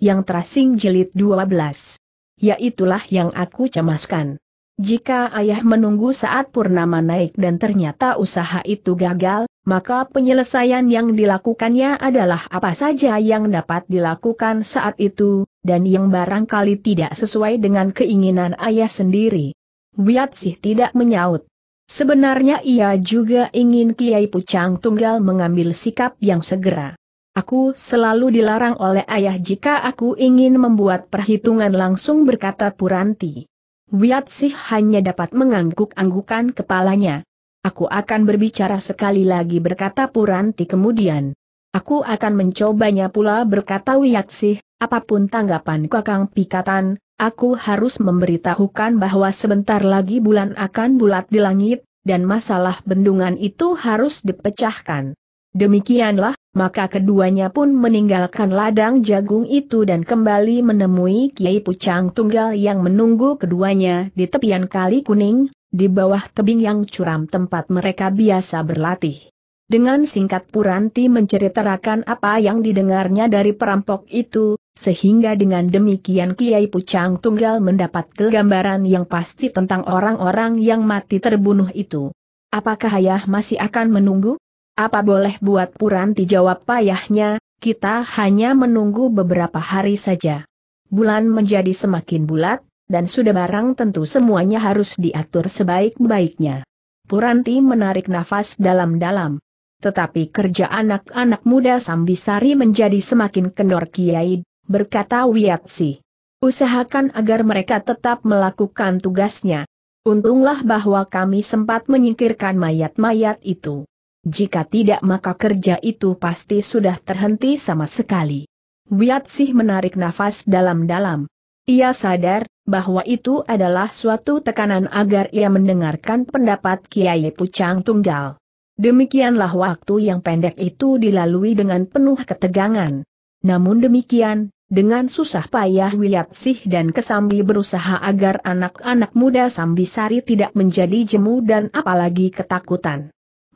yang terasing jilid 12. Yaitulah yang aku cemaskan. Jika ayah menunggu saat Purnama naik dan ternyata usaha itu gagal, maka penyelesaian yang dilakukannya adalah apa saja yang dapat dilakukan saat itu, dan yang barangkali tidak sesuai dengan keinginan ayah sendiri. Wiat sih tidak menyaut. Sebenarnya ia juga ingin Kiai Pucang Tunggal mengambil sikap yang segera. Aku selalu dilarang oleh ayah jika aku ingin membuat perhitungan langsung berkata Puranti. Wiat sih hanya dapat mengangguk-anggukan kepalanya. Aku akan berbicara sekali lagi berkata Puranti kemudian. Aku akan mencobanya pula berkata Wiyaksih, apapun tanggapan Kakang Pikatan, aku harus memberitahukan bahwa sebentar lagi bulan akan bulat di langit, dan masalah bendungan itu harus dipecahkan. Demikianlah maka keduanya pun meninggalkan ladang jagung itu dan kembali menemui Kiai Pucang Tunggal yang menunggu keduanya di tepian Kali Kuning, di bawah tebing yang curam tempat mereka biasa berlatih. Dengan singkat Puranti menceritakan apa yang didengarnya dari perampok itu, sehingga dengan demikian Kiai Pucang Tunggal mendapat gambaran yang pasti tentang orang-orang yang mati terbunuh itu. Apakah ayah masih akan menunggu? Apa boleh buat Puranti jawab payahnya, kita hanya menunggu beberapa hari saja. Bulan menjadi semakin bulat, dan sudah barang tentu semuanya harus diatur sebaik-baiknya. Puranti menarik nafas dalam-dalam. Tetapi kerja anak-anak muda Sambisari menjadi semakin kendor kiai, berkata Wiatsi. Usahakan agar mereka tetap melakukan tugasnya. Untunglah bahwa kami sempat menyingkirkan mayat-mayat itu. Jika tidak maka kerja itu pasti sudah terhenti sama sekali. sih menarik nafas dalam-dalam. Ia sadar bahwa itu adalah suatu tekanan agar ia mendengarkan pendapat Kiai Pucang Tunggal. Demikianlah waktu yang pendek itu dilalui dengan penuh ketegangan. Namun demikian, dengan susah payah Wiyatsih dan Kesambi berusaha agar anak-anak muda Sambisari tidak menjadi jemu dan apalagi ketakutan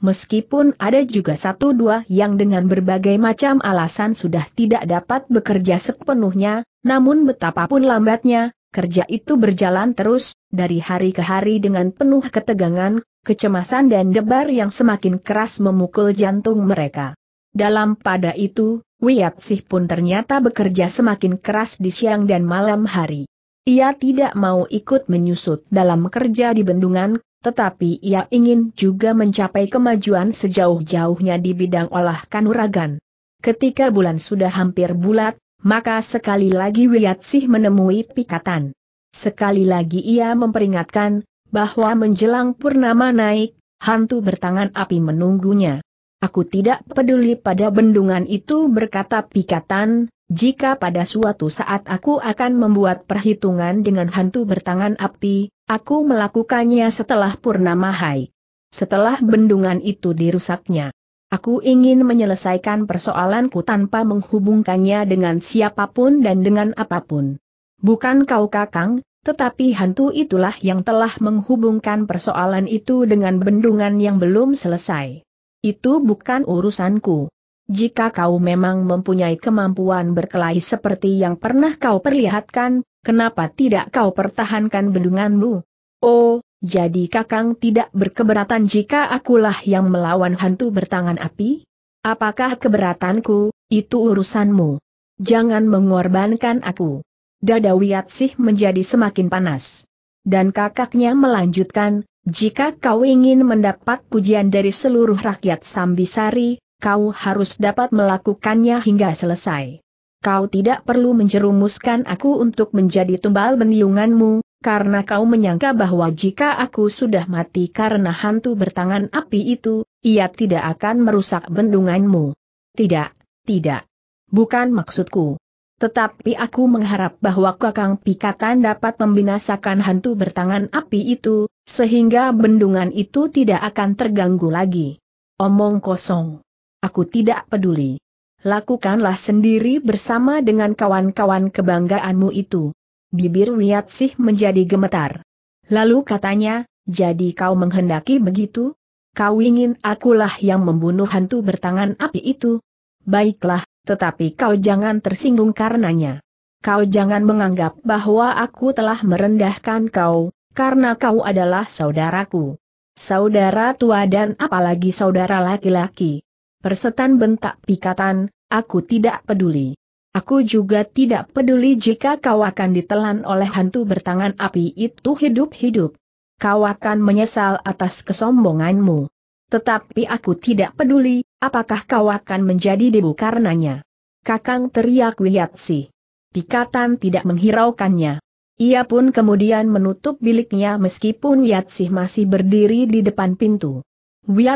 meskipun ada juga satu dua yang dengan berbagai macam alasan sudah tidak dapat bekerja sepenuhnya, namun betapapun lambatnya, kerja itu berjalan terus, dari hari ke hari dengan penuh ketegangan, kecemasan dan debar yang semakin keras memukul jantung mereka. Dalam pada itu, Wiyatsih pun ternyata bekerja semakin keras di siang dan malam hari. Ia tidak mau ikut menyusut dalam kerja di bendungan, tetapi ia ingin juga mencapai kemajuan sejauh-jauhnya di bidang olah kanuragan. Ketika bulan sudah hampir bulat, maka sekali lagi Wiyatsih menemui pikatan. Sekali lagi ia memperingatkan, bahwa menjelang purnama naik, hantu bertangan api menunggunya. Aku tidak peduli pada bendungan itu berkata pikatan, jika pada suatu saat aku akan membuat perhitungan dengan hantu bertangan api, aku melakukannya setelah Purnama Hai. Setelah bendungan itu dirusaknya. Aku ingin menyelesaikan persoalanku tanpa menghubungkannya dengan siapapun dan dengan apapun. Bukan kau kakang, tetapi hantu itulah yang telah menghubungkan persoalan itu dengan bendungan yang belum selesai. Itu bukan urusanku. Jika kau memang mempunyai kemampuan berkelahi seperti yang pernah kau perlihatkan, kenapa tidak kau pertahankan bendunganmu? Oh, jadi kakang tidak berkeberatan jika akulah yang melawan hantu bertangan api? Apakah keberatanku, itu urusanmu. Jangan mengorbankan aku. Dada Wiatsih menjadi semakin panas. Dan kakaknya melanjutkan, jika kau ingin mendapat pujian dari seluruh rakyat Sambisari, kau harus dapat melakukannya hingga selesai. Kau tidak perlu menjerumuskan aku untuk menjadi tumbal beniunganmu, karena kau menyangka bahwa jika aku sudah mati karena hantu bertangan api itu, ia tidak akan merusak bendunganmu. Tidak, tidak. Bukan maksudku. Tetapi aku mengharap bahwa Kakang Pikatan dapat membinasakan hantu bertangan api itu, sehingga bendungan itu tidak akan terganggu lagi. Omong kosong. Aku tidak peduli. Lakukanlah sendiri bersama dengan kawan-kawan kebanggaanmu itu. Bibir sih menjadi gemetar. Lalu katanya, jadi kau menghendaki begitu? Kau ingin akulah yang membunuh hantu bertangan api itu? Baiklah, tetapi kau jangan tersinggung karenanya. Kau jangan menganggap bahwa aku telah merendahkan kau, karena kau adalah saudaraku. Saudara tua dan apalagi saudara laki-laki. Persetan bentak pikatan, aku tidak peduli. Aku juga tidak peduli jika kau akan ditelan oleh hantu bertangan api itu hidup-hidup. Kau akan menyesal atas kesombonganmu. Tetapi aku tidak peduli, apakah kau akan menjadi debu karenanya. Kakang teriak Wiyatsi. Pikatan tidak menghiraukannya. Ia pun kemudian menutup biliknya meskipun Yatsih masih berdiri di depan pintu.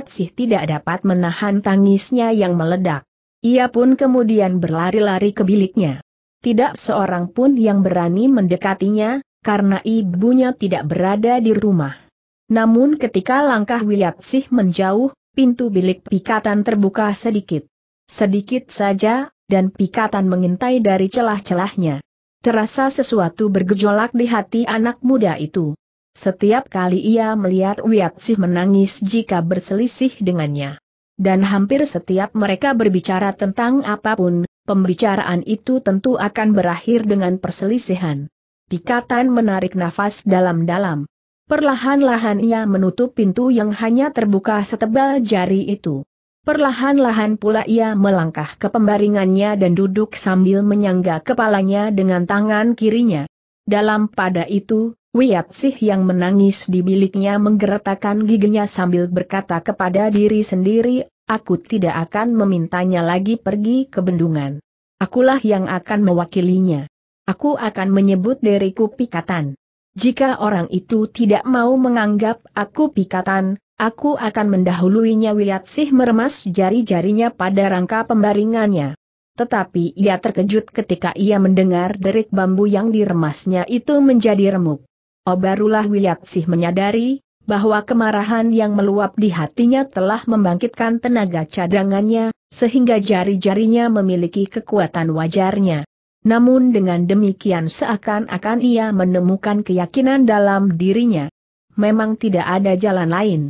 Sih tidak dapat menahan tangisnya yang meledak. Ia pun kemudian berlari-lari ke biliknya. Tidak seorang pun yang berani mendekatinya, karena ibunya tidak berada di rumah. Namun ketika langkah Sih menjauh, pintu bilik pikatan terbuka sedikit. Sedikit saja, dan pikatan mengintai dari celah-celahnya. Terasa sesuatu bergejolak di hati anak muda itu. Setiap kali ia melihat Sih menangis jika berselisih dengannya. Dan hampir setiap mereka berbicara tentang apapun, pembicaraan itu tentu akan berakhir dengan perselisihan. Pikatan menarik nafas dalam-dalam. Perlahan-lahan ia menutup pintu yang hanya terbuka setebal jari itu. Perlahan-lahan pula ia melangkah ke pembaringannya dan duduk sambil menyangga kepalanya dengan tangan kirinya. Dalam pada itu, Wiat Sih yang menangis di biliknya menggeretakan giginya sambil berkata kepada diri sendiri, aku tidak akan memintanya lagi pergi ke bendungan. Akulah yang akan mewakilinya. Aku akan menyebut diriku pikatan. Jika orang itu tidak mau menganggap aku pikatan, aku akan mendahuluinya Wiat Sih meremas jari-jarinya pada rangka pembaringannya. Tetapi ia terkejut ketika ia mendengar derik bambu yang diremasnya itu menjadi remuk. Oh barulah Sih menyadari, bahwa kemarahan yang meluap di hatinya telah membangkitkan tenaga cadangannya, sehingga jari-jarinya memiliki kekuatan wajarnya. Namun dengan demikian seakan-akan ia menemukan keyakinan dalam dirinya. Memang tidak ada jalan lain.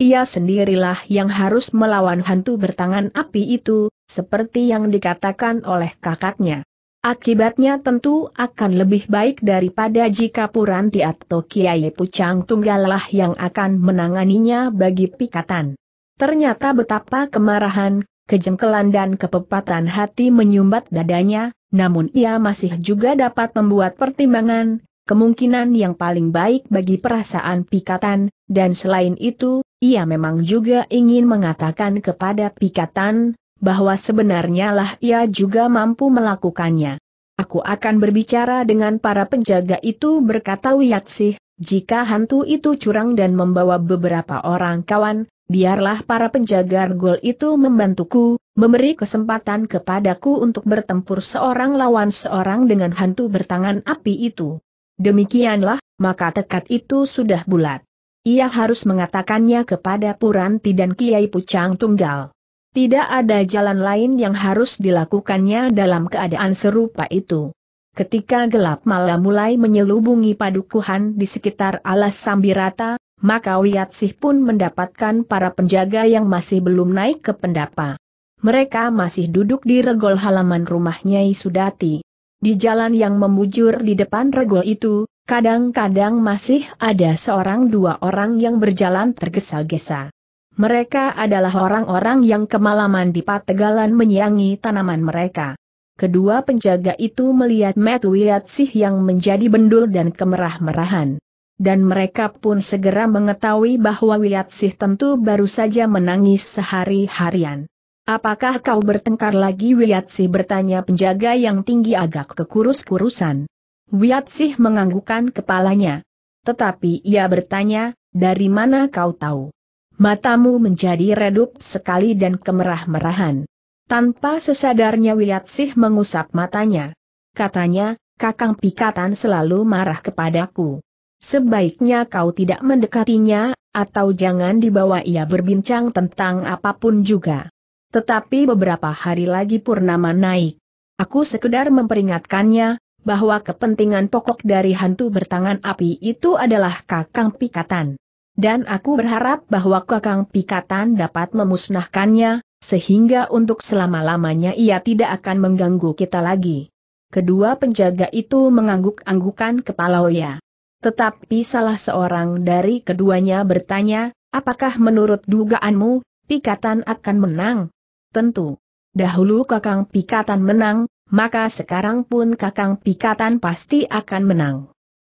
Ia sendirilah yang harus melawan hantu bertangan api itu, seperti yang dikatakan oleh kakaknya. Akibatnya tentu akan lebih baik daripada jika Puranti atau Kiai Pucang Tunggalah yang akan menanganinya bagi pikatan. Ternyata betapa kemarahan, kejengkelan dan kepepatan hati menyumbat dadanya, namun ia masih juga dapat membuat pertimbangan, kemungkinan yang paling baik bagi perasaan pikatan, dan selain itu, ia memang juga ingin mengatakan kepada pikatan, bahwa sebenarnya lah ia juga mampu melakukannya. Aku akan berbicara dengan para penjaga itu berkata Wiyatsih, jika hantu itu curang dan membawa beberapa orang kawan, biarlah para penjaga gol itu membantuku, memberi kesempatan kepadaku untuk bertempur seorang lawan seorang dengan hantu bertangan api itu. Demikianlah, maka tekad itu sudah bulat. Ia harus mengatakannya kepada Puranti dan Kiai Pucang Tunggal. Tidak ada jalan lain yang harus dilakukannya dalam keadaan serupa itu. Ketika gelap malam mulai menyelubungi padukuhan di sekitar alas Sambirata, maka Wiatsih pun mendapatkan para penjaga yang masih belum naik ke pendapa. Mereka masih duduk di regol halaman rumahnya Sudati. Di jalan yang membujur di depan regol itu, kadang-kadang masih ada seorang dua orang yang berjalan tergesa-gesa. Mereka adalah orang-orang yang kemalaman di Pategalan menyiangi tanaman mereka. Kedua penjaga itu melihat Metuwiatsih yang menjadi bendul dan kemerah-merahan. Dan mereka pun segera mengetahui bahwa Wiyatsih tentu baru saja menangis sehari-harian. Apakah kau bertengkar lagi Wiyatsih bertanya penjaga yang tinggi agak kekurus-kurusan. Wiyatsih menganggukkan kepalanya. Tetapi ia bertanya, dari mana kau tahu? Matamu menjadi redup sekali dan kemerah-merahan. Tanpa sesadarnya Wiyatsih mengusap matanya. Katanya, Kakang Pikatan selalu marah kepadaku. Sebaiknya kau tidak mendekatinya, atau jangan dibawa ia berbincang tentang apapun juga. Tetapi beberapa hari lagi Purnama naik. Aku sekedar memperingatkannya, bahwa kepentingan pokok dari hantu bertangan api itu adalah Kakang Pikatan dan aku berharap bahwa Kakang Pikatan dapat memusnahkannya, sehingga untuk selama-lamanya ia tidak akan mengganggu kita lagi. Kedua penjaga itu mengangguk-anggukan kepala Oya. Tetapi salah seorang dari keduanya bertanya, apakah menurut dugaanmu, Pikatan akan menang? Tentu. Dahulu Kakang Pikatan menang, maka sekarang pun Kakang Pikatan pasti akan menang.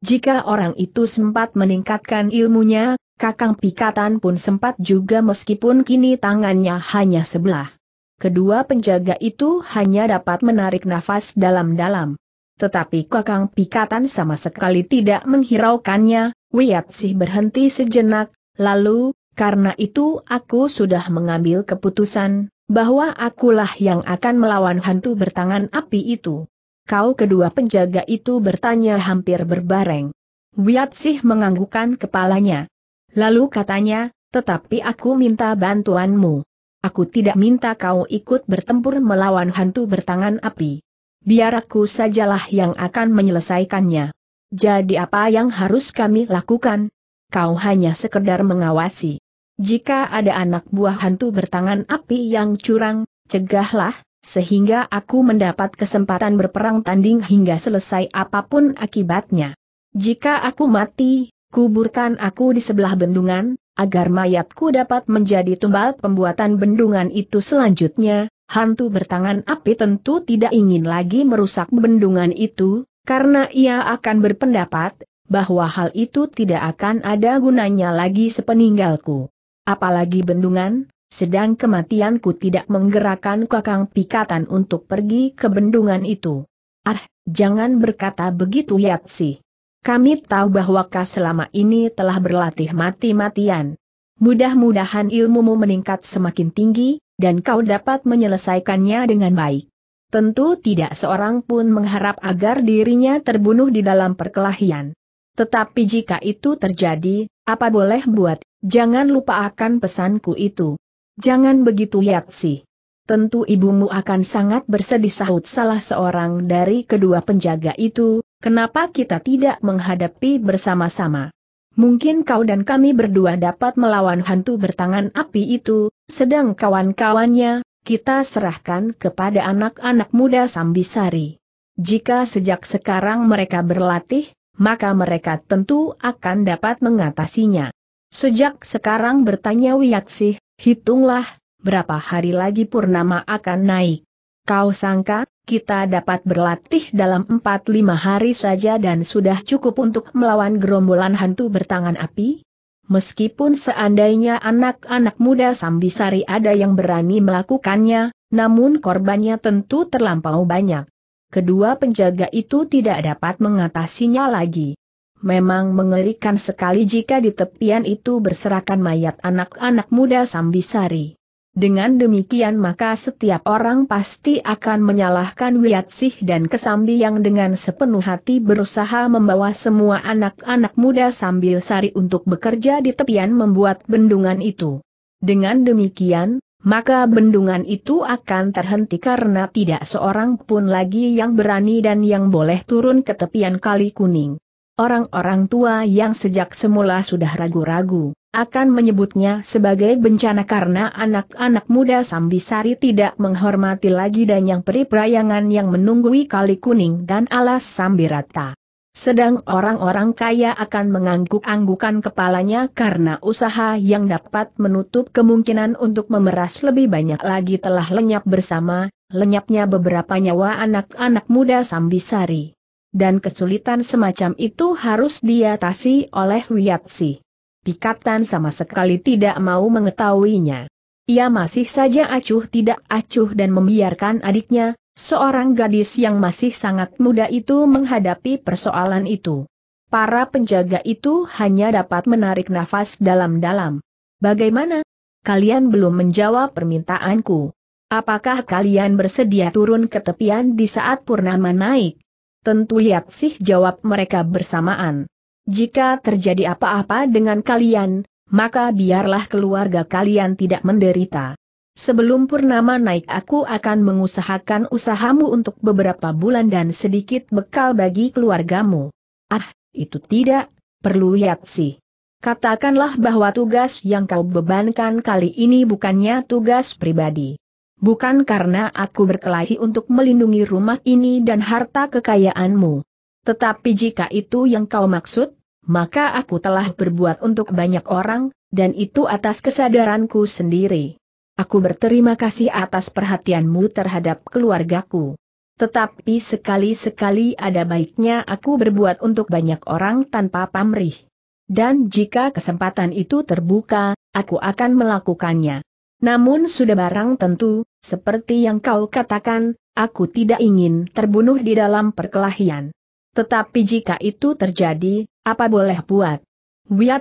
Jika orang itu sempat meningkatkan ilmunya, Kakang Pikatan pun sempat juga meskipun kini tangannya hanya sebelah. Kedua penjaga itu hanya dapat menarik nafas dalam-dalam. Tetapi Kakang Pikatan sama sekali tidak menghiraukannya, Wiat sih berhenti sejenak, lalu, karena itu aku sudah mengambil keputusan, bahwa akulah yang akan melawan hantu bertangan api itu. Kau kedua penjaga itu bertanya hampir berbareng. Wiat sih menganggukan kepalanya. Lalu katanya, tetapi aku minta bantuanmu. Aku tidak minta kau ikut bertempur melawan hantu bertangan api. Biar aku sajalah yang akan menyelesaikannya. Jadi apa yang harus kami lakukan? Kau hanya sekedar mengawasi. Jika ada anak buah hantu bertangan api yang curang, cegahlah, sehingga aku mendapat kesempatan berperang tanding hingga selesai apapun akibatnya. Jika aku mati, kuburkan aku di sebelah bendungan, agar mayatku dapat menjadi tumbal pembuatan bendungan itu selanjutnya, hantu bertangan api tentu tidak ingin lagi merusak bendungan itu, karena ia akan berpendapat, bahwa hal itu tidak akan ada gunanya lagi sepeninggalku. Apalagi bendungan, sedang kematianku tidak menggerakkan kakang pikatan untuk pergi ke bendungan itu. Ah, jangan berkata begitu Yatsi. Kami tahu bahwa kau selama ini telah berlatih mati-matian. Mudah-mudahan ilmumu meningkat semakin tinggi, dan kau dapat menyelesaikannya dengan baik. Tentu tidak seorang pun mengharap agar dirinya terbunuh di dalam perkelahian. Tetapi jika itu terjadi, apa boleh buat, jangan lupa akan pesanku itu. Jangan begitu sih. Tentu ibumu akan sangat bersedih sahut salah seorang dari kedua penjaga itu, Kenapa kita tidak menghadapi bersama-sama? Mungkin kau dan kami berdua dapat melawan hantu bertangan api itu, sedang kawan-kawannya, kita serahkan kepada anak-anak muda Sambisari. Jika sejak sekarang mereka berlatih, maka mereka tentu akan dapat mengatasinya. Sejak sekarang bertanya Wiyaksih, hitunglah, berapa hari lagi Purnama akan naik. Kau sangka, kita dapat berlatih dalam 4-5 hari saja dan sudah cukup untuk melawan gerombolan hantu bertangan api? Meskipun seandainya anak-anak muda Sambisari ada yang berani melakukannya, namun korbannya tentu terlampau banyak. Kedua penjaga itu tidak dapat mengatasinya lagi. Memang mengerikan sekali jika di tepian itu berserakan mayat anak-anak muda Sambisari. Dengan demikian maka setiap orang pasti akan menyalahkan Wiatsih dan Kesambi yang dengan sepenuh hati berusaha membawa semua anak-anak muda sambil sari untuk bekerja di tepian membuat bendungan itu. Dengan demikian, maka bendungan itu akan terhenti karena tidak seorang pun lagi yang berani dan yang boleh turun ke tepian kali kuning. Orang-orang tua yang sejak semula sudah ragu-ragu, akan menyebutnya sebagai bencana karena anak-anak muda Sambisari tidak menghormati lagi dan yang peri perayangan yang menunggui kali kuning dan alas Sambirata. Sedang orang-orang kaya akan mengangguk-anggukan kepalanya karena usaha yang dapat menutup kemungkinan untuk memeras lebih banyak lagi telah lenyap bersama, lenyapnya beberapa nyawa anak-anak muda Sambisari dan kesulitan semacam itu harus diatasi oleh Wiatsi. Pikatan sama sekali tidak mau mengetahuinya. Ia masih saja acuh tidak acuh dan membiarkan adiknya, seorang gadis yang masih sangat muda itu menghadapi persoalan itu. Para penjaga itu hanya dapat menarik nafas dalam-dalam. Bagaimana? Kalian belum menjawab permintaanku. Apakah kalian bersedia turun ke tepian di saat Purnama naik? Tentu sih. jawab mereka bersamaan. Jika terjadi apa-apa dengan kalian, maka biarlah keluarga kalian tidak menderita. Sebelum Purnama naik aku akan mengusahakan usahamu untuk beberapa bulan dan sedikit bekal bagi keluargamu. Ah, itu tidak, perlu sih. Katakanlah bahwa tugas yang kau bebankan kali ini bukannya tugas pribadi bukan karena aku berkelahi untuk melindungi rumah ini dan harta kekayaanmu. Tetapi jika itu yang kau maksud, maka aku telah berbuat untuk banyak orang, dan itu atas kesadaranku sendiri. Aku berterima kasih atas perhatianmu terhadap keluargaku. Tetapi sekali-sekali ada baiknya aku berbuat untuk banyak orang tanpa pamrih. Dan jika kesempatan itu terbuka, aku akan melakukannya. Namun sudah barang tentu, seperti yang kau katakan, aku tidak ingin terbunuh di dalam perkelahian. Tetapi jika itu terjadi, apa boleh buat?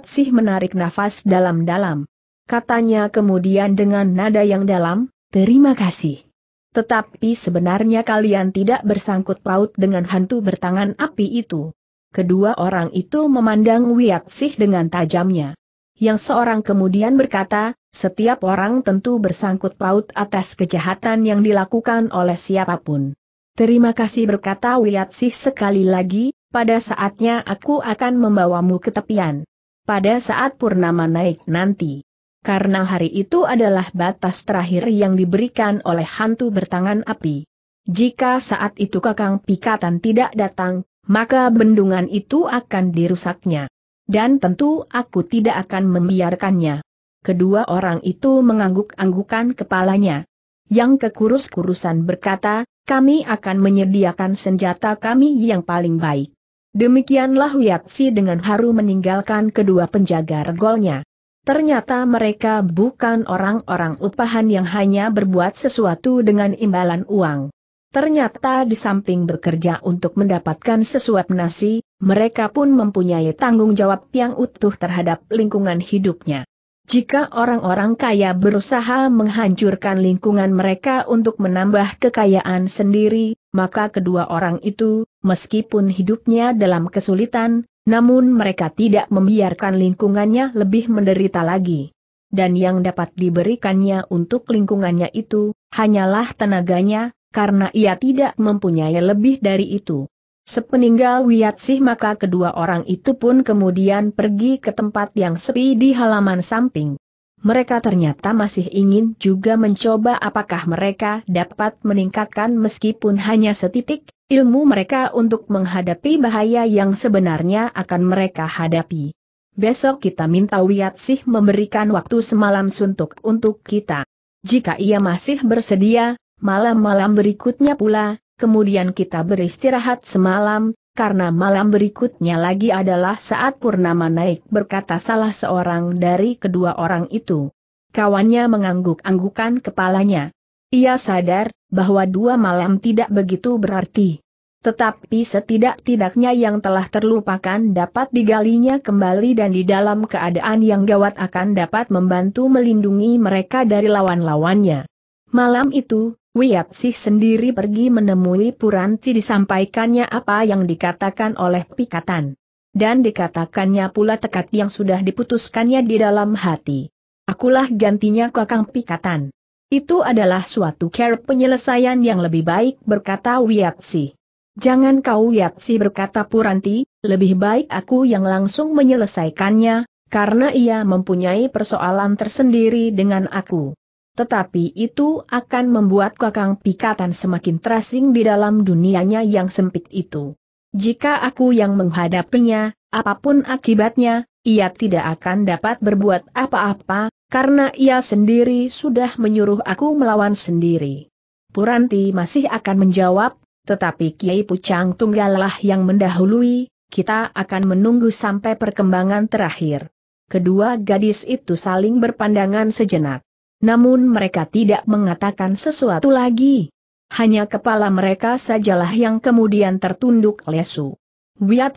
sih menarik nafas dalam-dalam. Katanya kemudian dengan nada yang dalam, terima kasih. Tetapi sebenarnya kalian tidak bersangkut paut dengan hantu bertangan api itu. Kedua orang itu memandang Wiatsih dengan tajamnya yang seorang kemudian berkata, setiap orang tentu bersangkut paut atas kejahatan yang dilakukan oleh siapapun. Terima kasih berkata Sih sekali lagi, pada saatnya aku akan membawamu ke tepian. Pada saat purnama naik nanti. Karena hari itu adalah batas terakhir yang diberikan oleh hantu bertangan api. Jika saat itu Kakang Pikatan tidak datang, maka bendungan itu akan dirusaknya dan tentu aku tidak akan membiarkannya. Kedua orang itu mengangguk-anggukan kepalanya. Yang kekurus-kurusan berkata, kami akan menyediakan senjata kami yang paling baik. Demikianlah Wiatsi dengan haru meninggalkan kedua penjaga regolnya. Ternyata mereka bukan orang-orang upahan yang hanya berbuat sesuatu dengan imbalan uang. Ternyata di samping bekerja untuk mendapatkan sesuap nasi, mereka pun mempunyai tanggung jawab yang utuh terhadap lingkungan hidupnya. Jika orang-orang kaya berusaha menghancurkan lingkungan mereka untuk menambah kekayaan sendiri, maka kedua orang itu, meskipun hidupnya dalam kesulitan, namun mereka tidak membiarkan lingkungannya lebih menderita lagi. Dan yang dapat diberikannya untuk lingkungannya itu, hanyalah tenaganya, karena ia tidak mempunyai lebih dari itu. Sepeninggal Wiyatsih maka kedua orang itu pun kemudian pergi ke tempat yang sepi di halaman samping. Mereka ternyata masih ingin juga mencoba apakah mereka dapat meningkatkan meskipun hanya setitik, ilmu mereka untuk menghadapi bahaya yang sebenarnya akan mereka hadapi. Besok kita minta Wiyatsih memberikan waktu semalam suntuk untuk kita. Jika ia masih bersedia, malam-malam berikutnya pula, kemudian kita beristirahat semalam, karena malam berikutnya lagi adalah saat Purnama naik berkata salah seorang dari kedua orang itu. Kawannya mengangguk-anggukan kepalanya. Ia sadar bahwa dua malam tidak begitu berarti. Tetapi setidak-tidaknya yang telah terlupakan dapat digalinya kembali dan di dalam keadaan yang gawat akan dapat membantu melindungi mereka dari lawan-lawannya. Malam itu, Wiyatsih sendiri pergi menemui Puranti disampaikannya apa yang dikatakan oleh Pikatan. Dan dikatakannya pula tekad yang sudah diputuskannya di dalam hati. Akulah gantinya kakang Pikatan. Itu adalah suatu care penyelesaian yang lebih baik berkata Wiyatsih. Jangan kau Wiyatsih berkata Puranti, lebih baik aku yang langsung menyelesaikannya, karena ia mempunyai persoalan tersendiri dengan aku. Tetapi itu akan membuat kakang pikatan semakin terasing di dalam dunianya yang sempit itu. Jika aku yang menghadapinya, apapun akibatnya, ia tidak akan dapat berbuat apa-apa, karena ia sendiri sudah menyuruh aku melawan sendiri. Puranti masih akan menjawab, tetapi Kiai Pucang Tunggalah yang mendahului, kita akan menunggu sampai perkembangan terakhir. Kedua gadis itu saling berpandangan sejenak. Namun mereka tidak mengatakan sesuatu lagi. Hanya kepala mereka sajalah yang kemudian tertunduk lesu.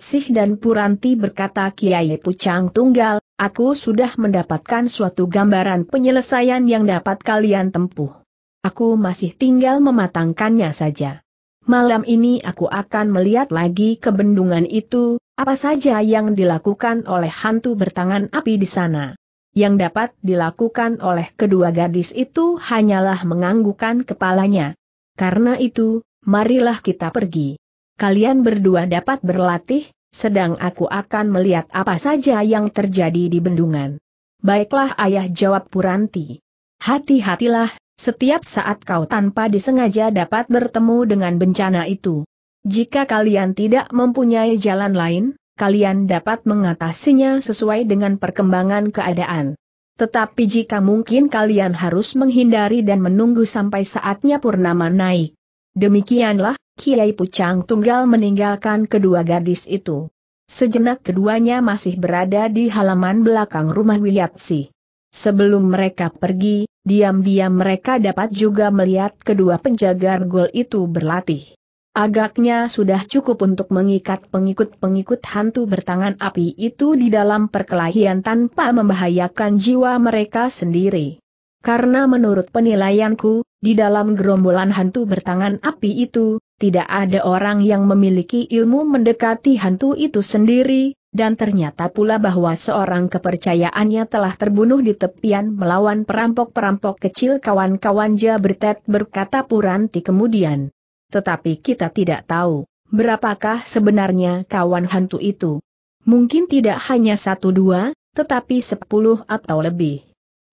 Sih dan Puranti berkata Kiai Pucang Tunggal, aku sudah mendapatkan suatu gambaran penyelesaian yang dapat kalian tempuh. Aku masih tinggal mematangkannya saja. Malam ini aku akan melihat lagi kebendungan itu, apa saja yang dilakukan oleh hantu bertangan api di sana yang dapat dilakukan oleh kedua gadis itu hanyalah menganggukan kepalanya. Karena itu, marilah kita pergi. Kalian berdua dapat berlatih, sedang aku akan melihat apa saja yang terjadi di bendungan. Baiklah ayah jawab Puranti. Hati-hatilah, setiap saat kau tanpa disengaja dapat bertemu dengan bencana itu. Jika kalian tidak mempunyai jalan lain, kalian dapat mengatasinya sesuai dengan perkembangan keadaan. Tetapi jika mungkin kalian harus menghindari dan menunggu sampai saatnya purnama naik. Demikianlah, Kiai Pucang Tunggal meninggalkan kedua gadis itu. Sejenak keduanya masih berada di halaman belakang rumah Wiyatsi. Sebelum mereka pergi, diam-diam mereka dapat juga melihat kedua penjaga gol itu berlatih. Agaknya sudah cukup untuk mengikat pengikut-pengikut hantu bertangan api itu di dalam perkelahian tanpa membahayakan jiwa mereka sendiri. Karena menurut penilaianku, di dalam gerombolan hantu bertangan api itu, tidak ada orang yang memiliki ilmu mendekati hantu itu sendiri, dan ternyata pula bahwa seorang kepercayaannya telah terbunuh di tepian melawan perampok-perampok kecil kawan-kawan Jabertet berkata Puranti kemudian. Tetapi kita tidak tahu, berapakah sebenarnya kawan hantu itu. Mungkin tidak hanya satu dua, tetapi sepuluh atau lebih.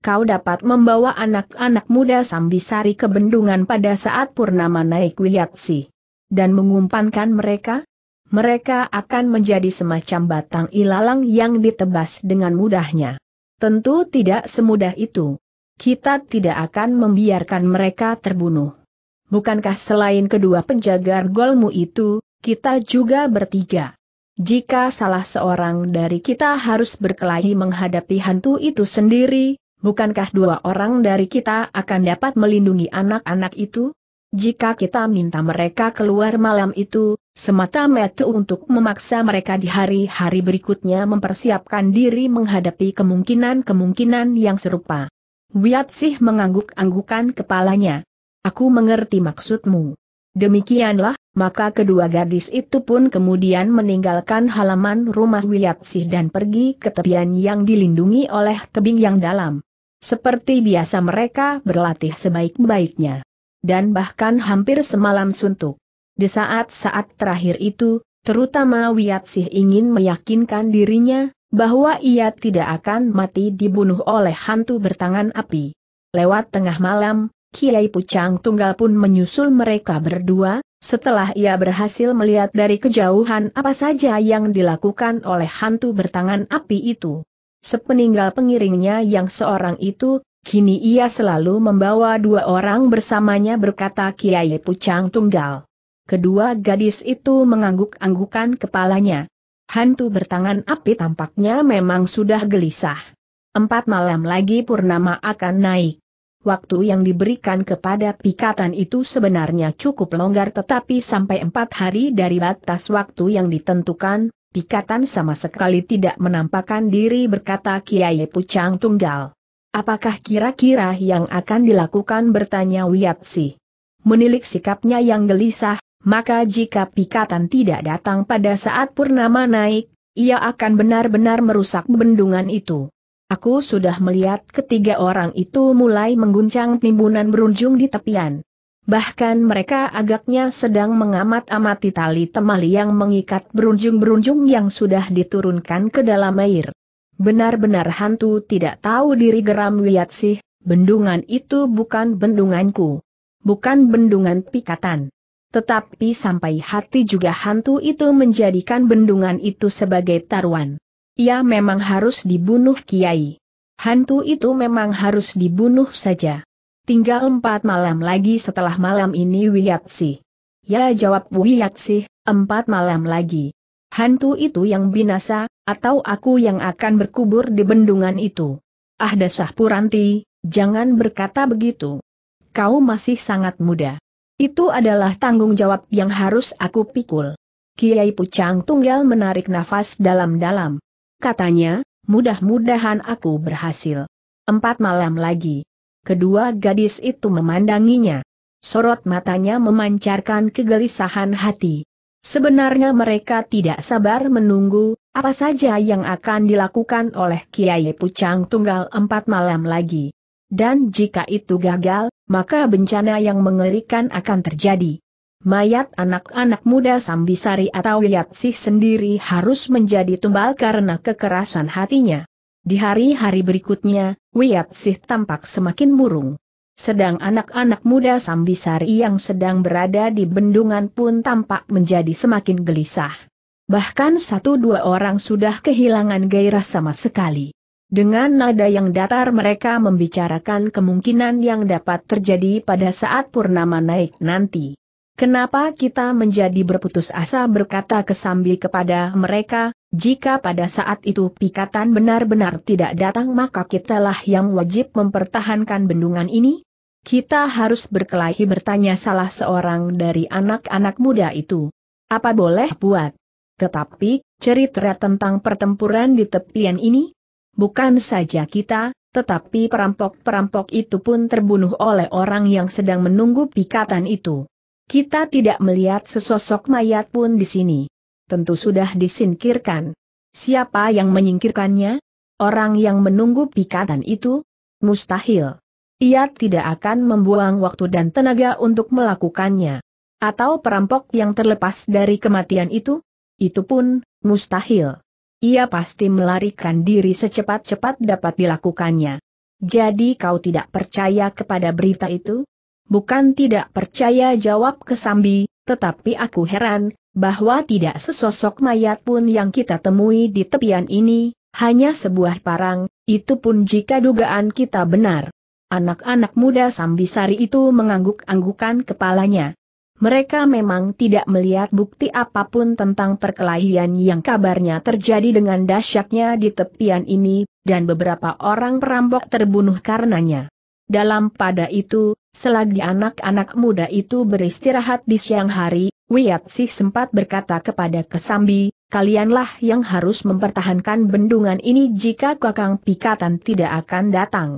Kau dapat membawa anak-anak muda Sambisari ke bendungan pada saat Purnama naik Wiyatsi. Dan mengumpankan mereka? Mereka akan menjadi semacam batang ilalang yang ditebas dengan mudahnya. Tentu tidak semudah itu. Kita tidak akan membiarkan mereka terbunuh bukankah selain kedua penjaga golmu itu, kita juga bertiga? Jika salah seorang dari kita harus berkelahi menghadapi hantu itu sendiri, bukankah dua orang dari kita akan dapat melindungi anak-anak itu? Jika kita minta mereka keluar malam itu, semata-mata untuk memaksa mereka di hari-hari berikutnya mempersiapkan diri menghadapi kemungkinan-kemungkinan yang serupa. Wiat Sih mengangguk-anggukan kepalanya. Aku mengerti maksudmu. Demikianlah, maka kedua gadis itu pun kemudian meninggalkan halaman rumah Wiyatsih dan pergi ke tepian yang dilindungi oleh tebing yang dalam. Seperti biasa mereka berlatih sebaik-baiknya. Dan bahkan hampir semalam suntuk. Di saat-saat terakhir itu, terutama Wiyatsih ingin meyakinkan dirinya, bahwa ia tidak akan mati dibunuh oleh hantu bertangan api. Lewat tengah malam, Kiai Pucang Tunggal pun menyusul mereka berdua, setelah ia berhasil melihat dari kejauhan apa saja yang dilakukan oleh hantu bertangan api itu. Sepeninggal pengiringnya yang seorang itu, kini ia selalu membawa dua orang bersamanya berkata Kiai Pucang Tunggal. Kedua gadis itu mengangguk-anggukan kepalanya. Hantu bertangan api tampaknya memang sudah gelisah. Empat malam lagi Purnama akan naik. Waktu yang diberikan kepada pikatan itu sebenarnya cukup longgar tetapi sampai empat hari dari batas waktu yang ditentukan, pikatan sama sekali tidak menampakkan diri berkata Kiai Pucang Tunggal. Apakah kira-kira yang akan dilakukan bertanya Wiatsi. Menilik sikapnya yang gelisah, maka jika pikatan tidak datang pada saat purnama naik, ia akan benar-benar merusak bendungan itu. Aku sudah melihat ketiga orang itu mulai mengguncang timbunan berunjung di tepian. Bahkan mereka agaknya sedang mengamat-amati tali temali yang mengikat berunjung-berunjung yang sudah diturunkan ke dalam air. Benar-benar hantu tidak tahu diri geram sih, bendungan itu bukan bendunganku. Bukan bendungan pikatan. Tetapi sampai hati juga hantu itu menjadikan bendungan itu sebagai taruhan. Ia memang harus dibunuh Kiai. Hantu itu memang harus dibunuh saja. Tinggal empat malam lagi setelah malam ini Wiyatsi. Ya jawab Wiyatsi, empat malam lagi. Hantu itu yang binasa, atau aku yang akan berkubur di bendungan itu. Ah dasah Puranti, jangan berkata begitu. Kau masih sangat muda. Itu adalah tanggung jawab yang harus aku pikul. Kiai Pucang Tunggal menarik nafas dalam-dalam katanya, mudah-mudahan aku berhasil. Empat malam lagi. Kedua gadis itu memandanginya. Sorot matanya memancarkan kegelisahan hati. Sebenarnya mereka tidak sabar menunggu, apa saja yang akan dilakukan oleh Kiai Pucang Tunggal empat malam lagi. Dan jika itu gagal, maka bencana yang mengerikan akan terjadi. Mayat anak-anak muda Sambisari atau Yatsih sendiri harus menjadi tumbal karena kekerasan hatinya. Di hari-hari berikutnya, Wiyatsih tampak semakin murung. Sedang anak-anak muda Sambisari yang sedang berada di bendungan pun tampak menjadi semakin gelisah. Bahkan satu dua orang sudah kehilangan gairah sama sekali. Dengan nada yang datar mereka membicarakan kemungkinan yang dapat terjadi pada saat purnama naik nanti. Kenapa kita menjadi berputus asa berkata kesambi kepada mereka, jika pada saat itu pikatan benar-benar tidak datang maka kitalah yang wajib mempertahankan bendungan ini? Kita harus berkelahi bertanya salah seorang dari anak-anak muda itu. Apa boleh buat? Tetapi, cerita tentang pertempuran di tepian ini? Bukan saja kita, tetapi perampok-perampok itu pun terbunuh oleh orang yang sedang menunggu pikatan itu. Kita tidak melihat sesosok mayat pun di sini. Tentu sudah disingkirkan. Siapa yang menyingkirkannya? Orang yang menunggu pikatan itu? Mustahil. Ia tidak akan membuang waktu dan tenaga untuk melakukannya. Atau perampok yang terlepas dari kematian itu? Itu pun, mustahil. Ia pasti melarikan diri secepat-cepat dapat dilakukannya. Jadi kau tidak percaya kepada berita itu? bukan tidak percaya jawab Kesambi, tetapi aku heran, bahwa tidak sesosok mayat pun yang kita temui di tepian ini, hanya sebuah parang, itu pun jika dugaan kita benar. Anak-anak muda Sambisari itu mengangguk-anggukan kepalanya. Mereka memang tidak melihat bukti apapun tentang perkelahian yang kabarnya terjadi dengan dahsyatnya di tepian ini, dan beberapa orang perampok terbunuh karenanya. Dalam pada itu, Selagi anak-anak muda itu beristirahat di siang hari, Wiyatsih sempat berkata kepada Kesambi, kalianlah yang harus mempertahankan bendungan ini jika kakang pikatan tidak akan datang.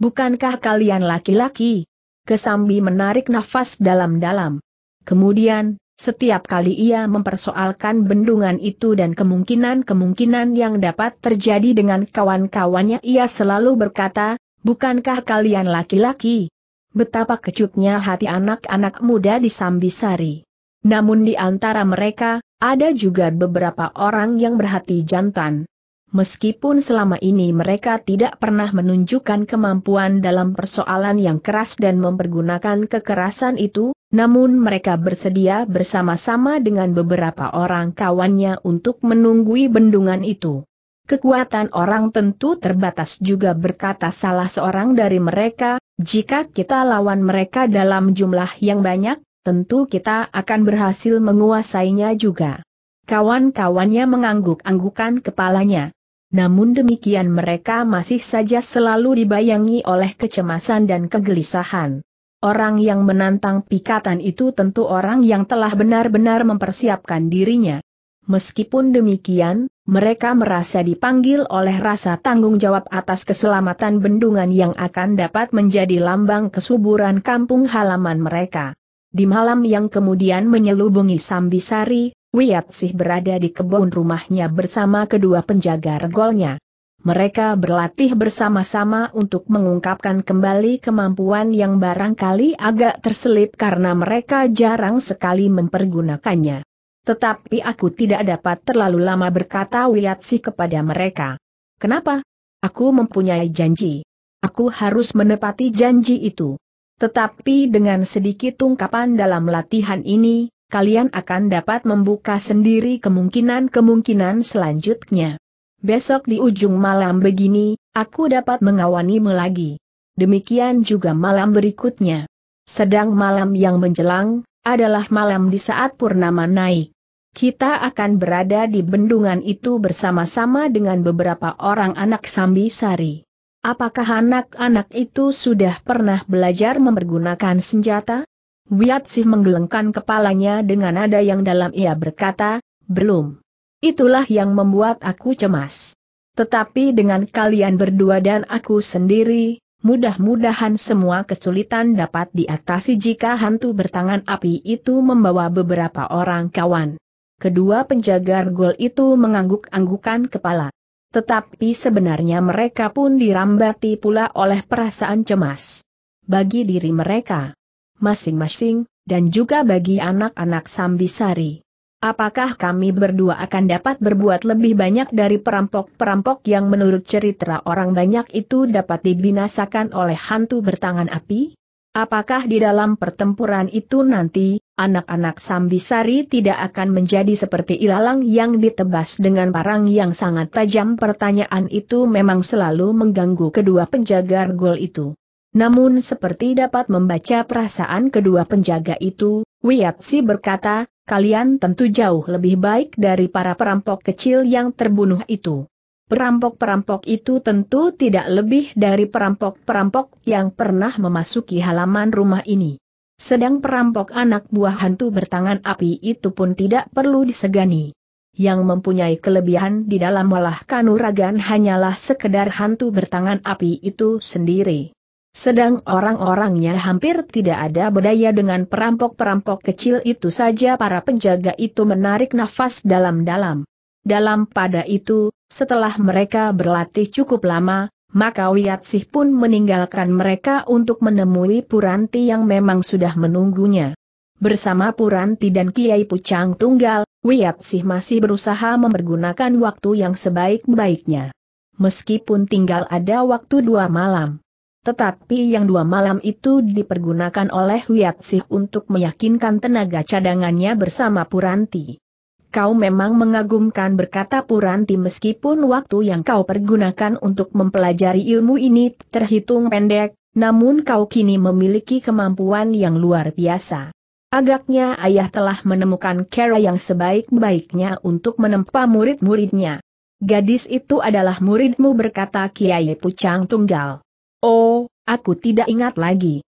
Bukankah kalian laki-laki? Kesambi menarik nafas dalam-dalam. Kemudian, setiap kali ia mempersoalkan bendungan itu dan kemungkinan-kemungkinan yang dapat terjadi dengan kawan-kawannya ia selalu berkata, bukankah kalian laki-laki? betapa kecutnya hati anak-anak muda di Sambisari. Namun di antara mereka, ada juga beberapa orang yang berhati jantan. Meskipun selama ini mereka tidak pernah menunjukkan kemampuan dalam persoalan yang keras dan mempergunakan kekerasan itu, namun mereka bersedia bersama-sama dengan beberapa orang kawannya untuk menunggui bendungan itu. Kekuatan orang tentu terbatas juga berkata salah seorang dari mereka, jika kita lawan mereka dalam jumlah yang banyak, tentu kita akan berhasil menguasainya juga. Kawan-kawannya mengangguk-anggukan kepalanya. Namun demikian mereka masih saja selalu dibayangi oleh kecemasan dan kegelisahan. Orang yang menantang pikatan itu tentu orang yang telah benar-benar mempersiapkan dirinya. Meskipun demikian, mereka merasa dipanggil oleh rasa tanggung jawab atas keselamatan bendungan yang akan dapat menjadi lambang kesuburan kampung halaman mereka. Di malam yang kemudian menyelubungi Sambisari, Wiyatsih berada di kebun rumahnya bersama kedua penjaga regolnya. Mereka berlatih bersama-sama untuk mengungkapkan kembali kemampuan yang barangkali agak terselip karena mereka jarang sekali mempergunakannya. Tetapi aku tidak dapat terlalu lama berkata Wiatsi kepada mereka. Kenapa? Aku mempunyai janji. Aku harus menepati janji itu. Tetapi dengan sedikit tungkapan dalam latihan ini, kalian akan dapat membuka sendiri kemungkinan-kemungkinan selanjutnya. Besok di ujung malam begini, aku dapat mengawanimu lagi. Demikian juga malam berikutnya. Sedang malam yang menjelang, adalah malam di saat purnama naik. Kita akan berada di bendungan itu bersama-sama dengan beberapa orang anak Sari. Apakah anak-anak itu sudah pernah belajar mempergunakan senjata? Wiatsih menggelengkan kepalanya dengan nada yang dalam ia berkata, belum. Itulah yang membuat aku cemas. Tetapi dengan kalian berdua dan aku sendiri, Mudah-mudahan semua kesulitan dapat diatasi jika hantu bertangan api itu membawa beberapa orang kawan kedua penjaga gol itu mengangguk-anggukan kepala. Tetapi sebenarnya mereka pun dirambati pula oleh perasaan cemas. Bagi diri mereka, masing-masing, dan juga bagi anak-anak Sambisari. Apakah kami berdua akan dapat berbuat lebih banyak dari perampok-perampok yang menurut cerita orang banyak itu dapat dibinasakan oleh hantu bertangan api? Apakah di dalam pertempuran itu nanti, anak-anak Sambisari tidak akan menjadi seperti ilalang yang ditebas dengan parang yang sangat tajam. Pertanyaan itu memang selalu mengganggu kedua penjaga gol itu. Namun seperti dapat membaca perasaan kedua penjaga itu, Wiyatsi berkata, kalian tentu jauh lebih baik dari para perampok kecil yang terbunuh itu. Perampok-perampok itu tentu tidak lebih dari perampok-perampok yang pernah memasuki halaman rumah ini. Sedang perampok anak buah hantu bertangan api itu pun tidak perlu disegani. Yang mempunyai kelebihan di dalam malah kanuragan hanyalah sekedar hantu bertangan api itu sendiri. Sedang orang-orangnya hampir tidak ada bedaya dengan perampok-perampok kecil itu saja para penjaga itu menarik nafas dalam-dalam. Dalam pada itu, setelah mereka berlatih cukup lama, maka Wiatsih pun meninggalkan mereka untuk menemui Puranti yang memang sudah menunggunya. Bersama Puranti dan Kiai Pucang Tunggal, Wiatsih masih berusaha mempergunakan waktu yang sebaik-baiknya. Meskipun tinggal ada waktu dua malam. Tetapi yang dua malam itu dipergunakan oleh Wiatsih untuk meyakinkan tenaga cadangannya bersama Puranti. Kau memang mengagumkan berkata Puranti meskipun waktu yang kau pergunakan untuk mempelajari ilmu ini terhitung pendek, namun kau kini memiliki kemampuan yang luar biasa. Agaknya ayah telah menemukan cara yang sebaik-baiknya untuk menempa murid-muridnya. Gadis itu adalah muridmu berkata Kiai Pucang Tunggal. Oh, aku tidak ingat lagi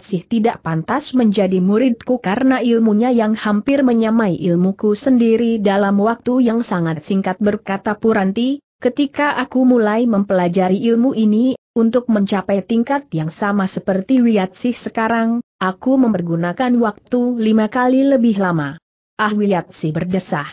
sih tidak pantas menjadi muridku karena ilmunya yang hampir menyamai ilmuku sendiri dalam waktu yang sangat singkat berkata Puranti, ketika aku mulai mempelajari ilmu ini, untuk mencapai tingkat yang sama seperti sih sekarang, aku mempergunakan waktu lima kali lebih lama. Ah sih berdesah.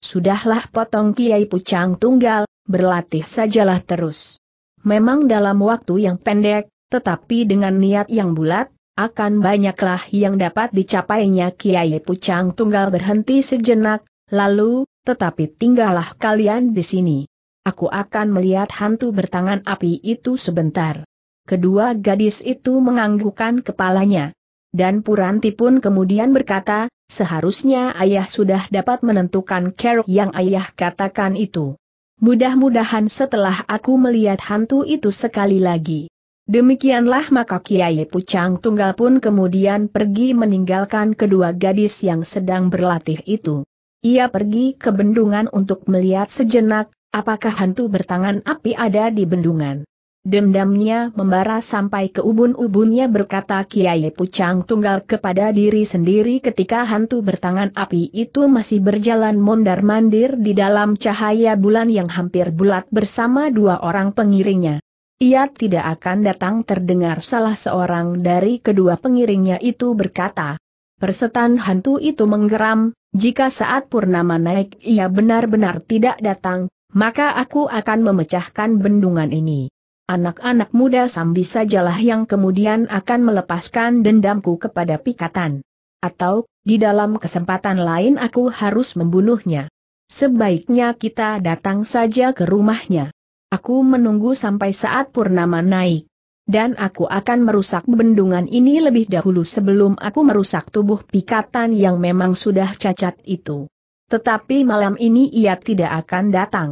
Sudahlah potong Kiai Pucang Tunggal, berlatih sajalah terus. Memang dalam waktu yang pendek, tetapi dengan niat yang bulat, akan banyaklah yang dapat dicapainya Kiai Pucang Tunggal berhenti sejenak, lalu, tetapi tinggallah kalian di sini. Aku akan melihat hantu bertangan api itu sebentar. Kedua gadis itu menganggukkan kepalanya. Dan Puranti pun kemudian berkata, seharusnya ayah sudah dapat menentukan keruk yang ayah katakan itu. Mudah-mudahan setelah aku melihat hantu itu sekali lagi Demikianlah maka Kiai Pucang Tunggal pun kemudian pergi meninggalkan kedua gadis yang sedang berlatih itu. Ia pergi ke bendungan untuk melihat sejenak, apakah hantu bertangan api ada di bendungan. Dendamnya membara sampai ke ubun-ubunnya berkata Kiai Pucang Tunggal kepada diri sendiri ketika hantu bertangan api itu masih berjalan mondar-mandir di dalam cahaya bulan yang hampir bulat bersama dua orang pengiringnya ia tidak akan datang terdengar salah seorang dari kedua pengiringnya itu berkata. Persetan hantu itu menggeram, jika saat purnama naik ia benar-benar tidak datang, maka aku akan memecahkan bendungan ini. Anak-anak muda sambi sajalah yang kemudian akan melepaskan dendamku kepada pikatan. Atau, di dalam kesempatan lain aku harus membunuhnya. Sebaiknya kita datang saja ke rumahnya. Aku menunggu sampai saat purnama naik. Dan aku akan merusak bendungan ini lebih dahulu sebelum aku merusak tubuh pikatan yang memang sudah cacat itu. Tetapi malam ini ia tidak akan datang.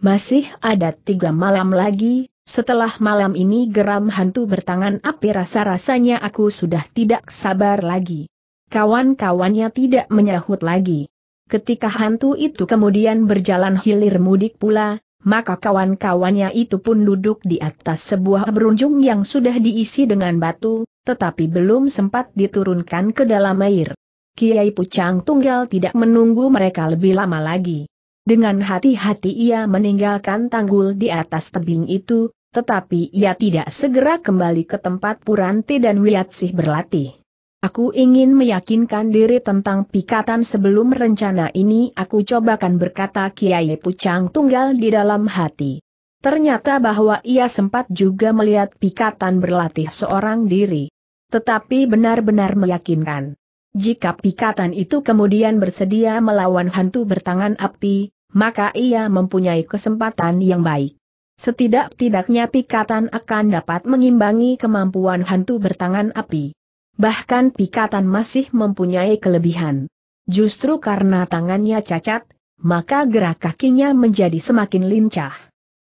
Masih ada tiga malam lagi, setelah malam ini geram hantu bertangan api rasa-rasanya aku sudah tidak sabar lagi. Kawan-kawannya tidak menyahut lagi. Ketika hantu itu kemudian berjalan hilir mudik pula, maka kawan-kawannya itu pun duduk di atas sebuah berunjung yang sudah diisi dengan batu, tetapi belum sempat diturunkan ke dalam air. Kiai Pucang Tunggal tidak menunggu mereka lebih lama lagi. Dengan hati-hati ia meninggalkan tanggul di atas tebing itu, tetapi ia tidak segera kembali ke tempat Puranti dan Wiatsih berlatih. Aku ingin meyakinkan diri tentang pikatan sebelum rencana ini aku cobakan berkata Kiai Pucang Tunggal di dalam hati. Ternyata bahwa ia sempat juga melihat pikatan berlatih seorang diri. Tetapi benar-benar meyakinkan. Jika pikatan itu kemudian bersedia melawan hantu bertangan api, maka ia mempunyai kesempatan yang baik. Setidak-tidaknya pikatan akan dapat mengimbangi kemampuan hantu bertangan api. Bahkan pikatan masih mempunyai kelebihan. Justru karena tangannya cacat, maka gerak kakinya menjadi semakin lincah.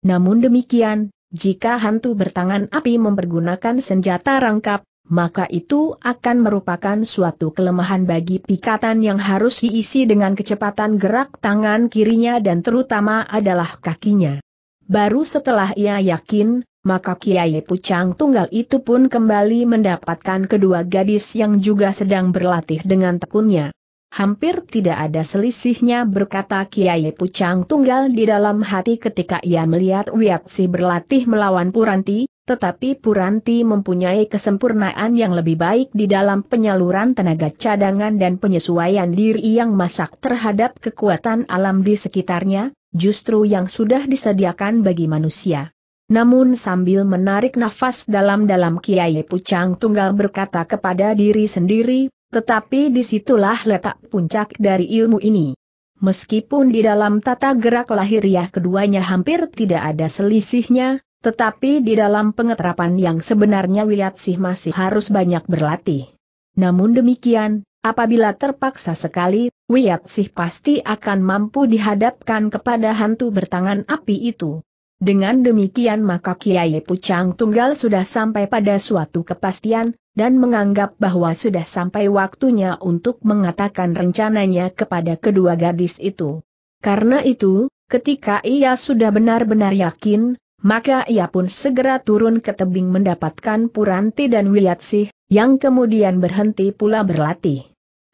Namun demikian, jika hantu bertangan api mempergunakan senjata rangkap, maka itu akan merupakan suatu kelemahan bagi pikatan yang harus diisi dengan kecepatan gerak tangan kirinya dan terutama adalah kakinya. Baru setelah ia yakin maka Kiai Pucang Tunggal itu pun kembali mendapatkan kedua gadis yang juga sedang berlatih dengan tekunnya. Hampir tidak ada selisihnya berkata Kiai Pucang Tunggal di dalam hati ketika ia melihat Wiatsi berlatih melawan Puranti, tetapi Puranti mempunyai kesempurnaan yang lebih baik di dalam penyaluran tenaga cadangan dan penyesuaian diri yang masak terhadap kekuatan alam di sekitarnya, justru yang sudah disediakan bagi manusia. Namun sambil menarik nafas dalam-dalam Kiai Pucang Tunggal berkata kepada diri sendiri, tetapi disitulah letak puncak dari ilmu ini. Meskipun di dalam tata gerak lahiriah ya keduanya hampir tidak ada selisihnya, tetapi di dalam pengeterapan yang sebenarnya Wiyat Sih masih harus banyak berlatih. Namun demikian, apabila terpaksa sekali, Wiyat Sih pasti akan mampu dihadapkan kepada hantu bertangan api itu. Dengan demikian maka Kiai Pucang Tunggal sudah sampai pada suatu kepastian, dan menganggap bahwa sudah sampai waktunya untuk mengatakan rencananya kepada kedua gadis itu. Karena itu, ketika ia sudah benar-benar yakin, maka ia pun segera turun ke tebing mendapatkan Puranti dan Wiyatsih, yang kemudian berhenti pula berlatih.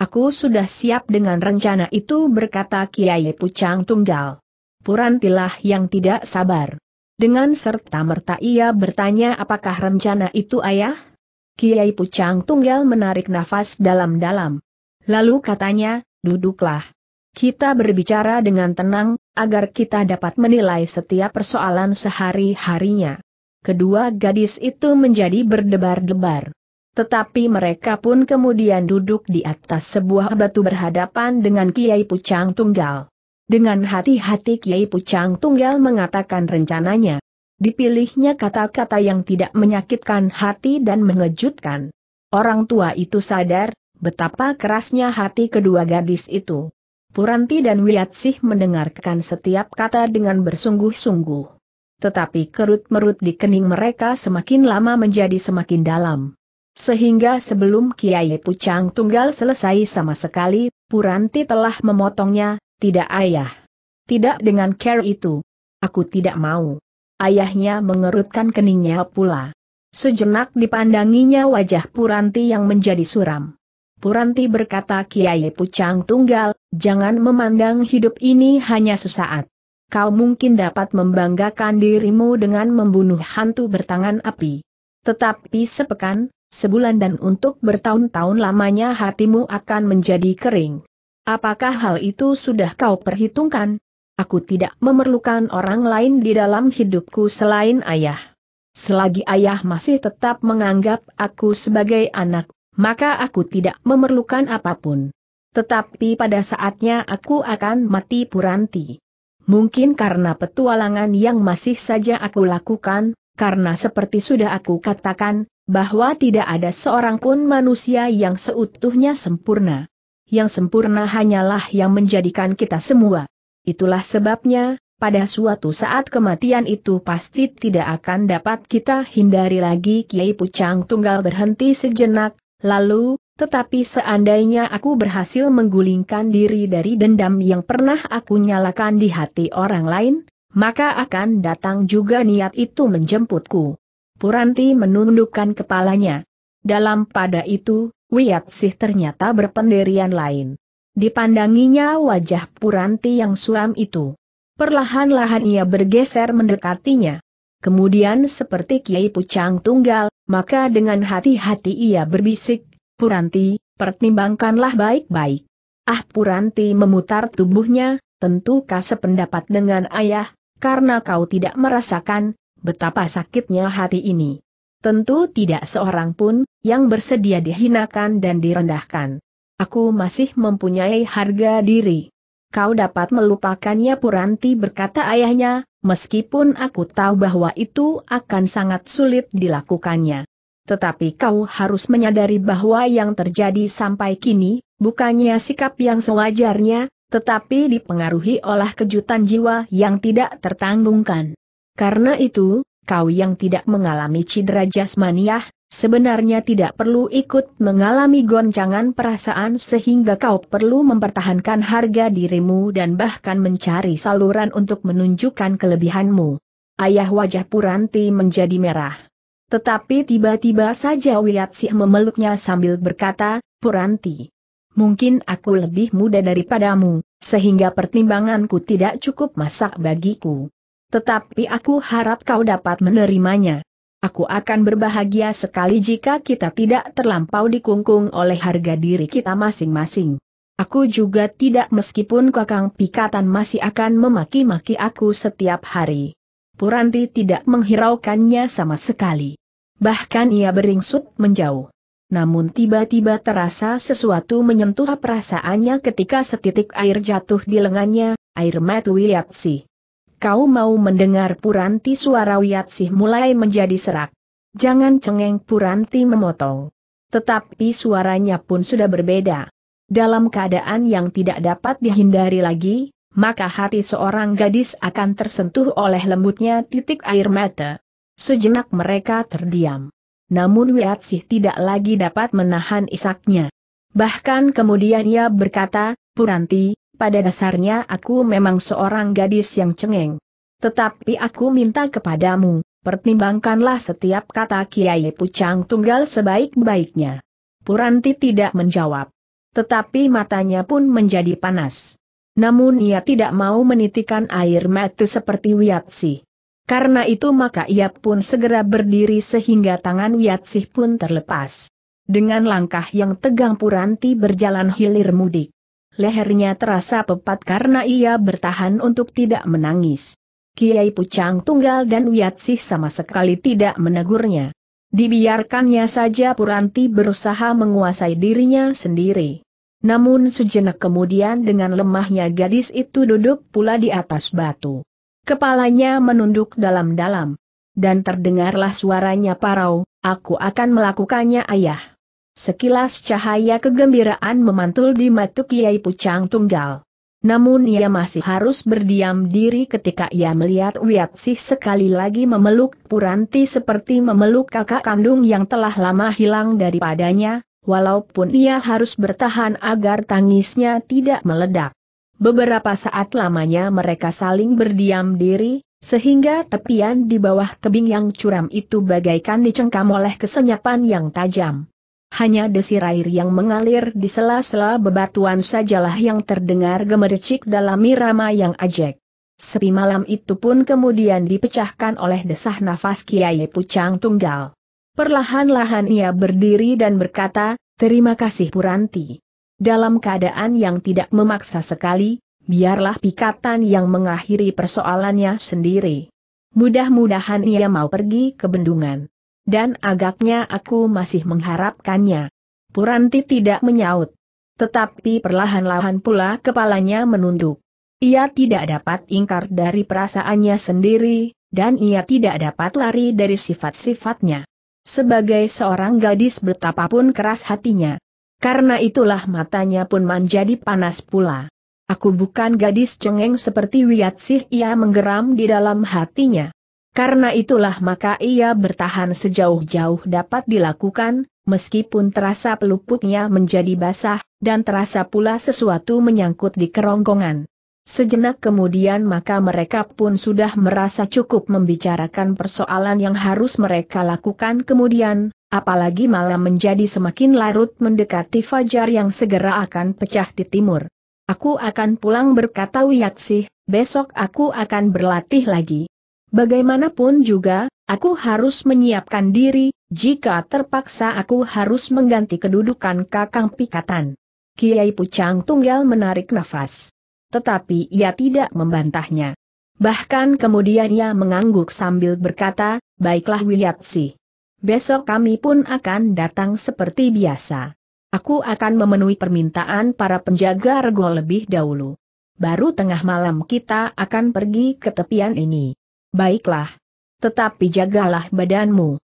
Aku sudah siap dengan rencana itu berkata Kiai Pucang Tunggal. Purantilah yang tidak sabar. Dengan serta-merta ia bertanya apakah rencana itu ayah? Kiai Pucang Tunggal menarik nafas dalam-dalam. Lalu katanya, duduklah. Kita berbicara dengan tenang, agar kita dapat menilai setiap persoalan sehari-harinya. Kedua gadis itu menjadi berdebar-debar. Tetapi mereka pun kemudian duduk di atas sebuah batu berhadapan dengan Kiai Pucang Tunggal. Dengan hati-hati Kiai Pucang Tunggal mengatakan rencananya. Dipilihnya kata-kata yang tidak menyakitkan hati dan mengejutkan. Orang tua itu sadar, betapa kerasnya hati kedua gadis itu. Puranti dan Wiyatsih mendengarkan setiap kata dengan bersungguh-sungguh. Tetapi kerut-merut di kening mereka semakin lama menjadi semakin dalam. Sehingga sebelum Kiai Pucang Tunggal selesai sama sekali, Puranti telah memotongnya, tidak ayah. Tidak dengan care itu. Aku tidak mau. Ayahnya mengerutkan keningnya pula. Sejenak dipandanginya wajah Puranti yang menjadi suram. Puranti berkata Kiai Pucang Tunggal, jangan memandang hidup ini hanya sesaat. Kau mungkin dapat membanggakan dirimu dengan membunuh hantu bertangan api. Tetapi sepekan, sebulan dan untuk bertahun-tahun lamanya hatimu akan menjadi kering. Apakah hal itu sudah kau perhitungkan? Aku tidak memerlukan orang lain di dalam hidupku selain ayah. Selagi ayah masih tetap menganggap aku sebagai anak, maka aku tidak memerlukan apapun. Tetapi pada saatnya aku akan mati puranti. Mungkin karena petualangan yang masih saja aku lakukan, karena seperti sudah aku katakan, bahwa tidak ada seorang pun manusia yang seutuhnya sempurna yang sempurna hanyalah yang menjadikan kita semua. Itulah sebabnya, pada suatu saat kematian itu pasti tidak akan dapat kita hindari lagi Kiai Pucang Tunggal berhenti sejenak, lalu, tetapi seandainya aku berhasil menggulingkan diri dari dendam yang pernah aku nyalakan di hati orang lain, maka akan datang juga niat itu menjemputku. Puranti menundukkan kepalanya. Dalam pada itu, Wiat sih ternyata berpendirian lain. Dipandanginya wajah Puranti yang suram itu. Perlahan-lahan ia bergeser mendekatinya. Kemudian seperti Kiai Pucang Tunggal, maka dengan hati-hati ia berbisik, Puranti, pertimbangkanlah baik-baik. Ah Puranti memutar tubuhnya, tentu kau sependapat dengan ayah, karena kau tidak merasakan betapa sakitnya hati ini. Tentu tidak seorang pun yang bersedia dihinakan dan direndahkan. Aku masih mempunyai harga diri. Kau dapat melupakannya Puranti berkata ayahnya, meskipun aku tahu bahwa itu akan sangat sulit dilakukannya. Tetapi kau harus menyadari bahwa yang terjadi sampai kini, bukannya sikap yang sewajarnya, tetapi dipengaruhi oleh kejutan jiwa yang tidak tertanggungkan. Karena itu, kau yang tidak mengalami cedera jasmaniah, sebenarnya tidak perlu ikut mengalami goncangan perasaan sehingga kau perlu mempertahankan harga dirimu dan bahkan mencari saluran untuk menunjukkan kelebihanmu. Ayah wajah Puranti menjadi merah. Tetapi tiba-tiba saja Wilatsih memeluknya sambil berkata, Puranti, mungkin aku lebih muda daripadamu, sehingga pertimbanganku tidak cukup masak bagiku. Tetapi aku harap kau dapat menerimanya. Aku akan berbahagia sekali jika kita tidak terlampau dikungkung oleh harga diri kita masing-masing. Aku juga tidak meskipun kakang pikatan masih akan memaki-maki aku setiap hari. Puranti tidak menghiraukannya sama sekali. Bahkan ia beringsut menjauh. Namun tiba-tiba terasa sesuatu menyentuh perasaannya ketika setitik air jatuh di lengannya, air mata Wiyatsi. Kau mau mendengar Puranti suara Wiatsih mulai menjadi serak. Jangan cengeng Puranti memotong. Tetapi suaranya pun sudah berbeda. Dalam keadaan yang tidak dapat dihindari lagi, maka hati seorang gadis akan tersentuh oleh lembutnya titik air mata. Sejenak mereka terdiam. Namun Wiatsih tidak lagi dapat menahan isaknya. Bahkan kemudian ia berkata, Puranti, pada dasarnya aku memang seorang gadis yang cengeng. Tetapi aku minta kepadamu, pertimbangkanlah setiap kata Kiai Pucang Tunggal sebaik-baiknya. Puranti tidak menjawab. Tetapi matanya pun menjadi panas. Namun ia tidak mau menitikan air mata seperti Wiatsi. Karena itu maka ia pun segera berdiri sehingga tangan Wiatsi pun terlepas. Dengan langkah yang tegang Puranti berjalan hilir mudik lehernya terasa pepat karena ia bertahan untuk tidak menangis. Kiai Pucang Tunggal dan Wiatsih sama sekali tidak menegurnya. Dibiarkannya saja Puranti berusaha menguasai dirinya sendiri. Namun sejenak kemudian dengan lemahnya gadis itu duduk pula di atas batu. Kepalanya menunduk dalam-dalam. Dan terdengarlah suaranya parau, aku akan melakukannya ayah. Sekilas cahaya kegembiraan memantul di mata Kiai Pucang Tunggal. Namun ia masih harus berdiam diri ketika ia melihat Wiatsih sekali lagi memeluk Puranti seperti memeluk kakak kandung yang telah lama hilang daripadanya, walaupun ia harus bertahan agar tangisnya tidak meledak. Beberapa saat lamanya mereka saling berdiam diri, sehingga tepian di bawah tebing yang curam itu bagaikan dicengkam oleh kesenyapan yang tajam. Hanya desir air yang mengalir di sela-sela bebatuan sajalah yang terdengar gemericik dalam irama yang ajek. Sepi malam itu pun kemudian dipecahkan oleh desah nafas Kiai Pucang Tunggal. Perlahan-lahan ia berdiri dan berkata, Terima kasih Puranti. Dalam keadaan yang tidak memaksa sekali, biarlah pikatan yang mengakhiri persoalannya sendiri. Mudah-mudahan ia mau pergi ke bendungan dan agaknya aku masih mengharapkannya. Puranti tidak menyaut. Tetapi perlahan-lahan pula kepalanya menunduk. Ia tidak dapat ingkar dari perasaannya sendiri, dan ia tidak dapat lari dari sifat-sifatnya. Sebagai seorang gadis betapapun keras hatinya. Karena itulah matanya pun menjadi panas pula. Aku bukan gadis cengeng seperti Wiatsih ia menggeram di dalam hatinya. Karena itulah maka ia bertahan sejauh-jauh dapat dilakukan, meskipun terasa peluputnya menjadi basah, dan terasa pula sesuatu menyangkut di kerongkongan. Sejenak kemudian maka mereka pun sudah merasa cukup membicarakan persoalan yang harus mereka lakukan kemudian, apalagi malah menjadi semakin larut mendekati fajar yang segera akan pecah di timur. Aku akan pulang berkata Wiyaksih, besok aku akan berlatih lagi. Bagaimanapun juga, aku harus menyiapkan diri, jika terpaksa aku harus mengganti kedudukan kakang pikatan. Kiai Pucang Tunggal menarik nafas. Tetapi ia tidak membantahnya. Bahkan kemudian ia mengangguk sambil berkata, baiklah Wiyatsi. Besok kami pun akan datang seperti biasa. Aku akan memenuhi permintaan para penjaga rego lebih dahulu. Baru tengah malam kita akan pergi ke tepian ini. Baiklah. Tetapi jagalah badanmu.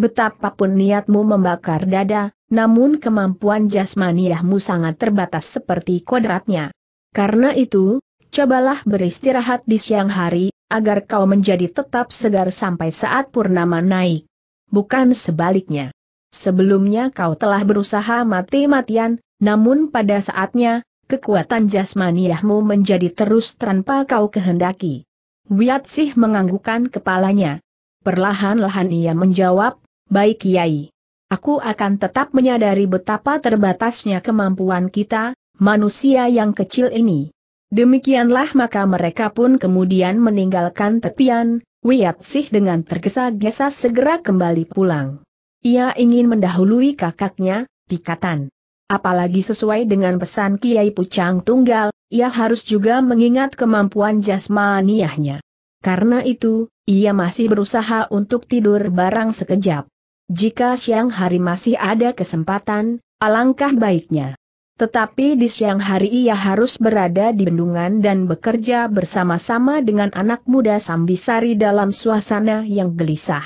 Betapapun niatmu membakar dada, namun kemampuan jasmaniahmu sangat terbatas seperti kodratnya. Karena itu, cobalah beristirahat di siang hari, agar kau menjadi tetap segar sampai saat purnama naik. Bukan sebaliknya. Sebelumnya kau telah berusaha mati-matian, namun pada saatnya, kekuatan jasmaniahmu menjadi terus tanpa kau kehendaki. Wiyatsih menganggukan kepalanya. Perlahan-lahan ia menjawab, baik Kiai. Aku akan tetap menyadari betapa terbatasnya kemampuan kita, manusia yang kecil ini. Demikianlah maka mereka pun kemudian meninggalkan tepian, Wiyatsih dengan tergesa-gesa segera kembali pulang. Ia ingin mendahului kakaknya, Pikatan. Apalagi sesuai dengan pesan Kiai Pucang Tunggal, ia harus juga mengingat kemampuan jasmaniahnya. Karena itu, ia masih berusaha untuk tidur barang sekejap. Jika siang hari masih ada kesempatan, alangkah baiknya. Tetapi di siang hari ia harus berada di bendungan dan bekerja bersama-sama dengan anak muda Sambisari dalam suasana yang gelisah.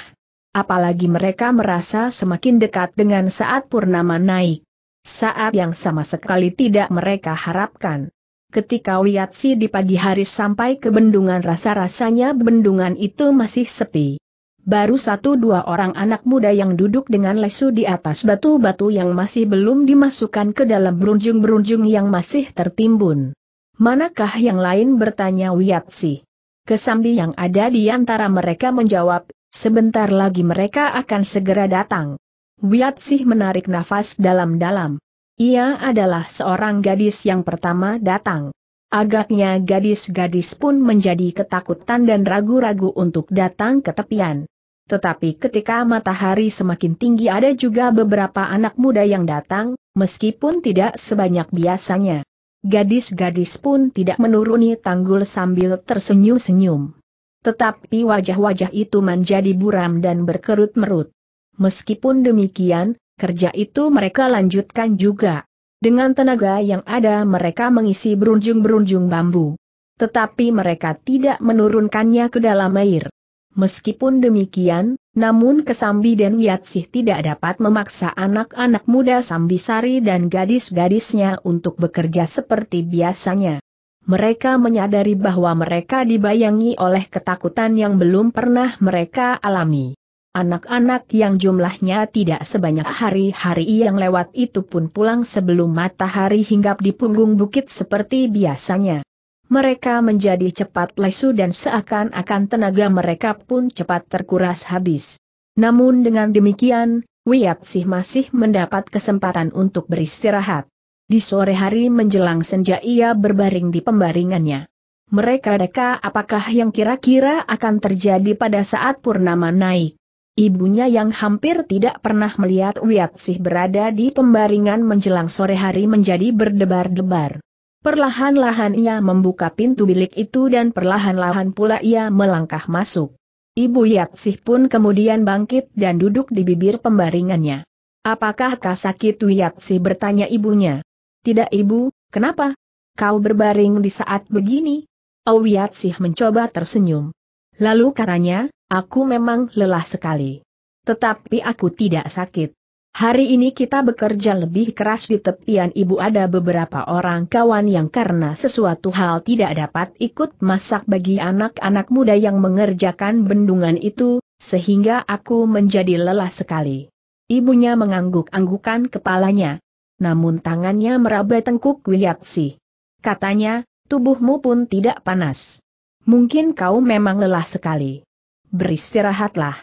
Apalagi mereka merasa semakin dekat dengan saat purnama naik. Saat yang sama sekali tidak mereka harapkan. Ketika Wiatsi di pagi hari sampai ke bendungan rasa-rasanya bendungan itu masih sepi. Baru satu dua orang anak muda yang duduk dengan lesu di atas batu-batu yang masih belum dimasukkan ke dalam berunjung-berunjung yang masih tertimbun. Manakah yang lain bertanya Wiatsi? Kesambi yang ada di antara mereka menjawab, sebentar lagi mereka akan segera datang. Wiatsi menarik nafas dalam-dalam. Ia adalah seorang gadis yang pertama datang. Agaknya gadis-gadis pun menjadi ketakutan dan ragu-ragu untuk datang ke tepian. Tetapi ketika matahari semakin tinggi ada juga beberapa anak muda yang datang, meskipun tidak sebanyak biasanya. Gadis-gadis pun tidak menuruni tanggul sambil tersenyum-senyum. Tetapi wajah-wajah itu menjadi buram dan berkerut-merut. Meskipun demikian, kerja itu mereka lanjutkan juga. Dengan tenaga yang ada mereka mengisi berunjung-berunjung bambu. Tetapi mereka tidak menurunkannya ke dalam air. Meskipun demikian, namun Kesambi dan Wiatsih tidak dapat memaksa anak-anak muda Sambisari dan gadis-gadisnya untuk bekerja seperti biasanya. Mereka menyadari bahwa mereka dibayangi oleh ketakutan yang belum pernah mereka alami. Anak-anak yang jumlahnya tidak sebanyak hari-hari yang lewat itu pun pulang sebelum matahari hinggap di punggung bukit seperti biasanya. Mereka menjadi cepat lesu dan seakan-akan tenaga mereka pun cepat terkuras habis. Namun dengan demikian, Wiyatsih masih mendapat kesempatan untuk beristirahat. Di sore hari menjelang senja ia berbaring di pembaringannya. Mereka deka apakah yang kira-kira akan terjadi pada saat purnama naik. Ibunya yang hampir tidak pernah melihat Wiatsih berada di pembaringan menjelang sore hari menjadi berdebar-debar. Perlahan-lahan ia membuka pintu bilik itu dan perlahan-lahan pula ia melangkah masuk. Ibu Yatsih pun kemudian bangkit dan duduk di bibir pembaringannya. Apakah kau sakit Yatsih bertanya ibunya. Tidak ibu, kenapa? Kau berbaring di saat begini? Yatsih mencoba tersenyum. Lalu katanya, Aku memang lelah sekali. Tetapi aku tidak sakit. Hari ini kita bekerja lebih keras di tepian ibu ada beberapa orang kawan yang karena sesuatu hal tidak dapat ikut masak bagi anak-anak muda yang mengerjakan bendungan itu, sehingga aku menjadi lelah sekali. Ibunya mengangguk-anggukan kepalanya. Namun tangannya meraba tengkuk Wiyatsi. Katanya, tubuhmu pun tidak panas. Mungkin kau memang lelah sekali beristirahatlah.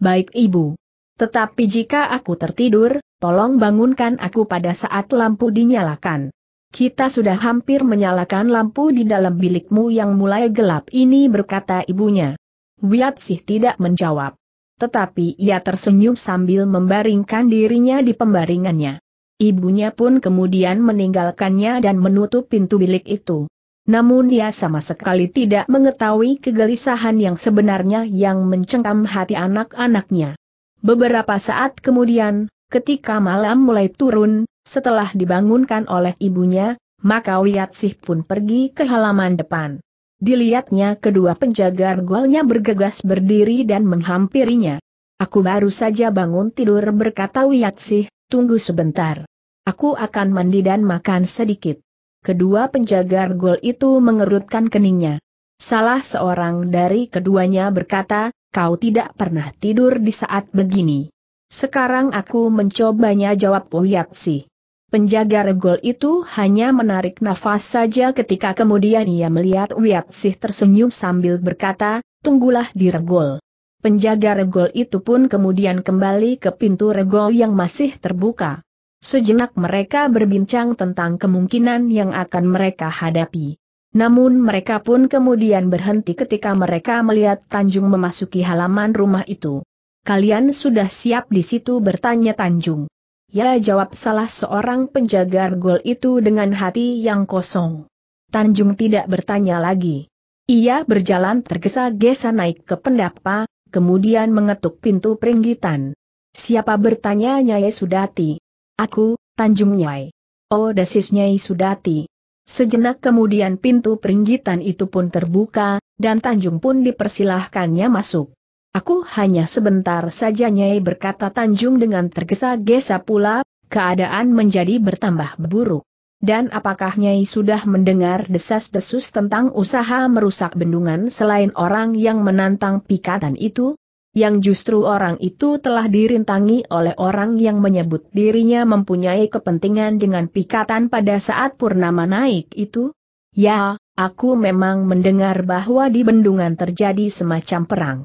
Baik ibu. Tetapi jika aku tertidur, tolong bangunkan aku pada saat lampu dinyalakan. Kita sudah hampir menyalakan lampu di dalam bilikmu yang mulai gelap ini berkata ibunya. Wiat sih tidak menjawab. Tetapi ia tersenyum sambil membaringkan dirinya di pembaringannya. Ibunya pun kemudian meninggalkannya dan menutup pintu bilik itu. Namun ia sama sekali tidak mengetahui kegelisahan yang sebenarnya yang mencengkam hati anak-anaknya. Beberapa saat kemudian, ketika malam mulai turun, setelah dibangunkan oleh ibunya, maka Wiatsih pun pergi ke halaman depan. Dilihatnya kedua penjaga golnya bergegas berdiri dan menghampirinya. Aku baru saja bangun tidur berkata Wiatsih, tunggu sebentar. Aku akan mandi dan makan sedikit. Kedua penjaga gol itu mengerutkan keningnya. Salah seorang dari keduanya berkata, kau tidak pernah tidur di saat begini. Sekarang aku mencobanya jawab Pohyatsi. Penjaga regol itu hanya menarik nafas saja ketika kemudian ia melihat Wiatsih tersenyum sambil berkata, tunggulah di regol. Penjaga regol itu pun kemudian kembali ke pintu regol yang masih terbuka. Sejenak mereka berbincang tentang kemungkinan yang akan mereka hadapi. Namun mereka pun kemudian berhenti ketika mereka melihat Tanjung memasuki halaman rumah itu. Kalian sudah siap di situ bertanya Tanjung. Ya jawab salah seorang penjaga gol itu dengan hati yang kosong. Tanjung tidak bertanya lagi. Ia berjalan tergesa-gesa naik ke pendapa, kemudian mengetuk pintu peringgitan. Siapa bertanya Nyai Sudati? Aku, Tanjung Nyai. Oh desis Nyai Sudati. Sejenak kemudian pintu peringgitan itu pun terbuka, dan Tanjung pun dipersilahkannya masuk. Aku hanya sebentar saja Nyai berkata Tanjung dengan tergesa-gesa pula, keadaan menjadi bertambah buruk. Dan apakah Nyai sudah mendengar desas-desus tentang usaha merusak bendungan selain orang yang menantang pikatan itu? yang justru orang itu telah dirintangi oleh orang yang menyebut dirinya mempunyai kepentingan dengan pikatan pada saat Purnama naik itu? Ya, aku memang mendengar bahwa di bendungan terjadi semacam perang.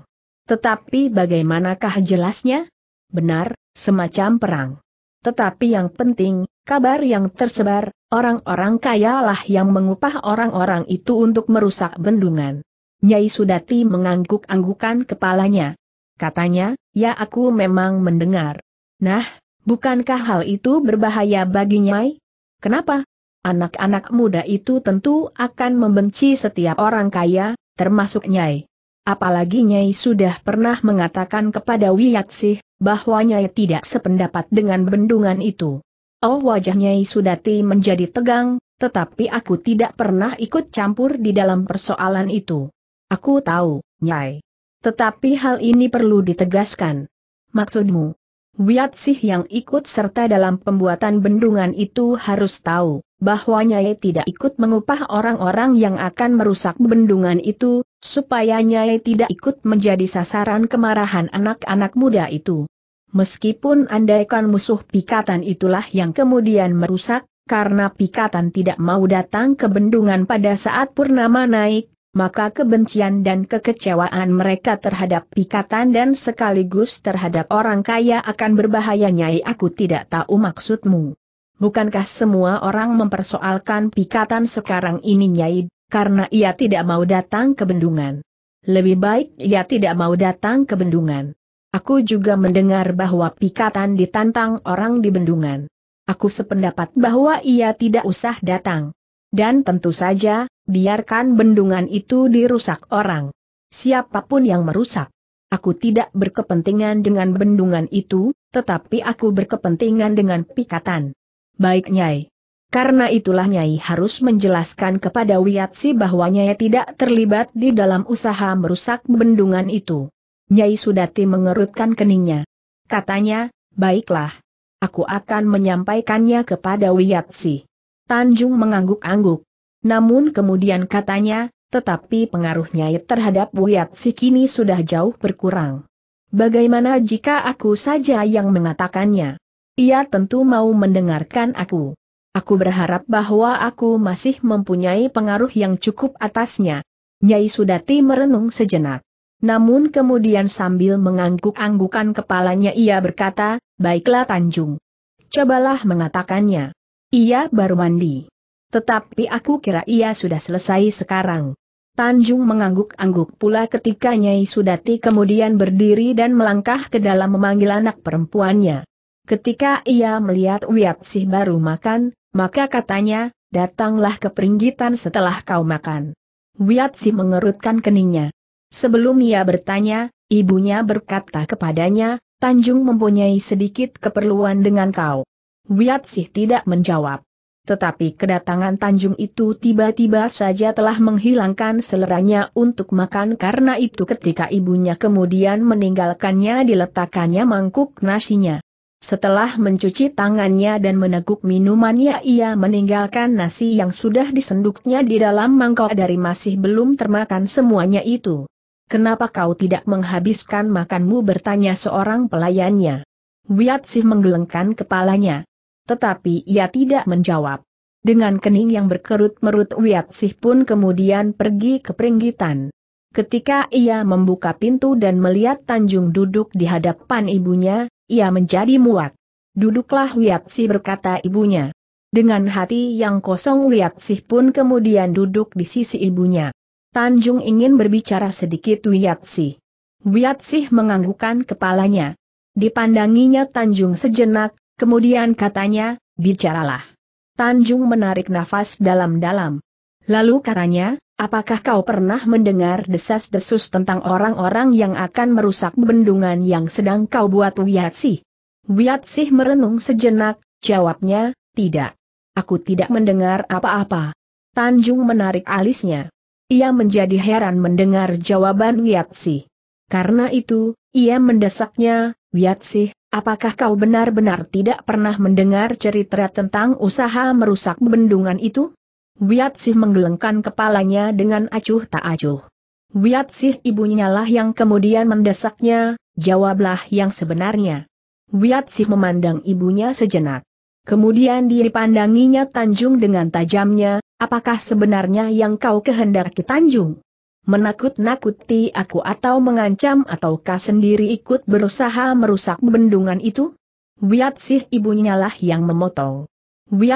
Tetapi bagaimanakah jelasnya? Benar, semacam perang. Tetapi yang penting, kabar yang tersebar, orang-orang kaya lah yang mengupah orang-orang itu untuk merusak bendungan. Nyai Sudati mengangguk-anggukan kepalanya. Katanya, ya aku memang mendengar. Nah, bukankah hal itu berbahaya bagi Nyai? Kenapa? Anak-anak muda itu tentu akan membenci setiap orang kaya, termasuk Nyai. Apalagi Nyai sudah pernah mengatakan kepada Wiyaksih, bahwa Nyai tidak sependapat dengan bendungan itu. Oh wajah Nyai Sudati menjadi tegang, tetapi aku tidak pernah ikut campur di dalam persoalan itu. Aku tahu, Nyai. Tetapi hal ini perlu ditegaskan. Maksudmu, Sih yang ikut serta dalam pembuatan bendungan itu harus tahu, bahwa Nyai tidak ikut mengupah orang-orang yang akan merusak bendungan itu, supaya Nyai tidak ikut menjadi sasaran kemarahan anak-anak muda itu. Meskipun andaikan musuh pikatan itulah yang kemudian merusak, karena pikatan tidak mau datang ke bendungan pada saat Purnama naik, maka kebencian dan kekecewaan mereka terhadap pikatan dan sekaligus terhadap orang kaya akan berbahaya nyai aku tidak tahu maksudmu. Bukankah semua orang mempersoalkan pikatan sekarang ini nyai, karena ia tidak mau datang ke bendungan. Lebih baik ia tidak mau datang ke bendungan. Aku juga mendengar bahwa pikatan ditantang orang di bendungan. Aku sependapat bahwa ia tidak usah datang. Dan tentu saja, biarkan bendungan itu dirusak orang. Siapapun yang merusak. Aku tidak berkepentingan dengan bendungan itu, tetapi aku berkepentingan dengan pikatan. Baik Nyai. Karena itulah Nyai harus menjelaskan kepada Wiyatsi bahwa Nyai tidak terlibat di dalam usaha merusak bendungan itu. Nyai Sudati mengerutkan keningnya. Katanya, baiklah. Aku akan menyampaikannya kepada Wiyatsi. Tanjung mengangguk-angguk. Namun kemudian katanya, tetapi pengaruhnya terhadap Wuyat Si kini sudah jauh berkurang. Bagaimana jika aku saja yang mengatakannya? Ia tentu mau mendengarkan aku. Aku berharap bahwa aku masih mempunyai pengaruh yang cukup atasnya. Nyai Sudati merenung sejenak. Namun kemudian sambil mengangguk-anggukan kepalanya ia berkata, baiklah Tanjung. Cobalah mengatakannya. Ia baru mandi. Tetapi aku kira ia sudah selesai sekarang. Tanjung mengangguk-angguk pula ketika Nyai Sudati kemudian berdiri dan melangkah ke dalam memanggil anak perempuannya. Ketika ia melihat Wiatsih baru makan, maka katanya, datanglah ke peringgitan setelah kau makan. Sih mengerutkan keningnya. Sebelum ia bertanya, ibunya berkata kepadanya, Tanjung mempunyai sedikit keperluan dengan kau. Wiat Sih tidak menjawab. Tetapi kedatangan Tanjung itu tiba-tiba saja telah menghilangkan seleranya untuk makan karena itu ketika ibunya kemudian meninggalkannya diletakkannya mangkuk nasinya. Setelah mencuci tangannya dan meneguk minumannya ia meninggalkan nasi yang sudah disenduknya di dalam mangkok dari masih belum termakan semuanya itu. Kenapa kau tidak menghabiskan makanmu bertanya seorang pelayannya. Wiat Sih menggelengkan kepalanya tetapi ia tidak menjawab. Dengan kening yang berkerut merut Wiyatsih pun kemudian pergi ke peringgitan. Ketika ia membuka pintu dan melihat Tanjung duduk di hadapan ibunya, ia menjadi muak. Duduklah Wiyatsih berkata ibunya. Dengan hati yang kosong Wiyatsih pun kemudian duduk di sisi ibunya. Tanjung ingin berbicara sedikit Wiyatsih. Sih menganggukkan kepalanya. Dipandanginya Tanjung sejenak, Kemudian katanya, bicaralah. Tanjung menarik nafas dalam-dalam. Lalu katanya, apakah kau pernah mendengar desas-desus tentang orang-orang yang akan merusak bendungan yang sedang kau buat Wiatsi? Wiatsi merenung sejenak, jawabnya, tidak. Aku tidak mendengar apa-apa. Tanjung menarik alisnya. Ia menjadi heran mendengar jawaban Wiatsi. Karena itu, ia mendesaknya, sih, apakah kau benar-benar tidak pernah mendengar cerita tentang usaha merusak bendungan itu? sih menggelengkan kepalanya dengan acuh tak acuh. sih ibunya lah yang kemudian mendesaknya, jawablah yang sebenarnya. sih memandang ibunya sejenak. Kemudian dipandanginya Tanjung dengan tajamnya, apakah sebenarnya yang kau kehendaki Tanjung? menakut-nakuti aku atau mengancam ataukah sendiri ikut berusaha merusak bendungan itu? sih ibunya lah yang memotong.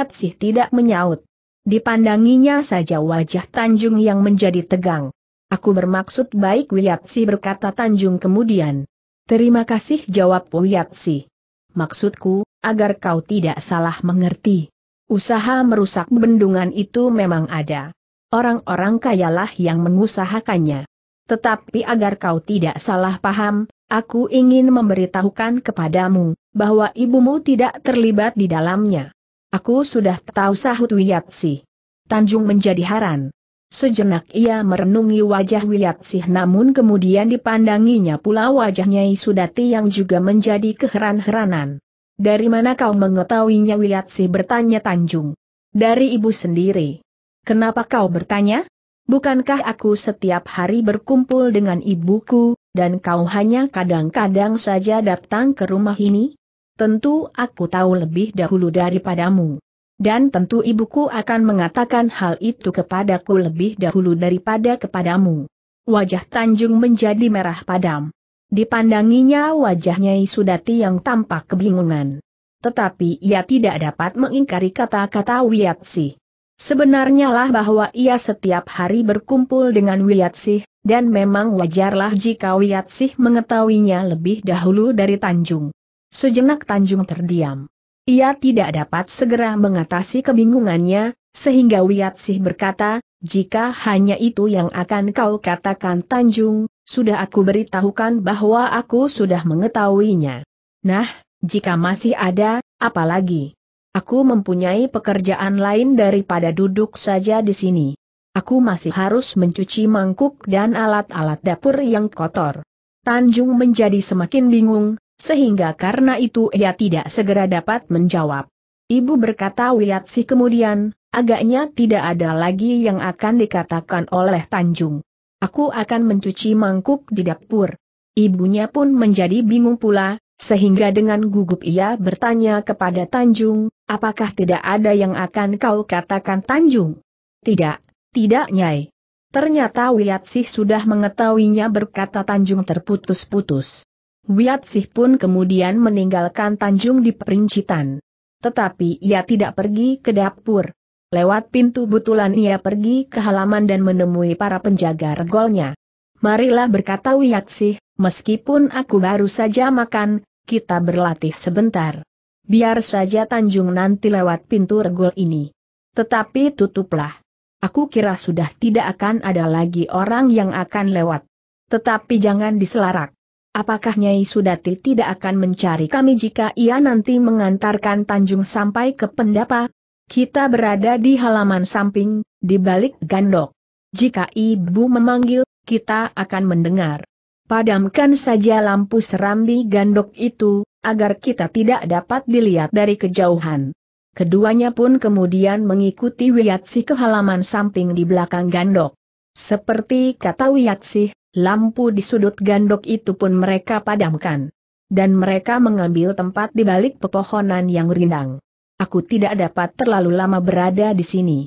sih tidak menyaut. Dipandanginya saja wajah Tanjung yang menjadi tegang. Aku bermaksud baik sih berkata Tanjung kemudian. Terima kasih jawab sih. Maksudku, agar kau tidak salah mengerti. Usaha merusak bendungan itu memang ada orang-orang kayalah yang mengusahakannya. Tetapi agar kau tidak salah paham, aku ingin memberitahukan kepadamu, bahwa ibumu tidak terlibat di dalamnya. Aku sudah tahu sahut Wiyatsi. Tanjung menjadi haran. Sejenak ia merenungi wajah Wiyatsi namun kemudian dipandanginya pula wajahnya Isudati yang juga menjadi keheran-heranan. Dari mana kau mengetahuinya Wiyatsi bertanya Tanjung. Dari ibu sendiri. Kenapa kau bertanya? Bukankah aku setiap hari berkumpul dengan ibuku, dan kau hanya kadang-kadang saja datang ke rumah ini? Tentu aku tahu lebih dahulu daripadamu. Dan tentu ibuku akan mengatakan hal itu kepadaku lebih dahulu daripada kepadamu. Wajah Tanjung menjadi merah padam. Dipandanginya wajahnya Sudati yang tampak kebingungan. Tetapi ia tidak dapat mengingkari kata-kata Wiatsi. Sebenarnya lah bahwa ia setiap hari berkumpul dengan Wiyatsih, dan memang wajarlah jika Wiyatsih mengetahuinya lebih dahulu dari Tanjung. Sejenak Tanjung terdiam. Ia tidak dapat segera mengatasi kebingungannya, sehingga Wiyatsih berkata, jika hanya itu yang akan kau katakan Tanjung, sudah aku beritahukan bahwa aku sudah mengetahuinya. Nah, jika masih ada, apalagi? Aku mempunyai pekerjaan lain daripada duduk saja di sini. Aku masih harus mencuci mangkuk dan alat-alat dapur yang kotor. Tanjung menjadi semakin bingung, sehingga karena itu ia tidak segera dapat menjawab. Ibu berkata Wiyatsi kemudian, agaknya tidak ada lagi yang akan dikatakan oleh Tanjung. Aku akan mencuci mangkuk di dapur. Ibunya pun menjadi bingung pula, sehingga dengan gugup ia bertanya kepada Tanjung, Apakah tidak ada yang akan kau katakan Tanjung? Tidak, tidak Nyai. Ternyata Wiatsih sudah mengetahuinya berkata Tanjung terputus-putus. Wiatsih pun kemudian meninggalkan Tanjung di perincitan. Tetapi ia tidak pergi ke dapur. Lewat pintu butulan ia pergi ke halaman dan menemui para penjaga regolnya. Marilah berkata Wiatsih, meskipun aku baru saja makan, kita berlatih sebentar. Biar saja Tanjung nanti lewat pintu regol ini. Tetapi tutuplah. Aku kira sudah tidak akan ada lagi orang yang akan lewat. Tetapi jangan diselarak. Apakah Nyai Sudati tidak akan mencari kami jika ia nanti mengantarkan Tanjung sampai ke pendapa? Kita berada di halaman samping, di balik gandok. Jika ibu memanggil, kita akan mendengar. Padamkan saja lampu serambi gandok itu, agar kita tidak dapat dilihat dari kejauhan. Keduanya pun kemudian mengikuti Wiyatsi ke halaman samping di belakang gandok. Seperti kata Wiyatsi, lampu di sudut gandok itu pun mereka padamkan. Dan mereka mengambil tempat di balik pepohonan yang rindang. Aku tidak dapat terlalu lama berada di sini.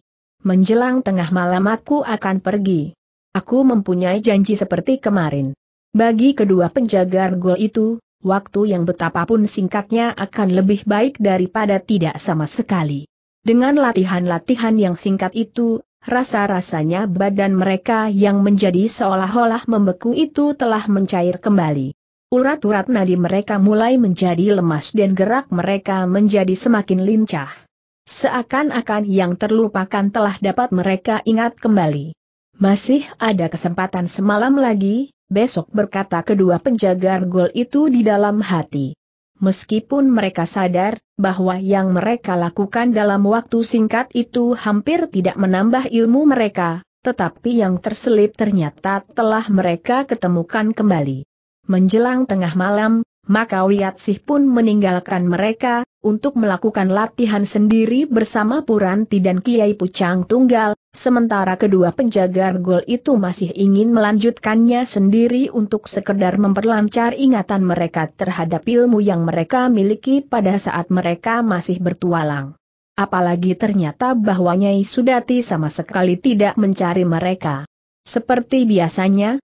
Menjelang tengah malam aku akan pergi. Aku mempunyai janji seperti kemarin. Bagi kedua penjaga gol itu, waktu yang betapapun singkatnya akan lebih baik daripada tidak sama sekali. Dengan latihan-latihan yang singkat itu, rasa-rasanya badan mereka yang menjadi seolah-olah membeku itu telah mencair kembali. Urat-urat nadi mereka mulai menjadi lemas dan gerak mereka menjadi semakin lincah. Seakan-akan yang terlupakan telah dapat mereka ingat kembali. Masih ada kesempatan semalam lagi, besok berkata kedua penjaga gol itu di dalam hati. Meskipun mereka sadar bahwa yang mereka lakukan dalam waktu singkat itu hampir tidak menambah ilmu mereka, tetapi yang terselip ternyata telah mereka ketemukan kembali. Menjelang tengah malam, maka Sih pun meninggalkan mereka, untuk melakukan latihan sendiri bersama Puranti dan Kiai Pucang Tunggal, sementara kedua penjaga gol itu masih ingin melanjutkannya sendiri untuk sekedar memperlancar ingatan mereka terhadap ilmu yang mereka miliki pada saat mereka masih bertualang. Apalagi ternyata bahwa Nyai Sudati sama sekali tidak mencari mereka. Seperti biasanya,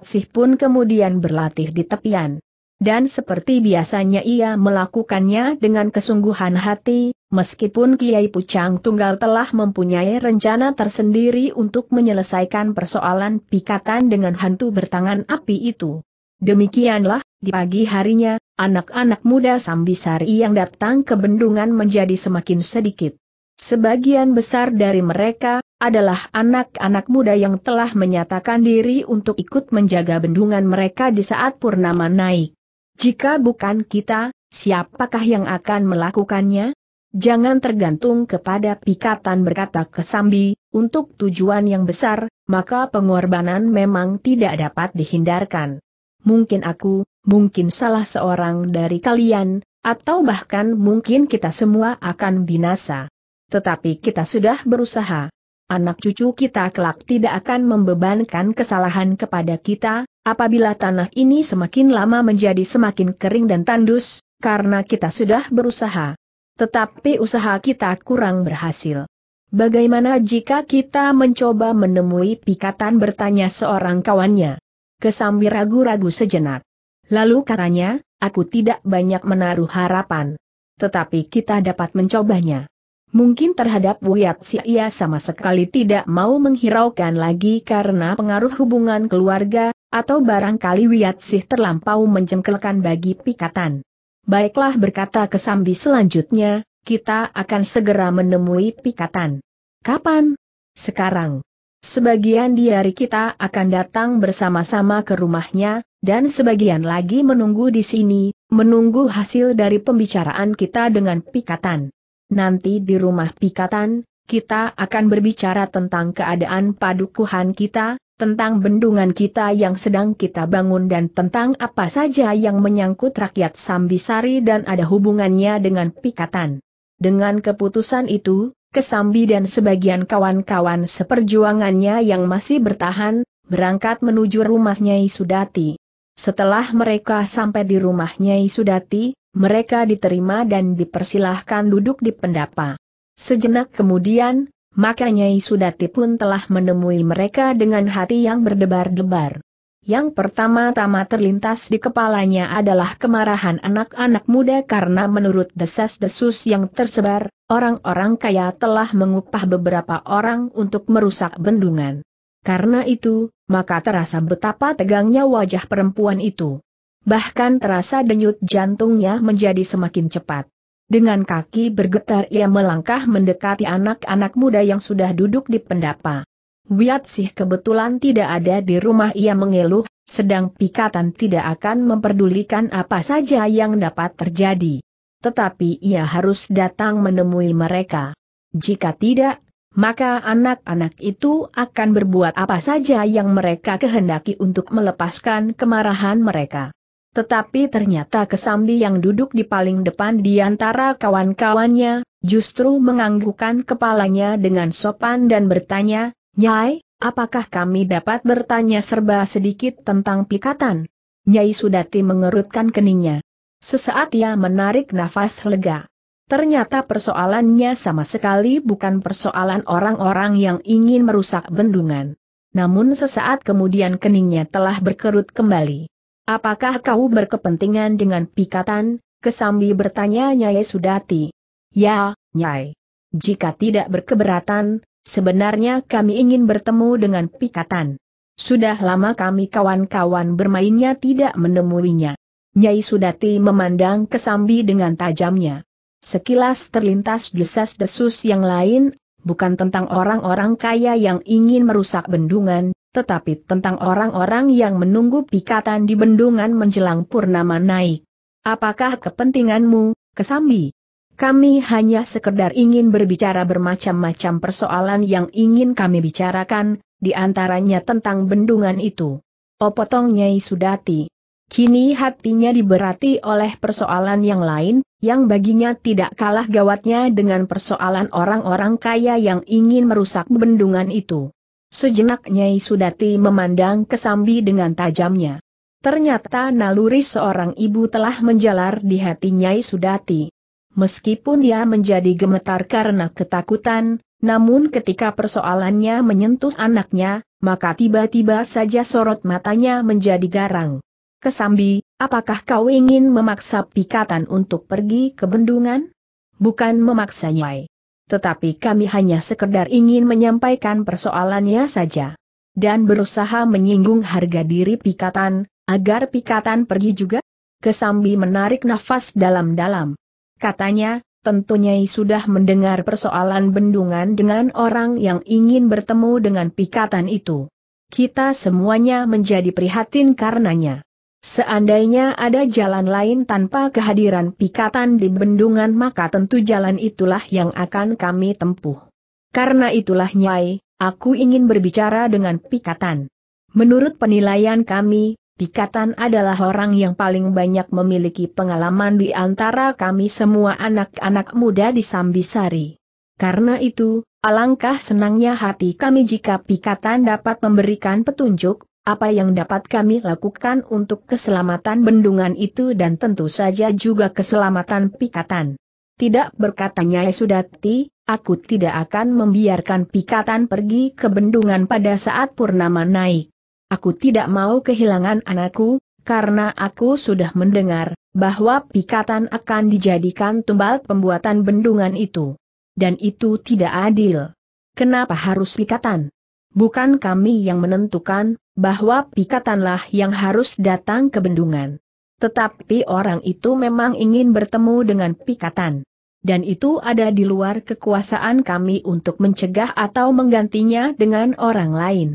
Sih pun kemudian berlatih di tepian. Dan seperti biasanya ia melakukannya dengan kesungguhan hati, meskipun Kiai Pucang Tunggal telah mempunyai rencana tersendiri untuk menyelesaikan persoalan pikatan dengan hantu bertangan api itu. Demikianlah, di pagi harinya, anak-anak muda Sambisari yang datang ke bendungan menjadi semakin sedikit. Sebagian besar dari mereka, adalah anak-anak muda yang telah menyatakan diri untuk ikut menjaga bendungan mereka di saat Purnama naik. Jika bukan kita, siapakah yang akan melakukannya? Jangan tergantung kepada pikatan berkata kesambi, untuk tujuan yang besar, maka pengorbanan memang tidak dapat dihindarkan. Mungkin aku, mungkin salah seorang dari kalian, atau bahkan mungkin kita semua akan binasa. Tetapi kita sudah berusaha anak cucu kita kelak tidak akan membebankan kesalahan kepada kita, apabila tanah ini semakin lama menjadi semakin kering dan tandus, karena kita sudah berusaha. Tetapi usaha kita kurang berhasil. Bagaimana jika kita mencoba menemui pikatan bertanya seorang kawannya? Kesambi ragu-ragu sejenak. Lalu katanya, aku tidak banyak menaruh harapan. Tetapi kita dapat mencobanya. Mungkin terhadap Wuyatsi ia sama sekali tidak mau menghiraukan lagi karena pengaruh hubungan keluarga, atau barangkali Wuyatsi terlampau menjengkelkan bagi pikatan. Baiklah berkata Kesambi selanjutnya, kita akan segera menemui pikatan. Kapan? Sekarang. Sebagian di kita akan datang bersama-sama ke rumahnya, dan sebagian lagi menunggu di sini, menunggu hasil dari pembicaraan kita dengan pikatan. Nanti di rumah pikatan, kita akan berbicara tentang keadaan padukuhan kita, tentang bendungan kita yang sedang kita bangun dan tentang apa saja yang menyangkut rakyat Sambisari dan ada hubungannya dengan pikatan. Dengan keputusan itu, Kesambi dan sebagian kawan-kawan seperjuangannya yang masih bertahan, berangkat menuju rumah Nyai Sudati. Setelah mereka sampai di rumah Nyai Sudati, mereka diterima dan dipersilahkan duduk di pendapa. Sejenak kemudian, maka Nyai Sudati pun telah menemui mereka dengan hati yang berdebar-debar. Yang pertama-tama terlintas di kepalanya adalah kemarahan anak-anak muda karena menurut desas-desus yang tersebar, orang-orang kaya telah mengupah beberapa orang untuk merusak bendungan. Karena itu, maka terasa betapa tegangnya wajah perempuan itu bahkan terasa denyut jantungnya menjadi semakin cepat. Dengan kaki bergetar ia melangkah mendekati anak-anak muda yang sudah duduk di pendapa. sih kebetulan tidak ada di rumah ia mengeluh, sedang pikatan tidak akan memperdulikan apa saja yang dapat terjadi. Tetapi ia harus datang menemui mereka. Jika tidak, maka anak-anak itu akan berbuat apa saja yang mereka kehendaki untuk melepaskan kemarahan mereka. Tetapi ternyata Kesambi yang duduk di paling depan di antara kawan-kawannya, justru menganggukkan kepalanya dengan sopan dan bertanya, Nyai, apakah kami dapat bertanya serba sedikit tentang pikatan? Nyai Sudati mengerutkan keningnya. Sesaat ia menarik nafas lega. Ternyata persoalannya sama sekali bukan persoalan orang-orang yang ingin merusak bendungan. Namun sesaat kemudian keningnya telah berkerut kembali. Apakah kau berkepentingan dengan pikatan? Kesambi bertanya Nyai Sudati. Ya, Nyai. Jika tidak berkeberatan, sebenarnya kami ingin bertemu dengan pikatan. Sudah lama kami kawan-kawan bermainnya tidak menemuinya. Nyai Sudati memandang Kesambi dengan tajamnya. Sekilas terlintas desas-desus yang lain, bukan tentang orang-orang kaya yang ingin merusak bendungan, tetapi tentang orang-orang yang menunggu pikatan di bendungan menjelang purnama naik. Apakah kepentinganmu, Kesambi? Kami hanya sekedar ingin berbicara bermacam-macam persoalan yang ingin kami bicarakan, di antaranya tentang bendungan itu. Opotong Nyai Sudati. Kini hatinya diberati oleh persoalan yang lain, yang baginya tidak kalah gawatnya dengan persoalan orang-orang kaya yang ingin merusak bendungan itu. Sejenak Nyai Sudati memandang ke Sambi dengan tajamnya. Ternyata naluri seorang ibu telah menjalar di hati Nyai Sudati. Meskipun dia menjadi gemetar karena ketakutan, namun ketika persoalannya menyentuh anaknya, maka tiba-tiba saja sorot matanya menjadi garang. Kesambi, apakah kau ingin memaksa pikatan untuk pergi ke bendungan? Bukan memaksa Nyai tetapi kami hanya sekedar ingin menyampaikan persoalannya saja. Dan berusaha menyinggung harga diri pikatan, agar pikatan pergi juga? Kesambi menarik nafas dalam-dalam. Katanya, tentunya i sudah mendengar persoalan bendungan dengan orang yang ingin bertemu dengan pikatan itu. Kita semuanya menjadi prihatin karenanya. Seandainya ada jalan lain tanpa kehadiran pikatan di bendungan maka tentu jalan itulah yang akan kami tempuh. Karena itulah Nyai, aku ingin berbicara dengan pikatan. Menurut penilaian kami, Pikatan adalah orang yang paling banyak memiliki pengalaman di antara kami semua anak-anak muda di Sambisari. Karena itu, alangkah senangnya hati kami jika Pikatan dapat memberikan petunjuk, apa yang dapat kami lakukan untuk keselamatan bendungan itu dan tentu saja juga keselamatan pikatan. Tidak berkatanya ya Sudati, aku tidak akan membiarkan pikatan pergi ke bendungan pada saat Purnama naik. Aku tidak mau kehilangan anakku, karena aku sudah mendengar bahwa pikatan akan dijadikan tumbal pembuatan bendungan itu. Dan itu tidak adil. Kenapa harus pikatan? bukan kami yang menentukan, bahwa pikatanlah yang harus datang ke bendungan. Tetapi orang itu memang ingin bertemu dengan pikatan. Dan itu ada di luar kekuasaan kami untuk mencegah atau menggantinya dengan orang lain.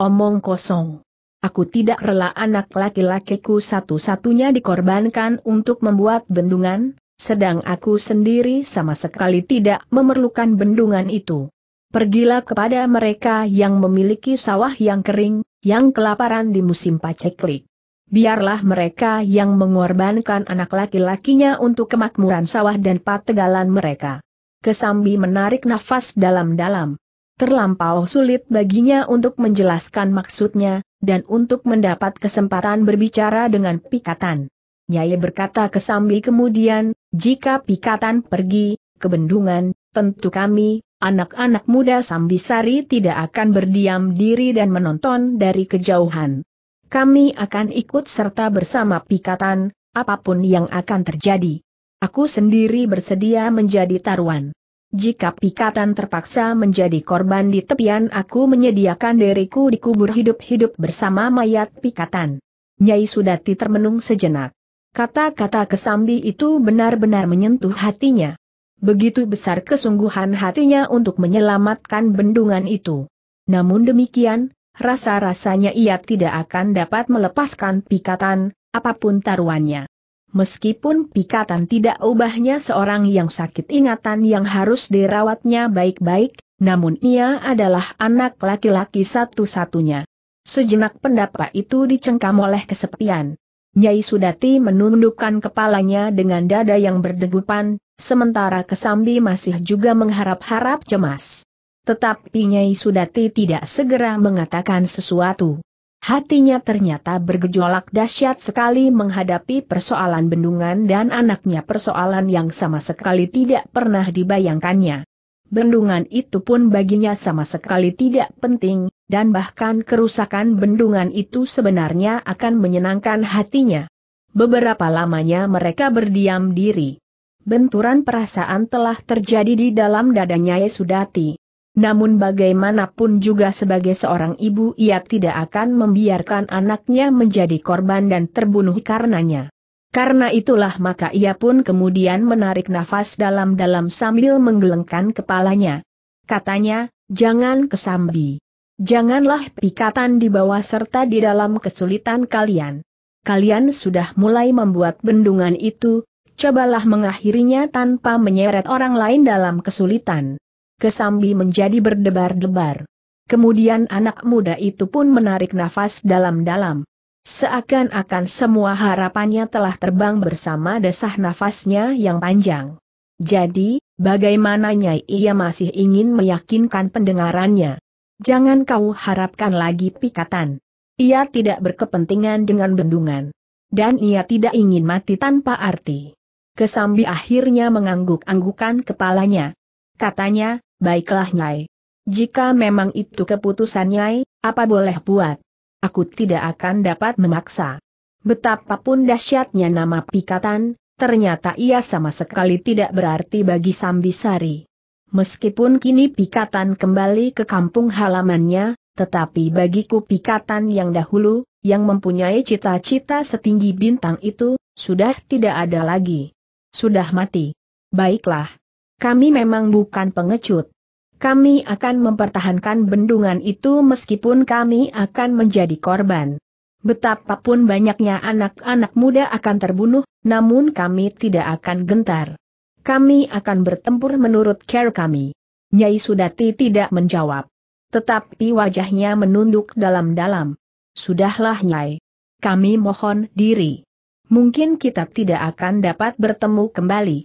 Omong kosong. Aku tidak rela anak laki-lakiku satu-satunya dikorbankan untuk membuat bendungan, sedang aku sendiri sama sekali tidak memerlukan bendungan itu. Pergilah kepada mereka yang memiliki sawah yang kering, yang kelaparan di musim paceklik. Biarlah mereka yang mengorbankan anak laki-lakinya untuk kemakmuran sawah dan pategalan mereka. Kesambi menarik nafas dalam-dalam. Terlampau sulit baginya untuk menjelaskan maksudnya, dan untuk mendapat kesempatan berbicara dengan Pikatan. Nyai berkata Kesambi kemudian, jika Pikatan pergi, kebendungan, tentu kami, anak-anak muda Sambisari tidak akan berdiam diri dan menonton dari kejauhan. Kami akan ikut serta bersama pikatan, apapun yang akan terjadi. Aku sendiri bersedia menjadi taruhan. Jika pikatan terpaksa menjadi korban di tepian aku menyediakan diriku dikubur hidup-hidup bersama mayat pikatan. Nyai Sudati termenung sejenak. Kata-kata kesambi itu benar-benar menyentuh hatinya. Begitu besar kesungguhan hatinya untuk menyelamatkan bendungan itu. Namun demikian, rasa-rasanya ia tidak akan dapat melepaskan pikatan, apapun taruhannya. Meskipun pikatan tidak ubahnya seorang yang sakit ingatan yang harus dirawatnya baik-baik, namun ia adalah anak laki-laki satu-satunya. Sejenak pendapat itu dicengkam oleh kesepian. Nyai Sudati menundukkan kepalanya dengan dada yang berdegupan, sementara Kesambi masih juga mengharap-harap cemas. Tetapi Nyai Sudati tidak segera mengatakan sesuatu. Hatinya ternyata bergejolak dahsyat sekali menghadapi persoalan bendungan dan anaknya persoalan yang sama sekali tidak pernah dibayangkannya. Bendungan itu pun baginya sama sekali tidak penting, dan bahkan kerusakan bendungan itu sebenarnya akan menyenangkan hatinya. Beberapa lamanya mereka berdiam diri benturan perasaan telah terjadi di dalam dadanya Yesudati. Namun bagaimanapun juga sebagai seorang ibu ia tidak akan membiarkan anaknya menjadi korban dan terbunuh karenanya. Karena itulah maka ia pun kemudian menarik nafas dalam-dalam sambil menggelengkan kepalanya. Katanya, jangan kesambi. Janganlah pikatan di bawah serta di dalam kesulitan kalian. Kalian sudah mulai membuat bendungan itu, cobalah mengakhirinya tanpa menyeret orang lain dalam kesulitan. Kesambi menjadi berdebar-debar. Kemudian anak muda itu pun menarik nafas dalam-dalam. Seakan-akan semua harapannya telah terbang bersama desah nafasnya yang panjang. Jadi, bagaimananya ia masih ingin meyakinkan pendengarannya. Jangan kau harapkan lagi pikatan. Ia tidak berkepentingan dengan bendungan. Dan ia tidak ingin mati tanpa arti. Kesambi akhirnya mengangguk-anggukan kepalanya. Katanya, baiklah Nyai. Jika memang itu keputusan Nyai, apa boleh buat? Aku tidak akan dapat memaksa. Betapapun dahsyatnya nama pikatan, ternyata ia sama sekali tidak berarti bagi Sambi Sari. Meskipun kini pikatan kembali ke kampung halamannya, tetapi bagiku pikatan yang dahulu, yang mempunyai cita-cita setinggi bintang itu, sudah tidak ada lagi. Sudah mati. Baiklah. Kami memang bukan pengecut. Kami akan mempertahankan bendungan itu meskipun kami akan menjadi korban. Betapapun banyaknya anak-anak muda akan terbunuh, namun kami tidak akan gentar. Kami akan bertempur menurut care kami. Nyai Sudati tidak menjawab. Tetapi wajahnya menunduk dalam-dalam. Sudahlah Nyai. Kami mohon diri mungkin kita tidak akan dapat bertemu kembali.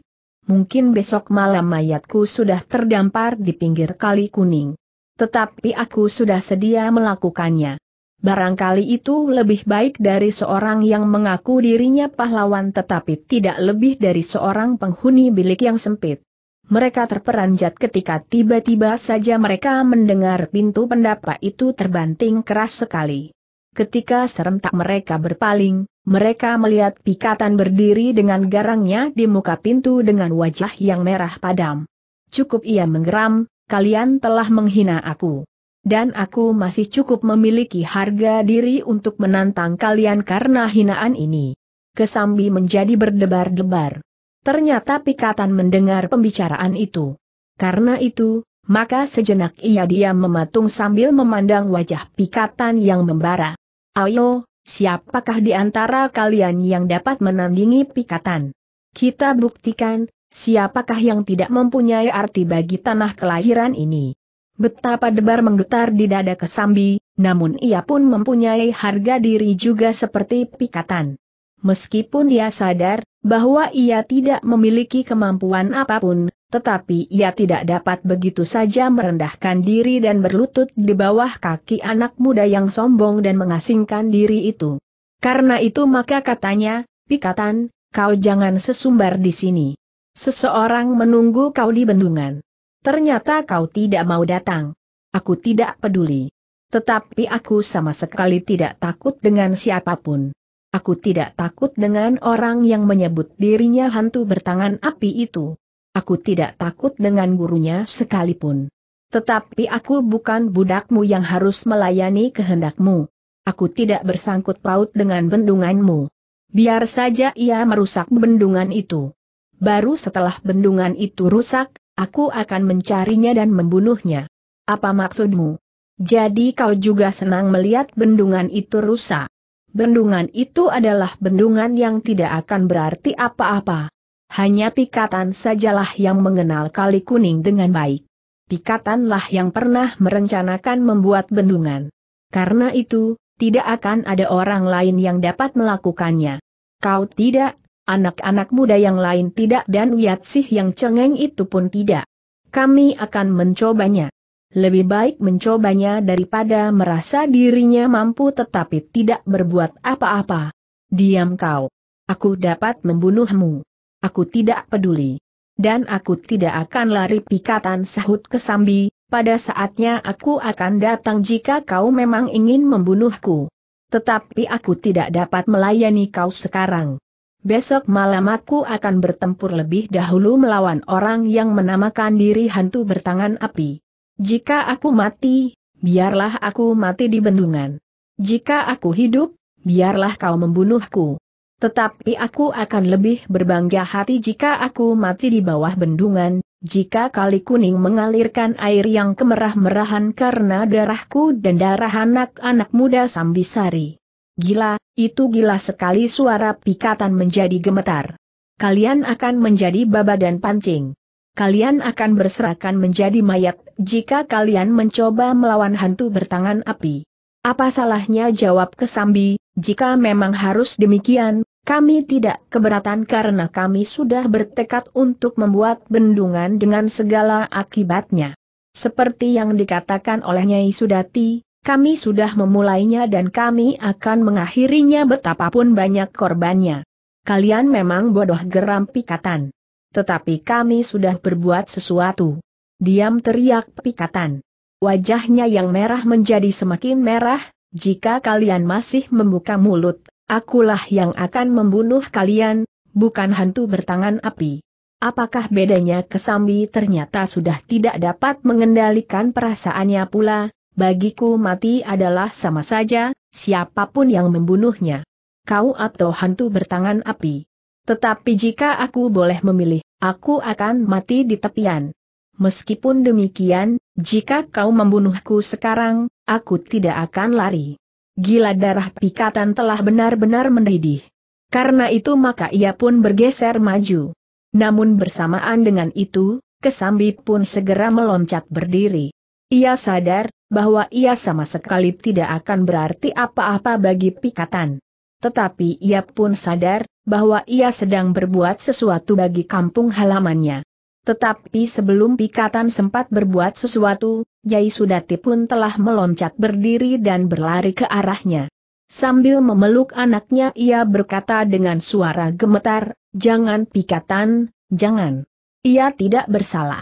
Mungkin besok malam mayatku sudah terdampar di pinggir kali kuning. Tetapi aku sudah sedia melakukannya. Barangkali itu lebih baik dari seorang yang mengaku dirinya pahlawan tetapi tidak lebih dari seorang penghuni bilik yang sempit. Mereka terperanjat ketika tiba-tiba saja mereka mendengar pintu pendapa itu terbanting keras sekali. Ketika serentak mereka berpaling, mereka melihat pikatan berdiri dengan garangnya di muka pintu dengan wajah yang merah padam. Cukup ia menggeram, kalian telah menghina aku. Dan aku masih cukup memiliki harga diri untuk menantang kalian karena hinaan ini. Kesambi menjadi berdebar-debar. Ternyata pikatan mendengar pembicaraan itu. Karena itu, maka sejenak ia diam mematung sambil memandang wajah pikatan yang membara. Ayo, Siapakah di antara kalian yang dapat menandingi pikatan? Kita buktikan, siapakah yang tidak mempunyai arti bagi tanah kelahiran ini. Betapa debar menggetar di dada Kesambi, namun ia pun mempunyai harga diri juga seperti pikatan. Meskipun dia sadar bahwa ia tidak memiliki kemampuan apapun, tetapi ia tidak dapat begitu saja merendahkan diri dan berlutut di bawah kaki anak muda yang sombong dan mengasingkan diri itu. Karena itu maka katanya, Pikatan, kau jangan sesumbar di sini. Seseorang menunggu kau di bendungan. Ternyata kau tidak mau datang. Aku tidak peduli. Tetapi aku sama sekali tidak takut dengan siapapun. Aku tidak takut dengan orang yang menyebut dirinya hantu bertangan api itu. Aku tidak takut dengan gurunya sekalipun. Tetapi aku bukan budakmu yang harus melayani kehendakmu. Aku tidak bersangkut paut dengan bendunganmu. Biar saja ia merusak bendungan itu. Baru setelah bendungan itu rusak, aku akan mencarinya dan membunuhnya. Apa maksudmu? Jadi kau juga senang melihat bendungan itu rusak. Bendungan itu adalah bendungan yang tidak akan berarti apa-apa hanya Pikatan sajalah yang mengenal kali kuning dengan baik. Pikatanlah yang pernah merencanakan membuat bendungan. Karena itu, tidak akan ada orang lain yang dapat melakukannya. Kau tidak, anak-anak muda yang lain tidak dan Wiatsih yang cengeng itu pun tidak. Kami akan mencobanya. Lebih baik mencobanya daripada merasa dirinya mampu tetapi tidak berbuat apa-apa. Diam kau. Aku dapat membunuhmu aku tidak peduli. Dan aku tidak akan lari pikatan sahut kesambi, pada saatnya aku akan datang jika kau memang ingin membunuhku. Tetapi aku tidak dapat melayani kau sekarang. Besok malam aku akan bertempur lebih dahulu melawan orang yang menamakan diri hantu bertangan api. Jika aku mati, biarlah aku mati di bendungan. Jika aku hidup, biarlah kau membunuhku. Tetapi aku akan lebih berbangga hati jika aku mati di bawah bendungan, jika kali kuning mengalirkan air yang kemerah-merahan karena darahku dan darah anak-anak muda Sambisari. Gila, itu gila sekali suara pikatan menjadi gemetar. Kalian akan menjadi baba dan pancing. Kalian akan berserakan menjadi mayat jika kalian mencoba melawan hantu bertangan api. Apa salahnya jawab Kesambi, jika memang harus demikian, kami tidak keberatan karena kami sudah bertekad untuk membuat bendungan dengan segala akibatnya. Seperti yang dikatakan oleh Nyai Sudati, kami sudah memulainya dan kami akan mengakhirinya betapapun banyak korbannya. Kalian memang bodoh geram pikatan. Tetapi kami sudah berbuat sesuatu. Diam teriak pikatan. Wajahnya yang merah menjadi semakin merah, jika kalian masih membuka mulut, Akulah yang akan membunuh kalian, bukan hantu bertangan api. Apakah bedanya Kesambi ternyata sudah tidak dapat mengendalikan perasaannya pula, bagiku mati adalah sama saja, siapapun yang membunuhnya. Kau atau hantu bertangan api. Tetapi jika aku boleh memilih, aku akan mati di tepian. Meskipun demikian, jika kau membunuhku sekarang, aku tidak akan lari gila darah pikatan telah benar-benar mendidih. Karena itu maka ia pun bergeser maju. Namun bersamaan dengan itu, Kesambi pun segera meloncat berdiri. Ia sadar, bahwa ia sama sekali tidak akan berarti apa-apa bagi pikatan. Tetapi ia pun sadar, bahwa ia sedang berbuat sesuatu bagi kampung halamannya. Tetapi sebelum Pikatan sempat berbuat sesuatu, Yai Sudati pun telah meloncat berdiri dan berlari ke arahnya. Sambil memeluk anaknya ia berkata dengan suara gemetar, Jangan Pikatan, jangan. Ia tidak bersalah.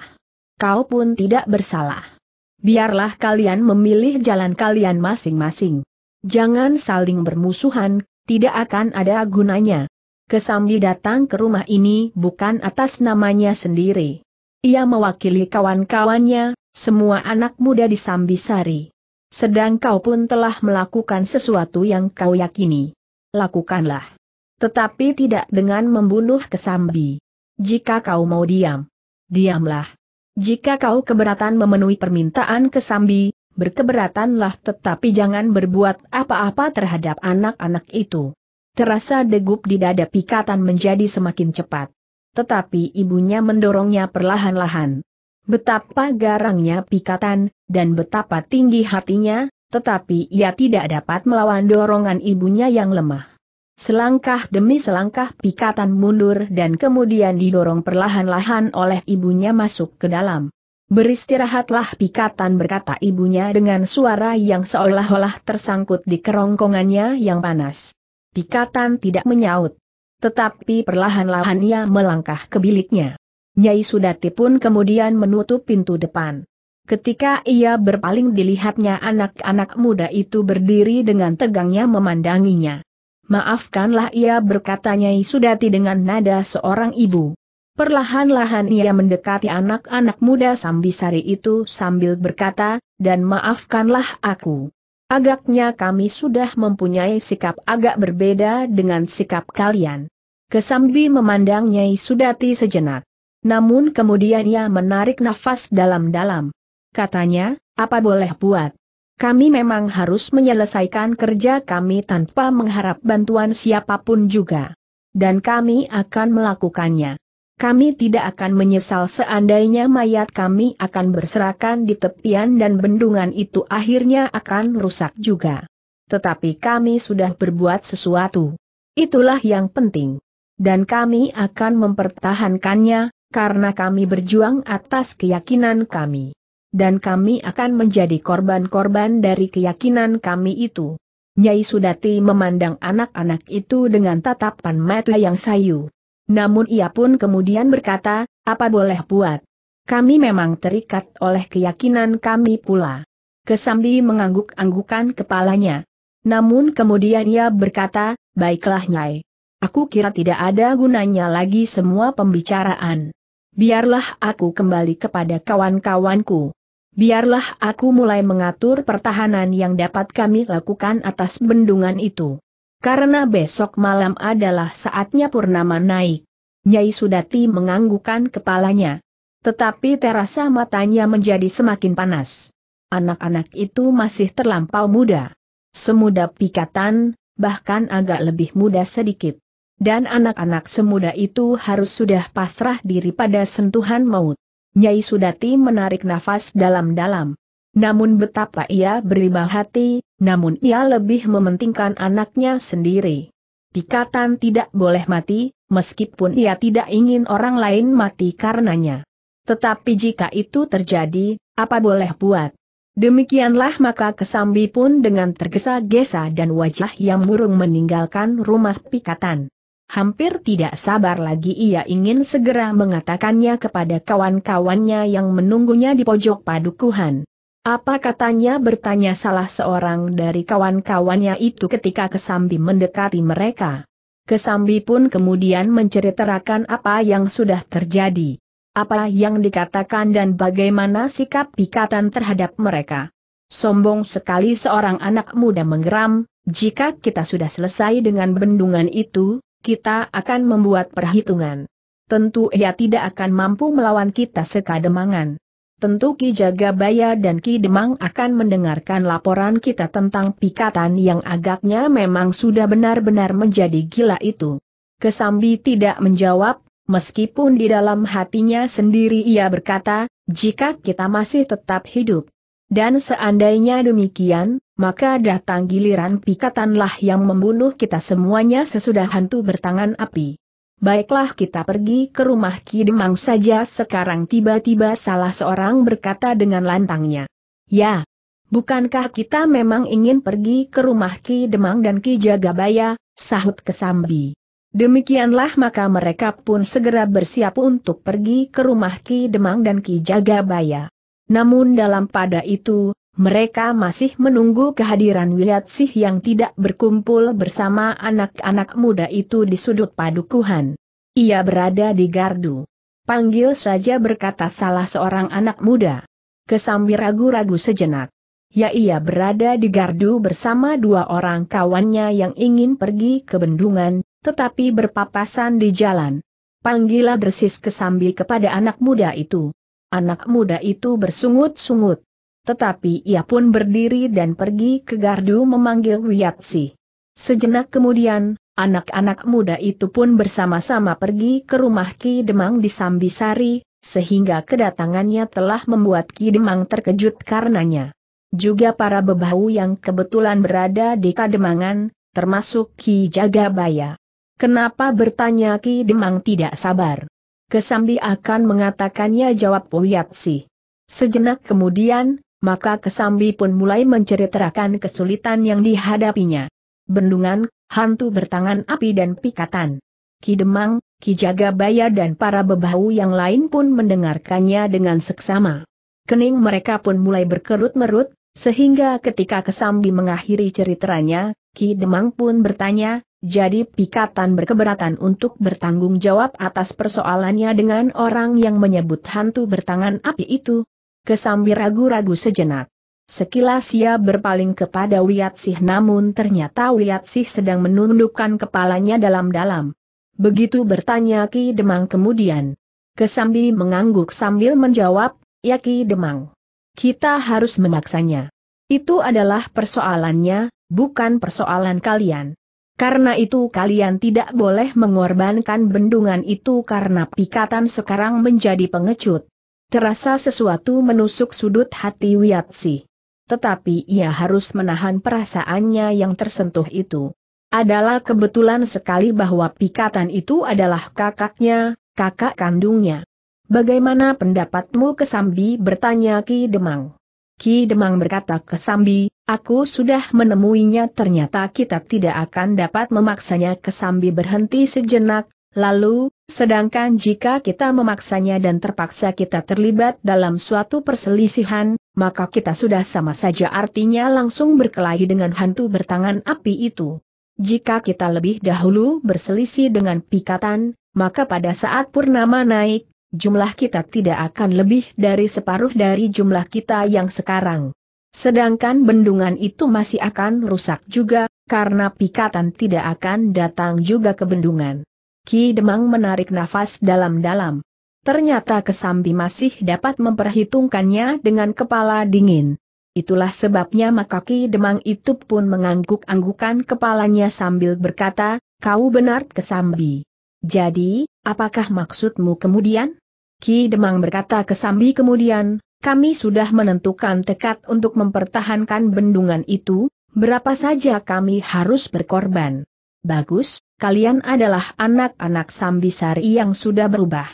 Kau pun tidak bersalah. Biarlah kalian memilih jalan kalian masing-masing. Jangan saling bermusuhan, tidak akan ada gunanya. Kesambi datang ke rumah ini bukan atas namanya sendiri. Ia mewakili kawan-kawannya, semua anak muda di Sambisari. Sedang kau pun telah melakukan sesuatu yang kau yakini. Lakukanlah. Tetapi tidak dengan membunuh Kesambi. Jika kau mau diam, diamlah. Jika kau keberatan memenuhi permintaan Kesambi, berkeberatanlah tetapi jangan berbuat apa-apa terhadap anak-anak itu terasa degup di dada pikatan menjadi semakin cepat. Tetapi ibunya mendorongnya perlahan-lahan. Betapa garangnya pikatan, dan betapa tinggi hatinya, tetapi ia tidak dapat melawan dorongan ibunya yang lemah. Selangkah demi selangkah pikatan mundur dan kemudian didorong perlahan-lahan oleh ibunya masuk ke dalam. Beristirahatlah pikatan berkata ibunya dengan suara yang seolah-olah tersangkut di kerongkongannya yang panas. Pikatan tidak menyaut. Tetapi perlahan-lahan ia melangkah ke biliknya. Nyai Sudati pun kemudian menutup pintu depan. Ketika ia berpaling dilihatnya anak-anak muda itu berdiri dengan tegangnya memandanginya. Maafkanlah ia berkata Nyai Sudati dengan nada seorang ibu. Perlahan-lahan ia mendekati anak-anak muda Sambisari itu sambil berkata, dan maafkanlah aku. Agaknya kami sudah mempunyai sikap agak berbeda dengan sikap kalian. Kesambi memandang Nyai Sudati sejenak. Namun kemudian ia menarik nafas dalam-dalam. Katanya, apa boleh buat? Kami memang harus menyelesaikan kerja kami tanpa mengharap bantuan siapapun juga. Dan kami akan melakukannya kami tidak akan menyesal seandainya mayat kami akan berserakan di tepian dan bendungan itu akhirnya akan rusak juga. Tetapi kami sudah berbuat sesuatu. Itulah yang penting. Dan kami akan mempertahankannya, karena kami berjuang atas keyakinan kami. Dan kami akan menjadi korban-korban dari keyakinan kami itu. Nyai Sudati memandang anak-anak itu dengan tatapan mata yang sayu. Namun ia pun kemudian berkata, apa boleh buat? Kami memang terikat oleh keyakinan kami pula. Kesambi mengangguk-anggukan kepalanya. Namun kemudian ia berkata, baiklah Nyai. Aku kira tidak ada gunanya lagi semua pembicaraan. Biarlah aku kembali kepada kawan-kawanku. Biarlah aku mulai mengatur pertahanan yang dapat kami lakukan atas bendungan itu. Karena besok malam adalah saatnya Purnama naik. Nyai Sudati menganggukan kepalanya. Tetapi terasa matanya menjadi semakin panas. Anak-anak itu masih terlampau muda. Semuda pikatan, bahkan agak lebih muda sedikit. Dan anak-anak semuda itu harus sudah pasrah diri pada sentuhan maut. Nyai Sudati menarik nafas dalam-dalam. Namun betapa ia berima hati, namun ia lebih mementingkan anaknya sendiri. Pikatan tidak boleh mati, meskipun ia tidak ingin orang lain mati karenanya. Tetapi jika itu terjadi, apa boleh buat? Demikianlah maka Kesambi pun dengan tergesa-gesa dan wajah yang murung meninggalkan rumah pikatan. Hampir tidak sabar lagi ia ingin segera mengatakannya kepada kawan-kawannya yang menunggunya di pojok padukuhan. Apa katanya bertanya salah seorang dari kawan-kawannya itu ketika Kesambi mendekati mereka. Kesambi pun kemudian menceritakan apa yang sudah terjadi. Apa yang dikatakan dan bagaimana sikap pikatan terhadap mereka. Sombong sekali seorang anak muda menggeram, jika kita sudah selesai dengan bendungan itu, kita akan membuat perhitungan. Tentu ia tidak akan mampu melawan kita sekademangan tentu Ki Jagabaya dan Ki Demang akan mendengarkan laporan kita tentang pikatan yang agaknya memang sudah benar-benar menjadi gila itu. Kesambi tidak menjawab, meskipun di dalam hatinya sendiri ia berkata, jika kita masih tetap hidup. Dan seandainya demikian, maka datang giliran pikatanlah yang membunuh kita semuanya sesudah hantu bertangan api. Baiklah kita pergi ke rumah Ki Demang saja sekarang tiba-tiba salah seorang berkata dengan lantangnya. Ya, bukankah kita memang ingin pergi ke rumah Ki Demang dan Ki Jagabaya, sahut Kesambi. Demikianlah maka mereka pun segera bersiap untuk pergi ke rumah Ki Demang dan Ki Jagabaya. Namun dalam pada itu, mereka masih menunggu kehadiran Wilatsih yang tidak berkumpul bersama anak-anak muda itu di sudut padukuhan. Ia berada di gardu. Panggil saja berkata salah seorang anak muda. Kesambi ragu-ragu sejenak. Ya ia berada di gardu bersama dua orang kawannya yang ingin pergi ke bendungan, tetapi berpapasan di jalan. Panggillah bersis Kesambi kepada anak muda itu. Anak muda itu bersungut-sungut. Tetapi ia pun berdiri dan pergi ke gardu memanggil Wiyatsi. Sejenak kemudian, anak-anak muda itu pun bersama-sama pergi ke rumah Ki Demang di Sambisari, sehingga kedatangannya telah membuat Ki Demang terkejut karenanya. Juga para bebahu yang kebetulan berada di Kademangan, termasuk Ki Jagabaya. Kenapa bertanya Ki Demang tidak sabar? Kesambi akan mengatakannya jawab Wiyatsi. Sejenak kemudian, maka Kesambi pun mulai menceritakan kesulitan yang dihadapinya. Bendungan, hantu bertangan api dan pikatan. Ki Demang, Ki Jagabaya dan para bebahu yang lain pun mendengarkannya dengan seksama. Kening mereka pun mulai berkerut-merut, sehingga ketika Kesambi mengakhiri ceritanya, Ki Demang pun bertanya, jadi pikatan berkeberatan untuk bertanggung jawab atas persoalannya dengan orang yang menyebut hantu bertangan api itu, Kesambi ragu-ragu sejenak. Sekilas ia berpaling kepada Wiatsih namun ternyata Wiatsih sedang menundukkan kepalanya dalam-dalam. Begitu bertanya Ki Demang kemudian. Kesambi mengangguk sambil menjawab, ya Ki Demang. Kita harus memaksanya. Itu adalah persoalannya, bukan persoalan kalian. Karena itu kalian tidak boleh mengorbankan bendungan itu karena pikatan sekarang menjadi pengecut. Terasa sesuatu menusuk sudut hati Wiatsi. Tetapi ia harus menahan perasaannya yang tersentuh itu. Adalah kebetulan sekali bahwa pikatan itu adalah kakaknya, kakak kandungnya. Bagaimana pendapatmu Kesambi bertanya Ki Demang. Ki Demang berkata Kesambi, aku sudah menemuinya ternyata kita tidak akan dapat memaksanya Kesambi berhenti sejenak, lalu, Sedangkan jika kita memaksanya dan terpaksa kita terlibat dalam suatu perselisihan, maka kita sudah sama saja artinya langsung berkelahi dengan hantu bertangan api itu. Jika kita lebih dahulu berselisih dengan pikatan, maka pada saat purnama naik, jumlah kita tidak akan lebih dari separuh dari jumlah kita yang sekarang. Sedangkan bendungan itu masih akan rusak juga, karena pikatan tidak akan datang juga ke bendungan. Ki Demang menarik nafas dalam-dalam. Ternyata Kesambi masih dapat memperhitungkannya dengan kepala dingin. Itulah sebabnya maka Ki Demang itu pun mengangguk-anggukan kepalanya sambil berkata, kau benar Kesambi. Jadi, apakah maksudmu kemudian? Ki Demang berkata Kesambi kemudian, kami sudah menentukan tekad untuk mempertahankan bendungan itu, berapa saja kami harus berkorban. Bagus, kalian adalah anak-anak Sambisari yang sudah berubah.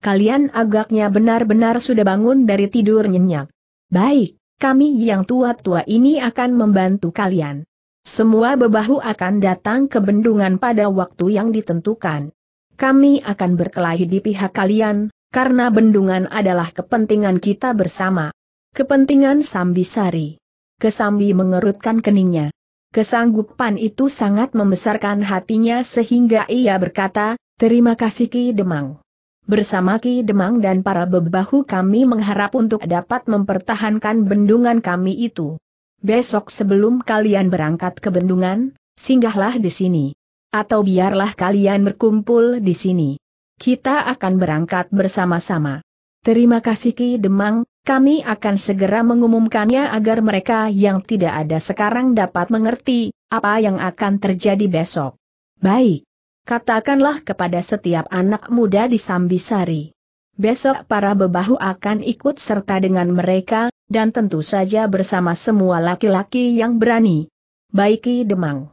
Kalian agaknya benar-benar sudah bangun dari tidur nyenyak. Baik, kami yang tua-tua ini akan membantu kalian. Semua bebahu akan datang ke bendungan pada waktu yang ditentukan. Kami akan berkelahi di pihak kalian, karena bendungan adalah kepentingan kita bersama. Kepentingan Sambisari. Kesambi mengerutkan keningnya. Kesanggupan itu sangat membesarkan hatinya sehingga ia berkata, terima kasih Ki Demang. Bersama Ki Demang dan para bebahu kami mengharap untuk dapat mempertahankan bendungan kami itu. Besok sebelum kalian berangkat ke bendungan, singgahlah di sini. Atau biarlah kalian berkumpul di sini. Kita akan berangkat bersama-sama. Terima kasih Ki Demang, kami akan segera mengumumkannya agar mereka yang tidak ada sekarang dapat mengerti apa yang akan terjadi besok. Baik. Katakanlah kepada setiap anak muda di Sambisari. Besok para bebahu akan ikut serta dengan mereka, dan tentu saja bersama semua laki-laki yang berani. Baik Ki Demang.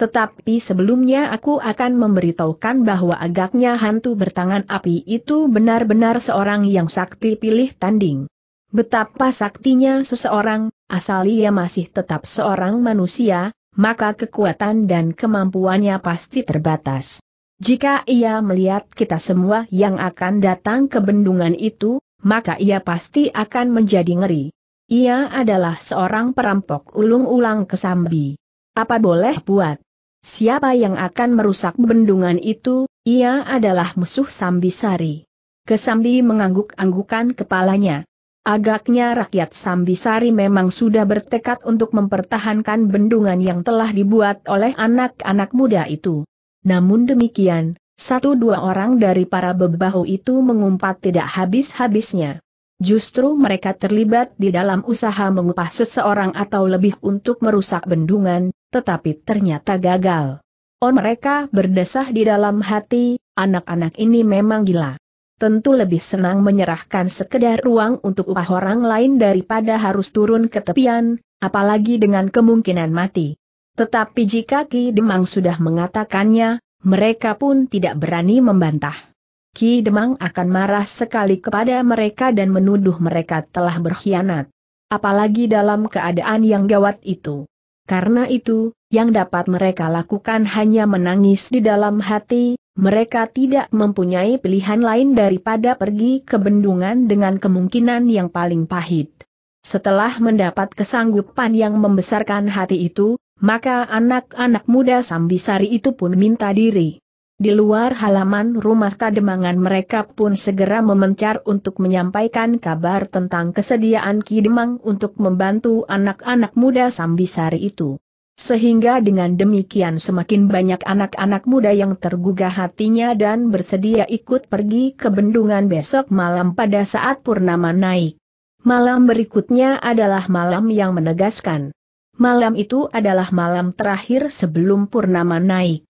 Tetapi sebelumnya aku akan memberitahukan bahwa agaknya hantu bertangan api itu benar-benar seorang yang sakti pilih tanding. Betapa saktinya seseorang, asal ia masih tetap seorang manusia, maka kekuatan dan kemampuannya pasti terbatas. Jika ia melihat kita semua yang akan datang ke bendungan itu, maka ia pasti akan menjadi ngeri. Ia adalah seorang perampok ulung-ulang kesambi. Apa boleh buat? Siapa yang akan merusak bendungan itu, ia adalah musuh Sambisari. Kesambi mengangguk-anggukan kepalanya. Agaknya rakyat Sambisari memang sudah bertekad untuk mempertahankan bendungan yang telah dibuat oleh anak-anak muda itu. Namun demikian, satu dua orang dari para bebahu itu mengumpat tidak habis-habisnya. Justru mereka terlibat di dalam usaha mengupah seseorang atau lebih untuk merusak bendungan, tetapi ternyata gagal. Oh mereka berdesah di dalam hati, anak-anak ini memang gila. Tentu lebih senang menyerahkan sekedar ruang untuk upah orang lain daripada harus turun ke tepian, apalagi dengan kemungkinan mati. Tetapi jika Ki Demang sudah mengatakannya, mereka pun tidak berani membantah. Ki Demang akan marah sekali kepada mereka dan menuduh mereka telah berkhianat. Apalagi dalam keadaan yang gawat itu. Karena itu, yang dapat mereka lakukan hanya menangis di dalam hati, mereka tidak mempunyai pilihan lain daripada pergi ke bendungan dengan kemungkinan yang paling pahit. Setelah mendapat kesanggupan yang membesarkan hati itu, maka anak-anak muda Sambisari itu pun minta diri. Di luar halaman rumah kademangan mereka pun segera memencar untuk menyampaikan kabar tentang kesediaan Kidemang untuk membantu anak-anak muda Sambisari itu. Sehingga dengan demikian semakin banyak anak-anak muda yang tergugah hatinya dan bersedia ikut pergi ke bendungan besok malam pada saat purnama naik. Malam berikutnya adalah malam yang menegaskan. Malam itu adalah malam terakhir sebelum purnama naik.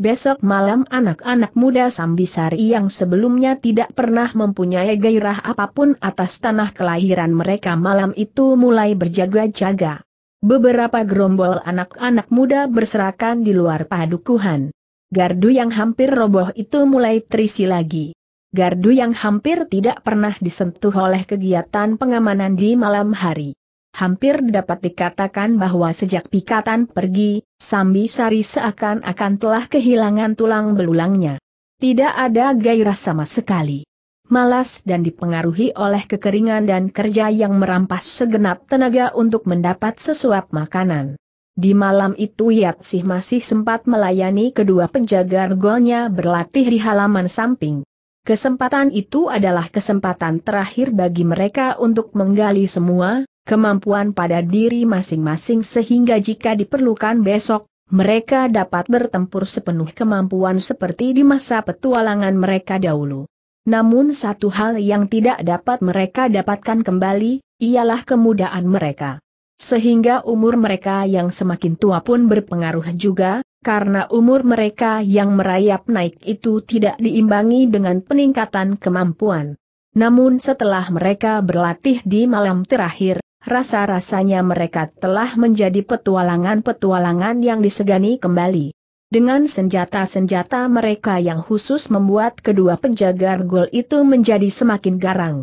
Besok malam anak-anak muda Sambisari yang sebelumnya tidak pernah mempunyai gairah apapun atas tanah kelahiran mereka malam itu mulai berjaga-jaga. Beberapa gerombol anak-anak muda berserakan di luar padukuhan. Gardu yang hampir roboh itu mulai terisi lagi. Gardu yang hampir tidak pernah disentuh oleh kegiatan pengamanan di malam hari hampir dapat dikatakan bahwa sejak Pikatan pergi, Sambi Sari seakan-akan telah kehilangan tulang belulangnya. Tidak ada gairah sama sekali. Malas dan dipengaruhi oleh kekeringan dan kerja yang merampas segenap tenaga untuk mendapat sesuap makanan. Di malam itu Yatsih masih sempat melayani kedua penjaga golnya berlatih di halaman samping. Kesempatan itu adalah kesempatan terakhir bagi mereka untuk menggali semua, kemampuan pada diri masing-masing sehingga jika diperlukan besok, mereka dapat bertempur sepenuh kemampuan seperti di masa petualangan mereka dahulu. Namun satu hal yang tidak dapat mereka dapatkan kembali, ialah kemudaan mereka. Sehingga umur mereka yang semakin tua pun berpengaruh juga, karena umur mereka yang merayap naik itu tidak diimbangi dengan peningkatan kemampuan. Namun setelah mereka berlatih di malam terakhir, Rasa-rasanya mereka telah menjadi petualangan-petualangan yang disegani kembali. Dengan senjata-senjata mereka yang khusus membuat kedua penjaga gol itu menjadi semakin garang.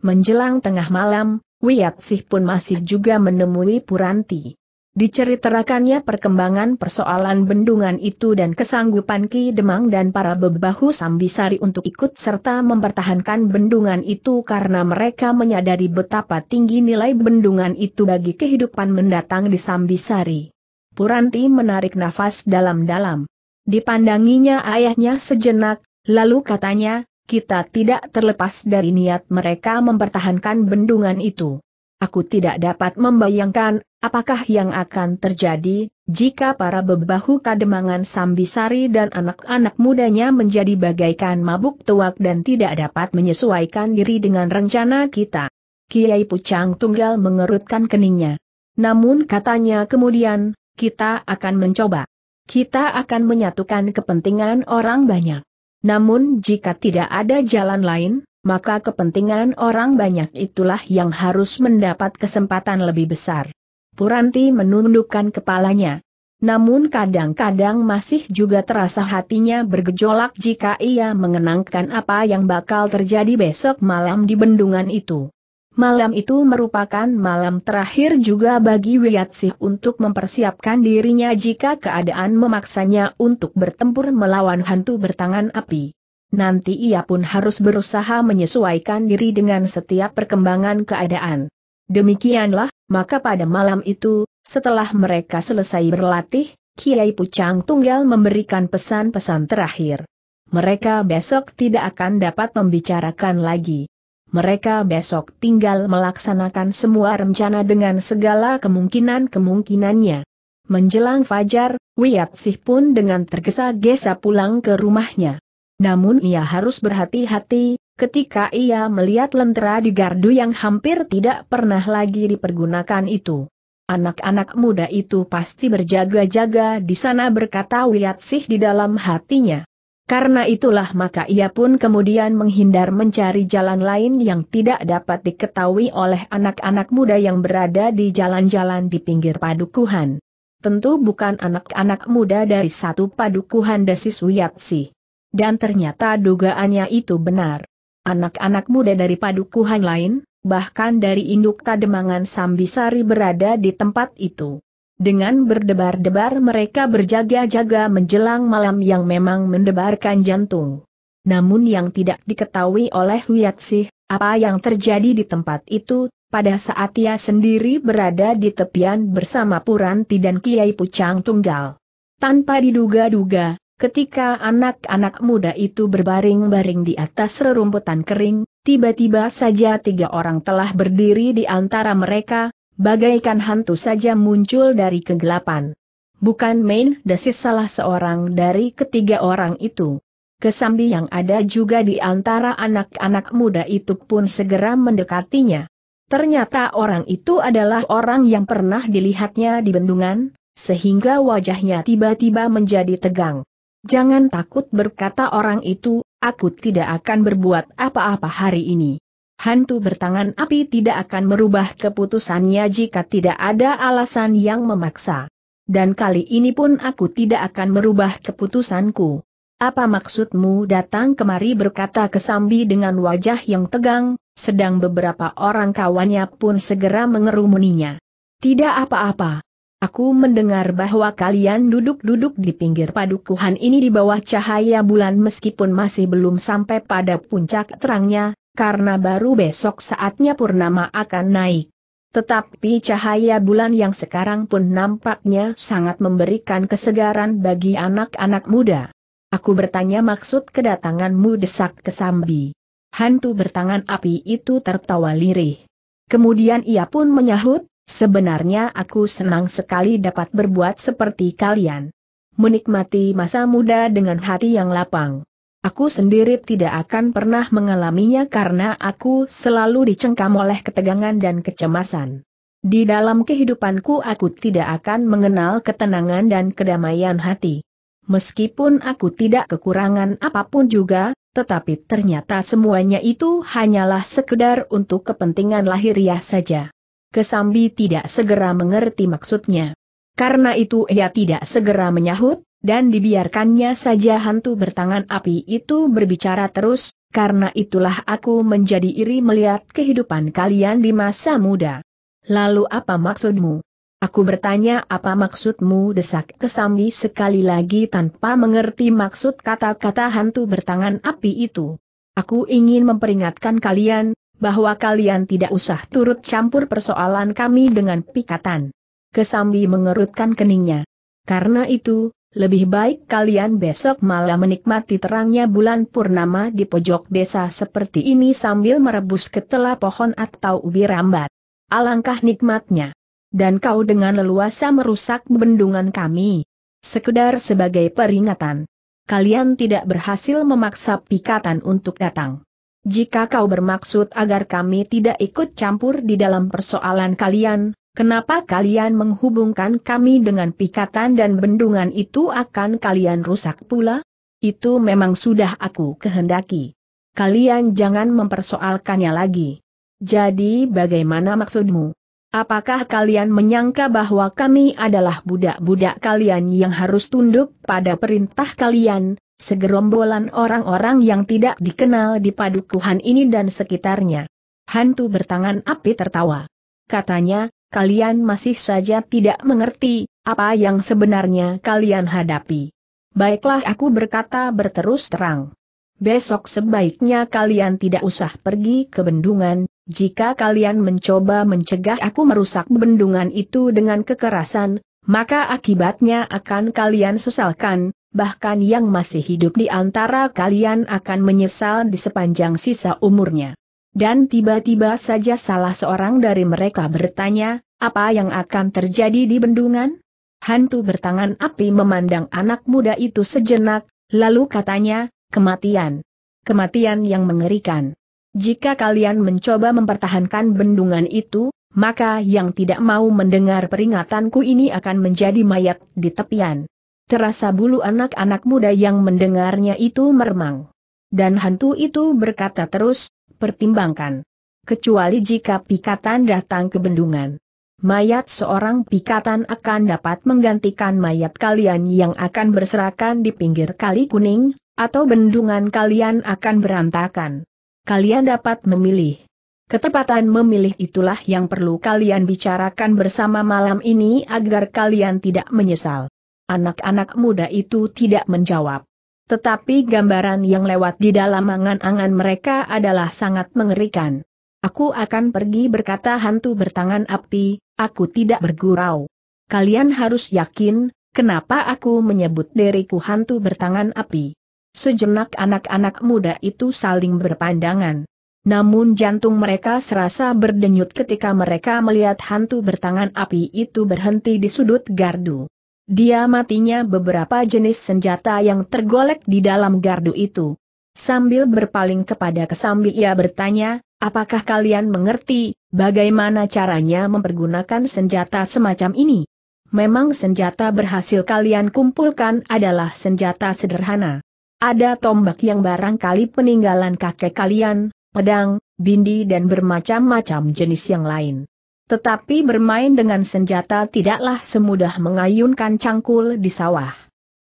Menjelang tengah malam, Wiyatsih pun masih juga menemui Puranti. Diceritakannya perkembangan persoalan bendungan itu dan kesanggupan Ki Demang dan para bebahu Sambisari untuk ikut serta mempertahankan bendungan itu karena mereka menyadari betapa tinggi nilai bendungan itu bagi kehidupan mendatang di Sambisari. Puranti menarik nafas dalam-dalam. Dipandanginya ayahnya sejenak, lalu katanya, kita tidak terlepas dari niat mereka mempertahankan bendungan itu. Aku tidak dapat membayangkan, apakah yang akan terjadi, jika para bebahu kademangan Sambisari dan anak-anak mudanya menjadi bagaikan mabuk tuak dan tidak dapat menyesuaikan diri dengan rencana kita. Kiai Pucang Tunggal mengerutkan keningnya. Namun katanya kemudian, kita akan mencoba. Kita akan menyatukan kepentingan orang banyak. Namun jika tidak ada jalan lain, maka kepentingan orang banyak itulah yang harus mendapat kesempatan lebih besar. Puranti menundukkan kepalanya. Namun kadang-kadang masih juga terasa hatinya bergejolak jika ia mengenangkan apa yang bakal terjadi besok malam di bendungan itu. Malam itu merupakan malam terakhir juga bagi Wiyatsih untuk mempersiapkan dirinya jika keadaan memaksanya untuk bertempur melawan hantu bertangan api nanti ia pun harus berusaha menyesuaikan diri dengan setiap perkembangan keadaan. Demikianlah, maka pada malam itu, setelah mereka selesai berlatih, Kiai Pucang Tunggal memberikan pesan-pesan terakhir. Mereka besok tidak akan dapat membicarakan lagi. Mereka besok tinggal melaksanakan semua rencana dengan segala kemungkinan-kemungkinannya. Menjelang fajar, Wiyatsih pun dengan tergesa-gesa pulang ke rumahnya namun ia harus berhati-hati, ketika ia melihat lentera di gardu yang hampir tidak pernah lagi dipergunakan itu. Anak-anak muda itu pasti berjaga-jaga di sana berkata Sih di dalam hatinya. Karena itulah maka ia pun kemudian menghindar mencari jalan lain yang tidak dapat diketahui oleh anak-anak muda yang berada di jalan-jalan di pinggir padukuhan. Tentu bukan anak-anak muda dari satu padukuhan Desis Sih. Dan ternyata dugaannya itu benar. Anak-anak muda dari padukuhan lain, bahkan dari induk Kademangan Sambisari berada di tempat itu. Dengan berdebar-debar mereka berjaga-jaga menjelang malam yang memang mendebarkan jantung. Namun yang tidak diketahui oleh Huyatsih apa yang terjadi di tempat itu, pada saat ia sendiri berada di tepian bersama Puranti dan Kiai Pucang Tunggal. Tanpa diduga-duga, Ketika anak-anak muda itu berbaring-baring di atas rerumputan kering, tiba-tiba saja tiga orang telah berdiri di antara mereka, bagaikan hantu saja muncul dari kegelapan. Bukan main desis salah seorang dari ketiga orang itu. Kesambi yang ada juga di antara anak-anak muda itu pun segera mendekatinya. Ternyata orang itu adalah orang yang pernah dilihatnya di bendungan, sehingga wajahnya tiba-tiba menjadi tegang. Jangan takut berkata orang itu, aku tidak akan berbuat apa-apa hari ini. Hantu bertangan api tidak akan merubah keputusannya jika tidak ada alasan yang memaksa. Dan kali ini pun aku tidak akan merubah keputusanku. Apa maksudmu datang kemari berkata Kesambi dengan wajah yang tegang, sedang beberapa orang kawannya pun segera mengerumuninya. Tidak apa-apa, Aku mendengar bahwa kalian duduk-duduk di pinggir padukuhan ini di bawah cahaya bulan meskipun masih belum sampai pada puncak terangnya, karena baru besok saatnya purnama akan naik. Tetapi cahaya bulan yang sekarang pun nampaknya sangat memberikan kesegaran bagi anak-anak muda. Aku bertanya maksud kedatanganmu desak kesambi. Hantu bertangan api itu tertawa lirih. Kemudian ia pun menyahut, Sebenarnya aku senang sekali dapat berbuat seperti kalian. Menikmati masa muda dengan hati yang lapang. Aku sendiri tidak akan pernah mengalaminya karena aku selalu dicengkam oleh ketegangan dan kecemasan. Di dalam kehidupanku aku tidak akan mengenal ketenangan dan kedamaian hati. Meskipun aku tidak kekurangan apapun juga, tetapi ternyata semuanya itu hanyalah sekedar untuk kepentingan lahiriah saja. Kesambi tidak segera mengerti maksudnya. Karena itu ia tidak segera menyahut, dan dibiarkannya saja hantu bertangan api itu berbicara terus, karena itulah aku menjadi iri melihat kehidupan kalian di masa muda. Lalu apa maksudmu? Aku bertanya apa maksudmu desak Kesambi sekali lagi tanpa mengerti maksud kata-kata hantu bertangan api itu. Aku ingin memperingatkan kalian, bahwa kalian tidak usah turut campur persoalan kami dengan pikatan. Kesambi mengerutkan keningnya. Karena itu, lebih baik kalian besok malah menikmati terangnya bulan purnama di pojok desa seperti ini sambil merebus ketela pohon atau ubi rambat. Alangkah nikmatnya. Dan kau dengan leluasa merusak bendungan kami. Sekedar sebagai peringatan. Kalian tidak berhasil memaksa pikatan untuk datang. Jika kau bermaksud agar kami tidak ikut campur di dalam persoalan kalian, kenapa kalian menghubungkan kami dengan pikatan dan bendungan itu akan kalian rusak pula? Itu memang sudah aku kehendaki. Kalian jangan mempersoalkannya lagi. Jadi bagaimana maksudmu? Apakah kalian menyangka bahwa kami adalah budak-budak kalian yang harus tunduk pada perintah kalian, segerombolan orang-orang yang tidak dikenal di padukuhan ini dan sekitarnya? Hantu bertangan api tertawa. Katanya, kalian masih saja tidak mengerti apa yang sebenarnya kalian hadapi. Baiklah aku berkata berterus terang. Besok sebaiknya kalian tidak usah pergi ke bendungan, jika kalian mencoba mencegah aku merusak bendungan itu dengan kekerasan, maka akibatnya akan kalian sesalkan, bahkan yang masih hidup di antara kalian akan menyesal di sepanjang sisa umurnya. Dan tiba-tiba saja salah seorang dari mereka bertanya, apa yang akan terjadi di bendungan? Hantu bertangan api memandang anak muda itu sejenak, lalu katanya, kematian. Kematian yang mengerikan. Jika kalian mencoba mempertahankan bendungan itu, maka yang tidak mau mendengar peringatanku ini akan menjadi mayat di tepian. Terasa bulu anak-anak muda yang mendengarnya itu meremang. Dan hantu itu berkata terus, pertimbangkan. Kecuali jika pikatan datang ke bendungan. Mayat seorang pikatan akan dapat menggantikan mayat kalian yang akan berserakan di pinggir kali kuning, atau bendungan kalian akan berantakan kalian dapat memilih. Ketepatan memilih itulah yang perlu kalian bicarakan bersama malam ini agar kalian tidak menyesal. Anak-anak muda itu tidak menjawab. Tetapi gambaran yang lewat di dalam angan-angan mereka adalah sangat mengerikan. Aku akan pergi berkata hantu bertangan api, aku tidak bergurau. Kalian harus yakin, kenapa aku menyebut diriku hantu bertangan api. Sejenak anak-anak muda itu saling berpandangan. Namun jantung mereka serasa berdenyut ketika mereka melihat hantu bertangan api itu berhenti di sudut gardu. Dia matinya beberapa jenis senjata yang tergolek di dalam gardu itu. Sambil berpaling kepada Kesambi ia bertanya, apakah kalian mengerti, bagaimana caranya mempergunakan senjata semacam ini? Memang senjata berhasil kalian kumpulkan adalah senjata sederhana. Ada tombak yang barangkali peninggalan kakek kalian, pedang, bindi dan bermacam-macam jenis yang lain. Tetapi bermain dengan senjata tidaklah semudah mengayunkan cangkul di sawah.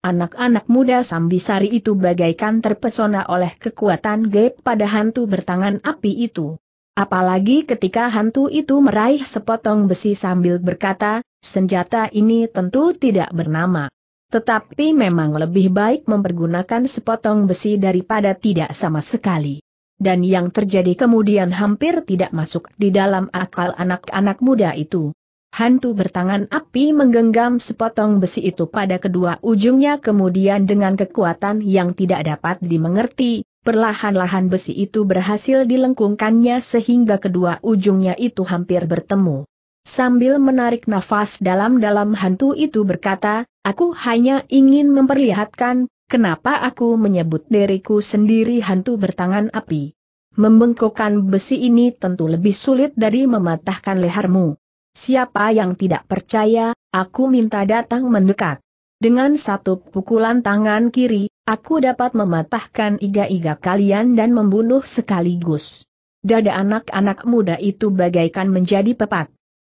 Anak-anak muda Sambisari itu bagaikan terpesona oleh kekuatan gaib pada hantu bertangan api itu. Apalagi ketika hantu itu meraih sepotong besi sambil berkata, senjata ini tentu tidak bernama. Tetapi memang lebih baik mempergunakan sepotong besi daripada tidak sama sekali. Dan yang terjadi kemudian hampir tidak masuk di dalam akal anak-anak muda itu. Hantu bertangan api menggenggam sepotong besi itu pada kedua ujungnya kemudian dengan kekuatan yang tidak dapat dimengerti, perlahan-lahan besi itu berhasil dilengkungkannya sehingga kedua ujungnya itu hampir bertemu. Sambil menarik nafas dalam-dalam hantu itu berkata, Aku hanya ingin memperlihatkan, kenapa aku menyebut diriku sendiri hantu bertangan api. Membengkokkan besi ini tentu lebih sulit dari mematahkan lehermu. Siapa yang tidak percaya, aku minta datang mendekat. Dengan satu pukulan tangan kiri, aku dapat mematahkan iga-iga kalian dan membunuh sekaligus. Dada anak-anak muda itu bagaikan menjadi pepat.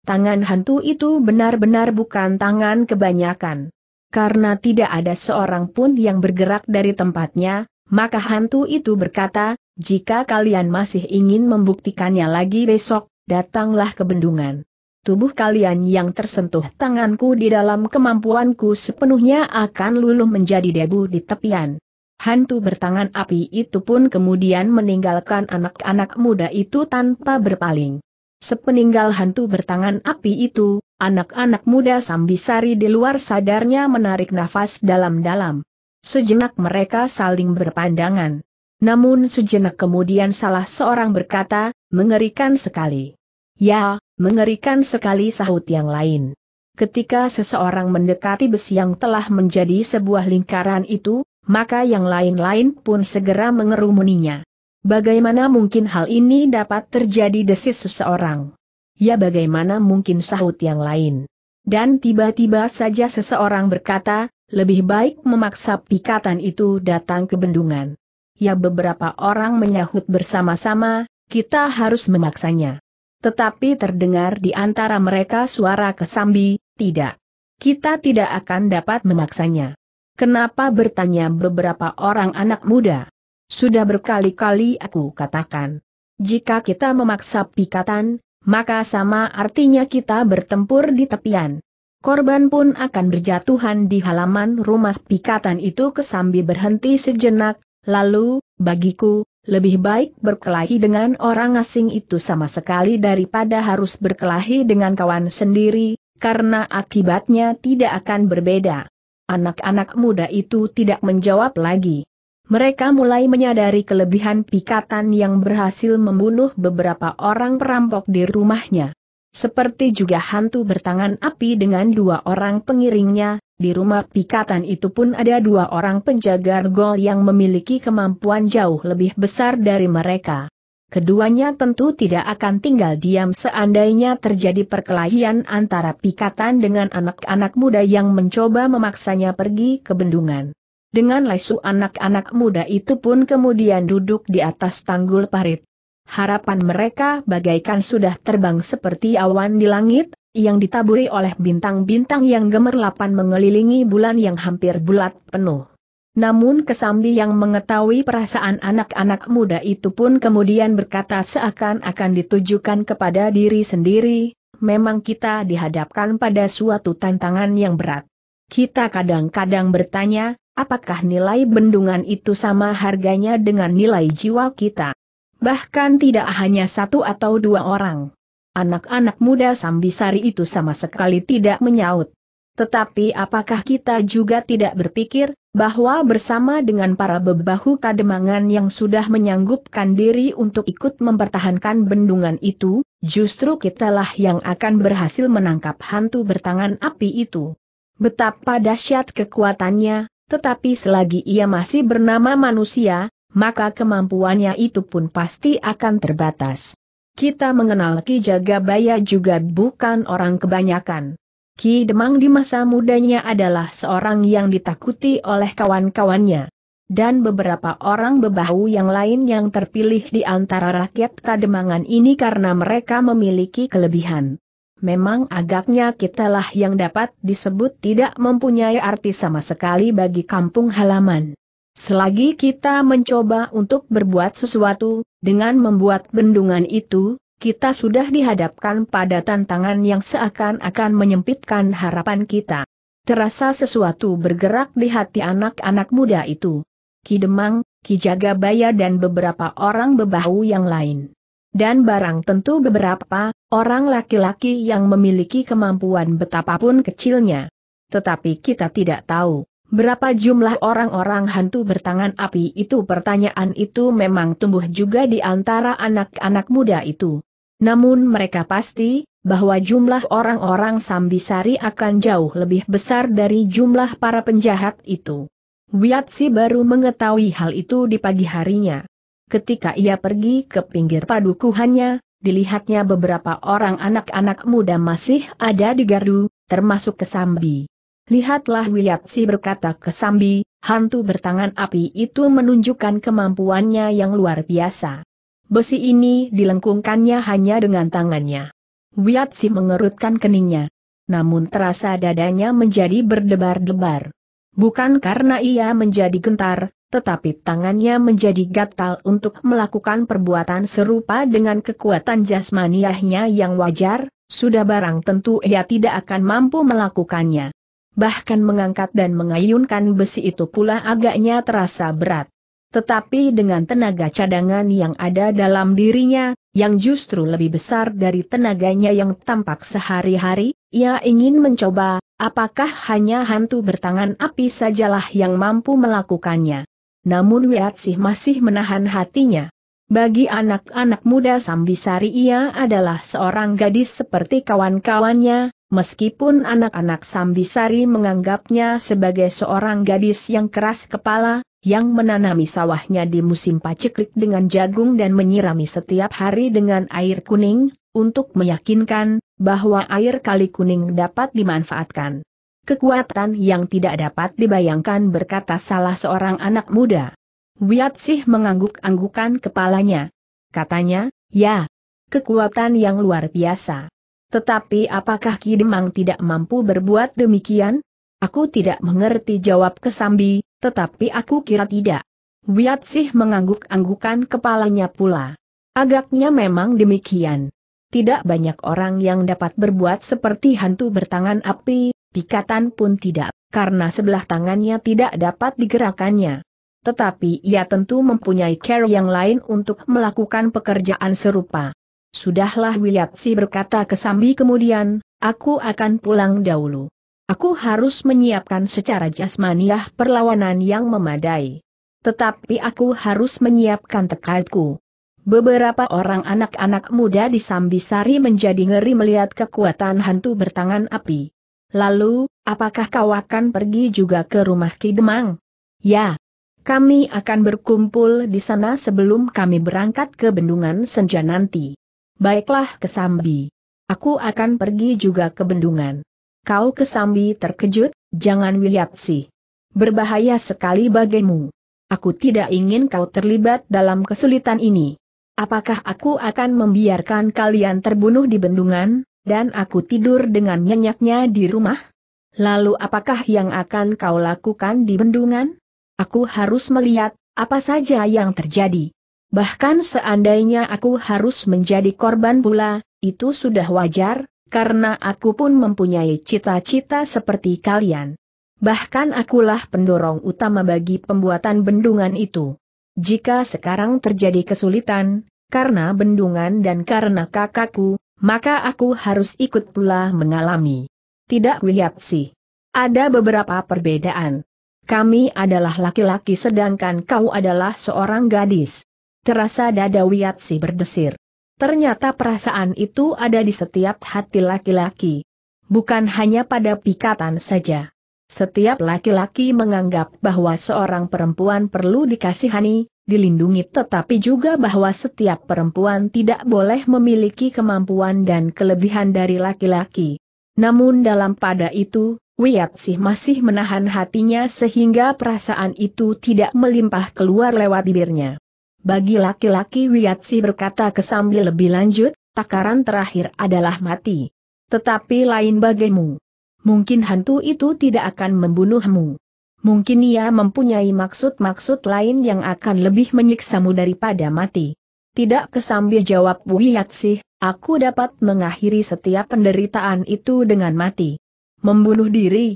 Tangan hantu itu benar-benar bukan tangan kebanyakan. Karena tidak ada seorang pun yang bergerak dari tempatnya, maka hantu itu berkata, jika kalian masih ingin membuktikannya lagi besok, datanglah ke bendungan. Tubuh kalian yang tersentuh tanganku di dalam kemampuanku sepenuhnya akan luluh menjadi debu di tepian. Hantu bertangan api itu pun kemudian meninggalkan anak-anak muda itu tanpa berpaling. Sepeninggal hantu bertangan api itu, anak-anak muda Sambisari di luar sadarnya menarik nafas dalam-dalam. Sejenak mereka saling berpandangan. Namun sejenak kemudian salah seorang berkata, mengerikan sekali. Ya, mengerikan sekali sahut yang lain. Ketika seseorang mendekati besi yang telah menjadi sebuah lingkaran itu, maka yang lain-lain pun segera mengerumuninya. Bagaimana mungkin hal ini dapat terjadi desis seseorang? Ya bagaimana mungkin sahut yang lain? Dan tiba-tiba saja seseorang berkata, lebih baik memaksa pikatan itu datang ke bendungan. Ya beberapa orang menyahut bersama-sama, kita harus memaksanya. Tetapi terdengar di antara mereka suara kesambi, tidak. Kita tidak akan dapat memaksanya. Kenapa bertanya beberapa orang anak muda? Sudah berkali-kali aku katakan. Jika kita memaksa pikatan, maka sama artinya kita bertempur di tepian. Korban pun akan berjatuhan di halaman rumah pikatan itu kesambi berhenti sejenak, lalu, bagiku, lebih baik berkelahi dengan orang asing itu sama sekali daripada harus berkelahi dengan kawan sendiri, karena akibatnya tidak akan berbeda. Anak-anak muda itu tidak menjawab lagi mereka mulai menyadari kelebihan pikatan yang berhasil membunuh beberapa orang perampok di rumahnya. Seperti juga hantu bertangan api dengan dua orang pengiringnya, di rumah pikatan itu pun ada dua orang penjaga gol yang memiliki kemampuan jauh lebih besar dari mereka. Keduanya tentu tidak akan tinggal diam seandainya terjadi perkelahian antara pikatan dengan anak-anak muda yang mencoba memaksanya pergi ke bendungan. Dengan lesu anak-anak muda itu pun kemudian duduk di atas tanggul parit. Harapan mereka bagaikan sudah terbang seperti awan di langit, yang ditaburi oleh bintang-bintang yang gemerlapan mengelilingi bulan yang hampir bulat penuh. Namun Kesambi yang mengetahui perasaan anak-anak muda itu pun kemudian berkata seakan-akan ditujukan kepada diri sendiri, memang kita dihadapkan pada suatu tantangan yang berat. Kita kadang-kadang bertanya, apakah nilai bendungan itu sama harganya dengan nilai jiwa kita? Bahkan tidak hanya satu atau dua orang. Anak-anak muda Sambisari itu sama sekali tidak menyaut. Tetapi apakah kita juga tidak berpikir, bahwa bersama dengan para bebahu kademangan yang sudah menyanggupkan diri untuk ikut mempertahankan bendungan itu, justru kitalah yang akan berhasil menangkap hantu bertangan api itu. Betapa dahsyat kekuatannya, tetapi selagi ia masih bernama manusia, maka kemampuannya itu pun pasti akan terbatas. Kita mengenal Ki Jagabaya juga bukan orang kebanyakan. Ki Demang di masa mudanya adalah seorang yang ditakuti oleh kawan-kawannya dan beberapa orang bebahu yang lain yang terpilih di antara rakyat Kademangan ini karena mereka memiliki kelebihan memang agaknya kitalah yang dapat disebut tidak mempunyai arti sama sekali bagi kampung halaman. Selagi kita mencoba untuk berbuat sesuatu, dengan membuat bendungan itu, kita sudah dihadapkan pada tantangan yang seakan-akan menyempitkan harapan kita. Terasa sesuatu bergerak di hati anak-anak muda itu. Ki Demang, Ki Jagabaya dan beberapa orang bebahu yang lain dan barang tentu beberapa orang laki-laki yang memiliki kemampuan betapapun kecilnya. Tetapi kita tidak tahu berapa jumlah orang-orang hantu bertangan api itu. Pertanyaan itu memang tumbuh juga di antara anak-anak muda itu. Namun mereka pasti bahwa jumlah orang-orang Sambisari akan jauh lebih besar dari jumlah para penjahat itu. Wiatsi baru mengetahui hal itu di pagi harinya. Ketika ia pergi ke pinggir padukuhannya, dilihatnya beberapa orang anak-anak muda masih ada di gardu, termasuk Kesambi. Lihatlah Wiyatsi berkata ke Sambi, hantu bertangan api itu menunjukkan kemampuannya yang luar biasa. Besi ini dilengkungkannya hanya dengan tangannya. Wiyatsi mengerutkan keningnya. Namun terasa dadanya menjadi berdebar-debar. Bukan karena ia menjadi gentar, tetapi tangannya menjadi gatal untuk melakukan perbuatan serupa dengan kekuatan jasmaniahnya yang wajar, sudah barang tentu ia tidak akan mampu melakukannya. Bahkan mengangkat dan mengayunkan besi itu pula agaknya terasa berat. Tetapi dengan tenaga cadangan yang ada dalam dirinya, yang justru lebih besar dari tenaganya yang tampak sehari-hari, ia ingin mencoba, apakah hanya hantu bertangan api sajalah yang mampu melakukannya namun Wiatsih masih menahan hatinya. Bagi anak-anak muda Sambisari ia adalah seorang gadis seperti kawan-kawannya, meskipun anak-anak Sambisari menganggapnya sebagai seorang gadis yang keras kepala, yang menanami sawahnya di musim paceklik dengan jagung dan menyirami setiap hari dengan air kuning, untuk meyakinkan bahwa air kali kuning dapat dimanfaatkan. Kekuatan yang tidak dapat dibayangkan berkata salah seorang anak muda. sih mengangguk-anggukan kepalanya. Katanya, ya, kekuatan yang luar biasa. Tetapi apakah Kidemang tidak mampu berbuat demikian? Aku tidak mengerti jawab Kesambi, tetapi aku kira tidak. sih mengangguk-anggukan kepalanya pula. Agaknya memang demikian. Tidak banyak orang yang dapat berbuat seperti hantu bertangan api, Pikatan pun tidak, karena sebelah tangannya tidak dapat digerakkannya. Tetapi ia tentu mempunyai care yang lain untuk melakukan pekerjaan serupa. Sudahlah Wiyatsi berkata ke Sambi kemudian, aku akan pulang dahulu. Aku harus menyiapkan secara jasmaniah perlawanan yang memadai. Tetapi aku harus menyiapkan tekadku. Beberapa orang anak-anak muda di Sambisari menjadi ngeri melihat kekuatan hantu bertangan api. Lalu, apakah kau akan pergi juga ke rumah Ki Demang? Ya. Kami akan berkumpul di sana sebelum kami berangkat ke Bendungan Senja nanti. Baiklah Kesambi. Aku akan pergi juga ke Bendungan. Kau Kesambi terkejut, jangan wiliat sih. Berbahaya sekali bagimu. Aku tidak ingin kau terlibat dalam kesulitan ini. Apakah aku akan membiarkan kalian terbunuh di bendungan? dan aku tidur dengan nyenyaknya di rumah? Lalu apakah yang akan kau lakukan di bendungan? Aku harus melihat, apa saja yang terjadi. Bahkan seandainya aku harus menjadi korban pula, itu sudah wajar, karena aku pun mempunyai cita-cita seperti kalian. Bahkan akulah pendorong utama bagi pembuatan bendungan itu. Jika sekarang terjadi kesulitan, karena bendungan dan karena kakakku, maka aku harus ikut pula mengalami. Tidak lihat sih. Ada beberapa perbedaan. Kami adalah laki-laki sedangkan kau adalah seorang gadis. Terasa dada sih berdesir. Ternyata perasaan itu ada di setiap hati laki-laki. Bukan hanya pada pikatan saja. Setiap laki-laki menganggap bahwa seorang perempuan perlu dikasihani, dilindungi tetapi juga bahwa setiap perempuan tidak boleh memiliki kemampuan dan kelebihan dari laki-laki. Namun dalam pada itu, Wiatsih masih menahan hatinya sehingga perasaan itu tidak melimpah keluar lewat bibirnya. Bagi laki-laki Wiatsih berkata kesambil lebih lanjut, takaran terakhir adalah mati. Tetapi lain bagaimu. Mungkin hantu itu tidak akan membunuhmu. Mungkin ia mempunyai maksud-maksud lain yang akan lebih menyiksamu daripada mati. Tidak kesambil jawab sih, aku dapat mengakhiri setiap penderitaan itu dengan mati. Membunuh diri?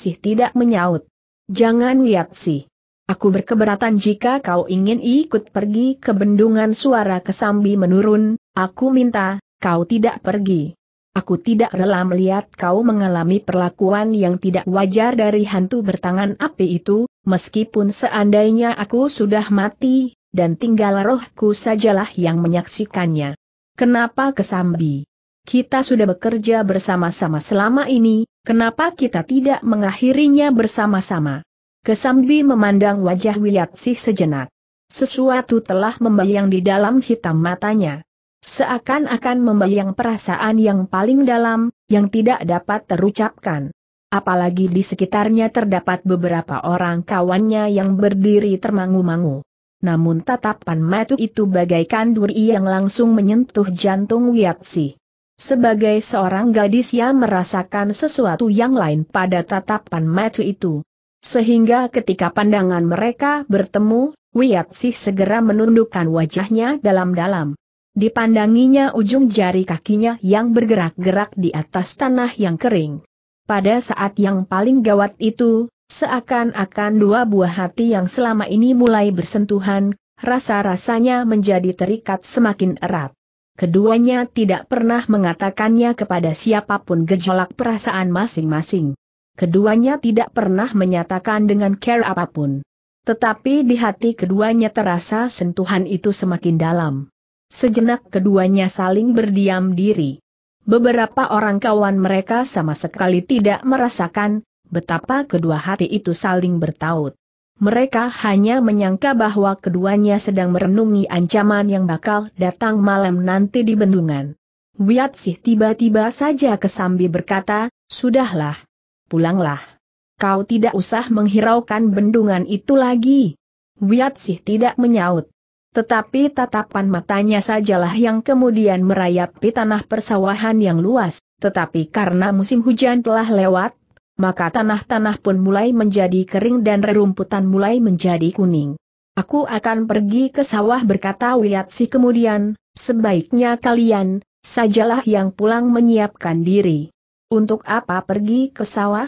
sih tidak menyaut. Jangan sih. Aku berkeberatan jika kau ingin ikut pergi ke bendungan suara kesambi menurun, aku minta, kau tidak pergi. Aku tidak rela melihat kau mengalami perlakuan yang tidak wajar dari hantu bertangan api itu, meskipun seandainya aku sudah mati, dan tinggal rohku sajalah yang menyaksikannya. Kenapa kesambi? Kita sudah bekerja bersama-sama selama ini, kenapa kita tidak mengakhirinya bersama-sama? Kesambi memandang wajah Wiyatsih sejenak. Sesuatu telah membayang di dalam hitam matanya. Seakan-akan membayang perasaan yang paling dalam, yang tidak dapat terucapkan. Apalagi di sekitarnya terdapat beberapa orang kawannya yang berdiri termangu-mangu. Namun tatapan matu itu bagaikan duri yang langsung menyentuh jantung Wiatsi. Sebagai seorang gadis ia merasakan sesuatu yang lain pada tatapan matu itu. Sehingga ketika pandangan mereka bertemu, Wiatsi segera menundukkan wajahnya dalam-dalam dipandanginya ujung jari kakinya yang bergerak-gerak di atas tanah yang kering. Pada saat yang paling gawat itu, seakan-akan dua buah hati yang selama ini mulai bersentuhan, rasa-rasanya menjadi terikat semakin erat. Keduanya tidak pernah mengatakannya kepada siapapun gejolak perasaan masing-masing. Keduanya tidak pernah menyatakan dengan care apapun. Tetapi di hati keduanya terasa sentuhan itu semakin dalam. Sejenak keduanya saling berdiam diri. Beberapa orang kawan mereka sama sekali tidak merasakan betapa kedua hati itu saling bertaut. Mereka hanya menyangka bahwa keduanya sedang merenungi ancaman yang bakal datang malam nanti di bendungan. Wiatsih tiba-tiba saja kesambi berkata, Sudahlah. Pulanglah. Kau tidak usah menghiraukan bendungan itu lagi. Wiatsih tidak menyaut. Tetapi tatapan matanya sajalah yang kemudian merayapi tanah persawahan yang luas, tetapi karena musim hujan telah lewat, maka tanah-tanah pun mulai menjadi kering dan rerumputan mulai menjadi kuning. Aku akan pergi ke sawah berkata Wiyatsi kemudian, sebaiknya kalian, sajalah yang pulang menyiapkan diri. Untuk apa pergi ke sawah?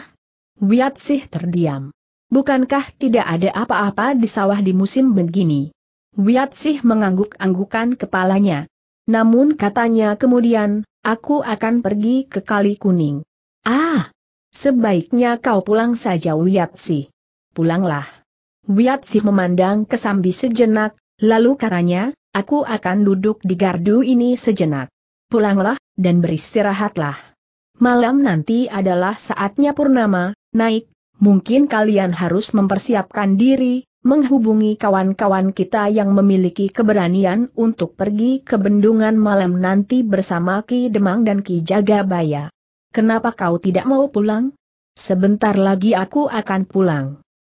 Wiyatsi terdiam. Bukankah tidak ada apa-apa di sawah di musim begini? Wiatsih mengangguk-anggukan kepalanya. Namun katanya kemudian, aku akan pergi ke Kali Kuning. Ah! Sebaiknya kau pulang saja Wiatsih. Pulanglah. Wiatsih memandang ke Sambi sejenak, lalu katanya, aku akan duduk di gardu ini sejenak. Pulanglah, dan beristirahatlah. Malam nanti adalah saatnya purnama, naik, mungkin kalian harus mempersiapkan diri, menghubungi kawan-kawan kita yang memiliki keberanian untuk pergi ke bendungan malam nanti bersama Ki Demang dan Ki Jagabaya. Kenapa kau tidak mau pulang? Sebentar lagi aku akan pulang.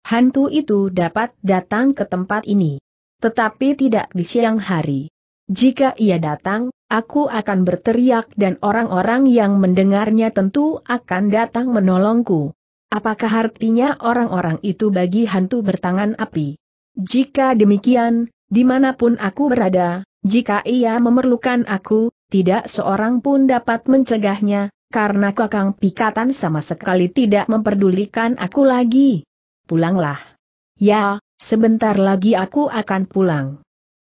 Hantu itu dapat datang ke tempat ini. Tetapi tidak di siang hari. Jika ia datang, aku akan berteriak dan orang-orang yang mendengarnya tentu akan datang menolongku. Apakah artinya orang-orang itu bagi hantu bertangan api? Jika demikian, dimanapun aku berada, jika ia memerlukan aku, tidak seorang pun dapat mencegahnya, karena kakang pikatan sama sekali tidak memperdulikan aku lagi. Pulanglah. Ya, sebentar lagi aku akan pulang.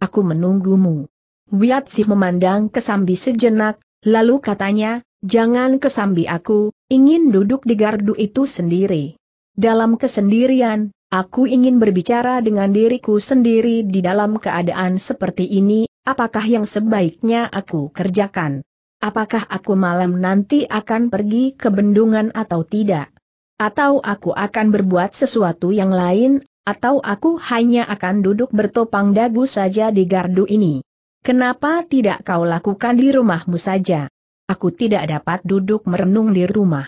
Aku menunggumu. Wiat sih memandang kesambi sejenak, lalu katanya, jangan kesambi aku, ingin duduk di gardu itu sendiri. Dalam kesendirian, aku ingin berbicara dengan diriku sendiri di dalam keadaan seperti ini, apakah yang sebaiknya aku kerjakan? Apakah aku malam nanti akan pergi ke bendungan atau tidak? Atau aku akan berbuat sesuatu yang lain, atau aku hanya akan duduk bertopang dagu saja di gardu ini? Kenapa tidak kau lakukan di rumahmu saja? Aku tidak dapat duduk merenung di rumah.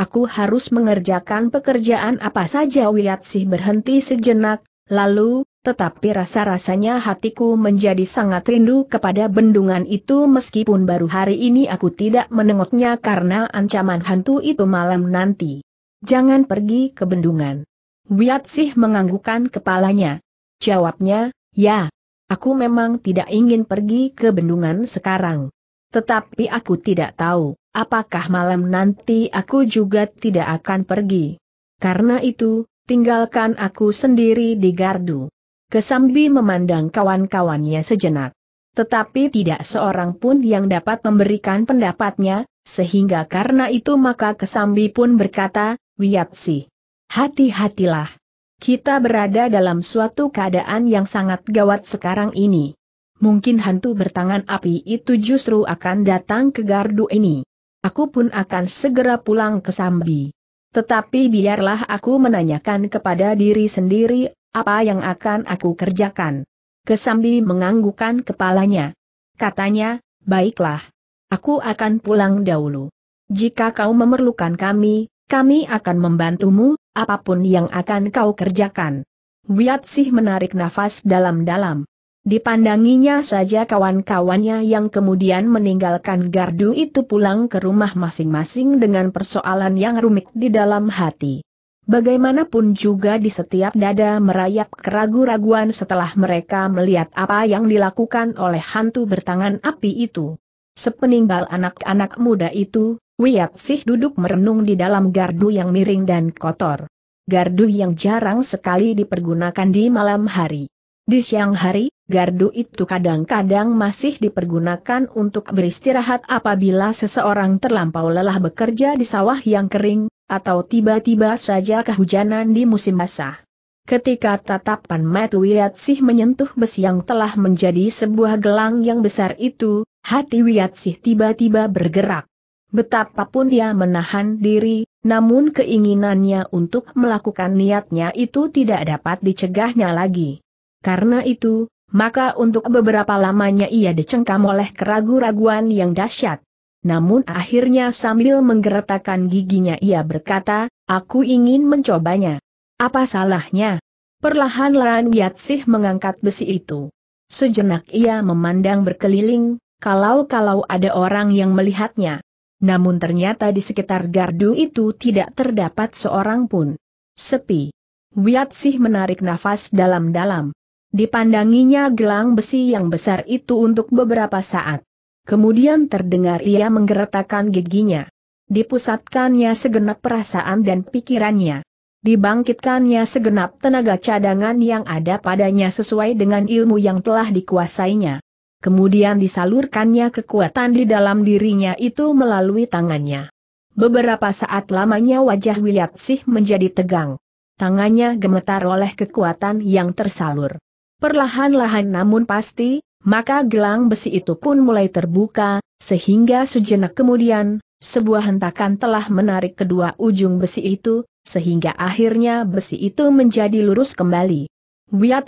Aku harus mengerjakan pekerjaan apa saja sih berhenti sejenak, lalu, tetapi rasa-rasanya hatiku menjadi sangat rindu kepada bendungan itu meskipun baru hari ini aku tidak menengoknya karena ancaman hantu itu malam nanti. Jangan pergi ke bendungan. Wiyatsih menganggukkan kepalanya. Jawabnya, ya, aku memang tidak ingin pergi ke bendungan sekarang. Tetapi aku tidak tahu, apakah malam nanti aku juga tidak akan pergi. Karena itu, tinggalkan aku sendiri di gardu. Kesambi memandang kawan-kawannya sejenak. Tetapi tidak seorang pun yang dapat memberikan pendapatnya, sehingga karena itu maka Kesambi pun berkata, Wiatsi, hati-hatilah. Kita berada dalam suatu keadaan yang sangat gawat sekarang ini. Mungkin hantu bertangan api itu justru akan datang ke gardu ini. Aku pun akan segera pulang ke Sambi. Tetapi biarlah aku menanyakan kepada diri sendiri, apa yang akan aku kerjakan. Kesambi menganggukkan kepalanya. Katanya, baiklah. Aku akan pulang dahulu. Jika kau memerlukan kami, kami akan membantumu, apapun yang akan kau kerjakan. Wiat sih menarik nafas dalam-dalam. Dipandanginya saja kawan-kawannya yang kemudian meninggalkan gardu itu pulang ke rumah masing-masing dengan persoalan yang rumit di dalam hati. Bagaimanapun juga di setiap dada merayap keraguan raguan setelah mereka melihat apa yang dilakukan oleh hantu bertangan api itu. Sepeninggal anak-anak muda itu, Wiat Sih duduk merenung di dalam gardu yang miring dan kotor. Gardu yang jarang sekali dipergunakan di malam hari. Di siang hari, gardu itu kadang-kadang masih dipergunakan untuk beristirahat apabila seseorang terlampau lelah bekerja di sawah yang kering, atau tiba-tiba saja kehujanan di musim basah. Ketika tatapan Matuwiat Sih menyentuh besi yang telah menjadi sebuah gelang yang besar itu, hati Wiatsih tiba-tiba bergerak. Betapapun dia menahan diri, namun keinginannya untuk melakukan niatnya itu tidak dapat dicegahnya lagi. Karena itu, maka untuk beberapa lamanya ia dicengkam oleh keragu-raguan yang dahsyat. Namun akhirnya sambil menggeretakkan giginya ia berkata, aku ingin mencobanya. Apa salahnya? Perlahan-lahan Yatsih mengangkat besi itu. Sejenak ia memandang berkeliling, kalau-kalau ada orang yang melihatnya. Namun ternyata di sekitar gardu itu tidak terdapat seorang pun. Sepi. Wiatsih menarik nafas dalam-dalam. Dipandanginya gelang besi yang besar itu untuk beberapa saat. Kemudian terdengar ia menggeretakkan giginya. Dipusatkannya segenap perasaan dan pikirannya. Dibangkitkannya segenap tenaga cadangan yang ada padanya sesuai dengan ilmu yang telah dikuasainya. Kemudian disalurkannya kekuatan di dalam dirinya itu melalui tangannya. Beberapa saat lamanya wajah Wiyatsih menjadi tegang. Tangannya gemetar oleh kekuatan yang tersalur. Perlahan-lahan namun pasti, maka gelang besi itu pun mulai terbuka, sehingga sejenak kemudian, sebuah hentakan telah menarik kedua ujung besi itu, sehingga akhirnya besi itu menjadi lurus kembali.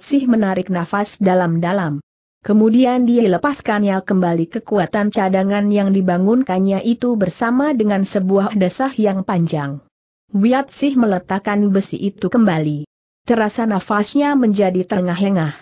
sih menarik nafas dalam-dalam. Kemudian dia lepaskannya kembali kekuatan cadangan yang dibangunkannya itu bersama dengan sebuah desah yang panjang. sih meletakkan besi itu kembali terasa nafasnya menjadi terengah-engah.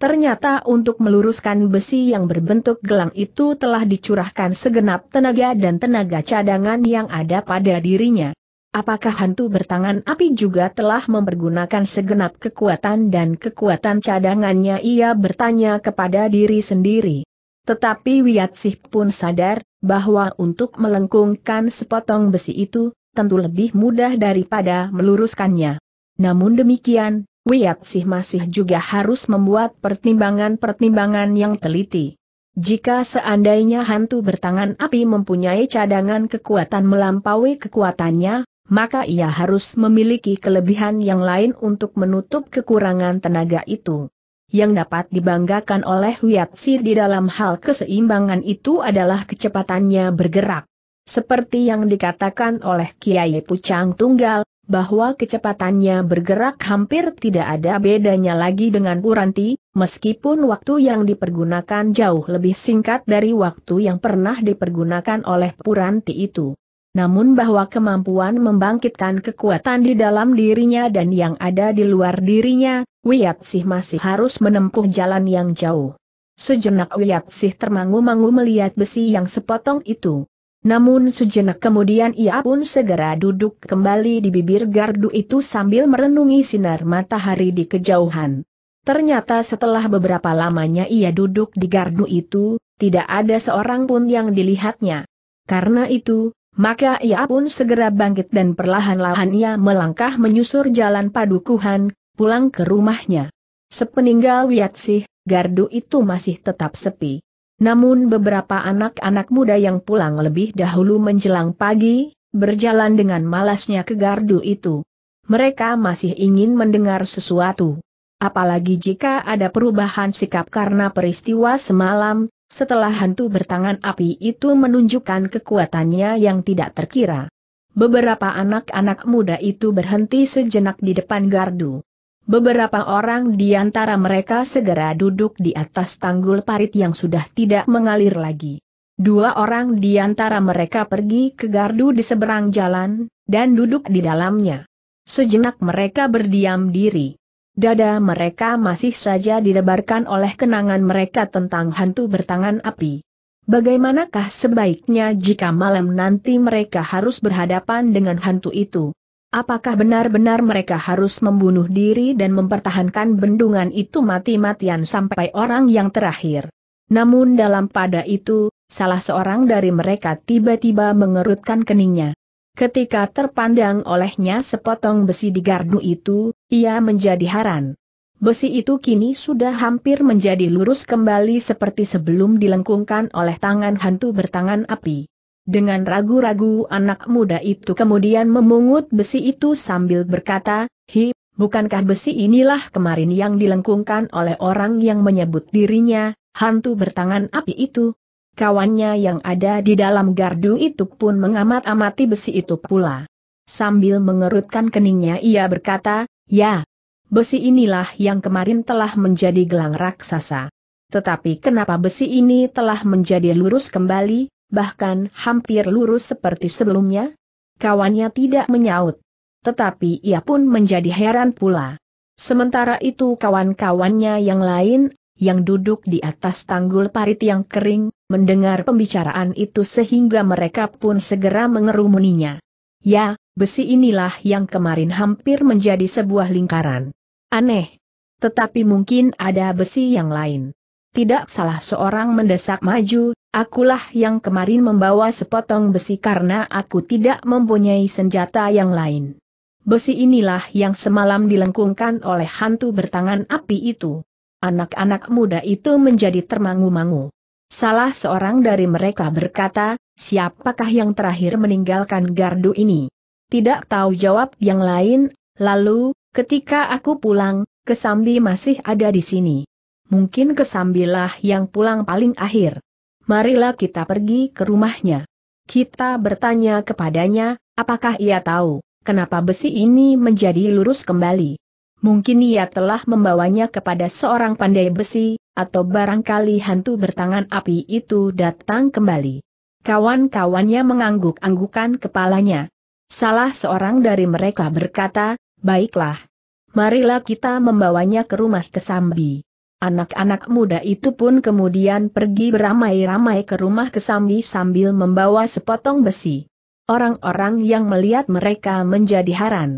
Ternyata untuk meluruskan besi yang berbentuk gelang itu telah dicurahkan segenap tenaga dan tenaga cadangan yang ada pada dirinya. Apakah hantu bertangan api juga telah mempergunakan segenap kekuatan dan kekuatan cadangannya ia bertanya kepada diri sendiri. Tetapi Wiatsih pun sadar, bahwa untuk melengkungkan sepotong besi itu, tentu lebih mudah daripada meluruskannya. Namun demikian, Wiyatsih masih juga harus membuat pertimbangan-pertimbangan yang teliti. Jika seandainya hantu bertangan api mempunyai cadangan kekuatan melampaui kekuatannya, maka ia harus memiliki kelebihan yang lain untuk menutup kekurangan tenaga itu. Yang dapat dibanggakan oleh Wiatsi di dalam hal keseimbangan itu adalah kecepatannya bergerak. Seperti yang dikatakan oleh Kiai Pucang Tunggal, bahwa kecepatannya bergerak hampir tidak ada bedanya lagi dengan Puranti, meskipun waktu yang dipergunakan jauh lebih singkat dari waktu yang pernah dipergunakan oleh Puranti itu. Namun bahwa kemampuan membangkitkan kekuatan di dalam dirinya dan yang ada di luar dirinya, Wiyatsih masih harus menempuh jalan yang jauh. Sejenak Wiyatsih termangu-mangu melihat besi yang sepotong itu. Namun sejenak kemudian ia pun segera duduk kembali di bibir gardu itu sambil merenungi sinar matahari di kejauhan. Ternyata setelah beberapa lamanya ia duduk di gardu itu, tidak ada seorang pun yang dilihatnya. Karena itu, maka ia pun segera bangkit dan perlahan-lahan ia melangkah menyusur jalan padukuhan, pulang ke rumahnya. Sepeninggal Wiatsih, gardu itu masih tetap sepi. Namun beberapa anak-anak muda yang pulang lebih dahulu menjelang pagi, berjalan dengan malasnya ke gardu itu. Mereka masih ingin mendengar sesuatu. Apalagi jika ada perubahan sikap karena peristiwa semalam, setelah hantu bertangan api itu menunjukkan kekuatannya yang tidak terkira. Beberapa anak-anak muda itu berhenti sejenak di depan gardu. Beberapa orang di antara mereka segera duduk di atas tanggul parit yang sudah tidak mengalir lagi. Dua orang di antara mereka pergi ke gardu di seberang jalan, dan duduk di dalamnya. Sejenak mereka berdiam diri. Dada mereka masih saja didebarkan oleh kenangan mereka tentang hantu bertangan api. Bagaimanakah sebaiknya jika malam nanti mereka harus berhadapan dengan hantu itu? Apakah benar-benar mereka harus membunuh diri dan mempertahankan bendungan itu mati-matian sampai orang yang terakhir? Namun dalam pada itu, salah seorang dari mereka tiba-tiba mengerutkan keningnya. Ketika terpandang olehnya sepotong besi di gardu itu, ia menjadi haran. Besi itu kini sudah hampir menjadi lurus kembali seperti sebelum dilengkungkan oleh tangan hantu bertangan api. Dengan ragu-ragu anak muda itu kemudian memungut besi itu sambil berkata, Hi, bukankah besi inilah kemarin yang dilengkungkan oleh orang yang menyebut dirinya, hantu bertangan api itu? Kawannya yang ada di dalam gardu itu pun mengamat-amati besi itu pula. Sambil mengerutkan keningnya ia berkata, Ya, besi inilah yang kemarin telah menjadi gelang raksasa. Tetapi kenapa besi ini telah menjadi lurus kembali, bahkan hampir lurus seperti sebelumnya? Kawannya tidak menyaut. Tetapi ia pun menjadi heran pula. Sementara itu kawan-kawannya yang lain, yang duduk di atas tanggul parit yang kering, mendengar pembicaraan itu sehingga mereka pun segera mengerumuninya. Ya, besi inilah yang kemarin hampir menjadi sebuah lingkaran. Aneh. Tetapi mungkin ada besi yang lain. Tidak salah seorang mendesak maju, Akulah yang kemarin membawa sepotong besi karena aku tidak mempunyai senjata yang lain. Besi inilah yang semalam dilengkungkan oleh hantu bertangan api itu. Anak-anak muda itu menjadi termangu-mangu. Salah seorang dari mereka berkata, siapakah yang terakhir meninggalkan gardu ini? Tidak tahu jawab yang lain, lalu, ketika aku pulang, Kesambi masih ada di sini. Mungkin Kesambilah yang pulang paling akhir marilah kita pergi ke rumahnya. Kita bertanya kepadanya, apakah ia tahu, kenapa besi ini menjadi lurus kembali. Mungkin ia telah membawanya kepada seorang pandai besi, atau barangkali hantu bertangan api itu datang kembali. Kawan-kawannya mengangguk-anggukan kepalanya. Salah seorang dari mereka berkata, baiklah. Marilah kita membawanya ke rumah Kesambi. Anak-anak muda itu pun kemudian pergi beramai-ramai ke rumah Kesambi sambil membawa sepotong besi. Orang-orang yang melihat mereka menjadi haran.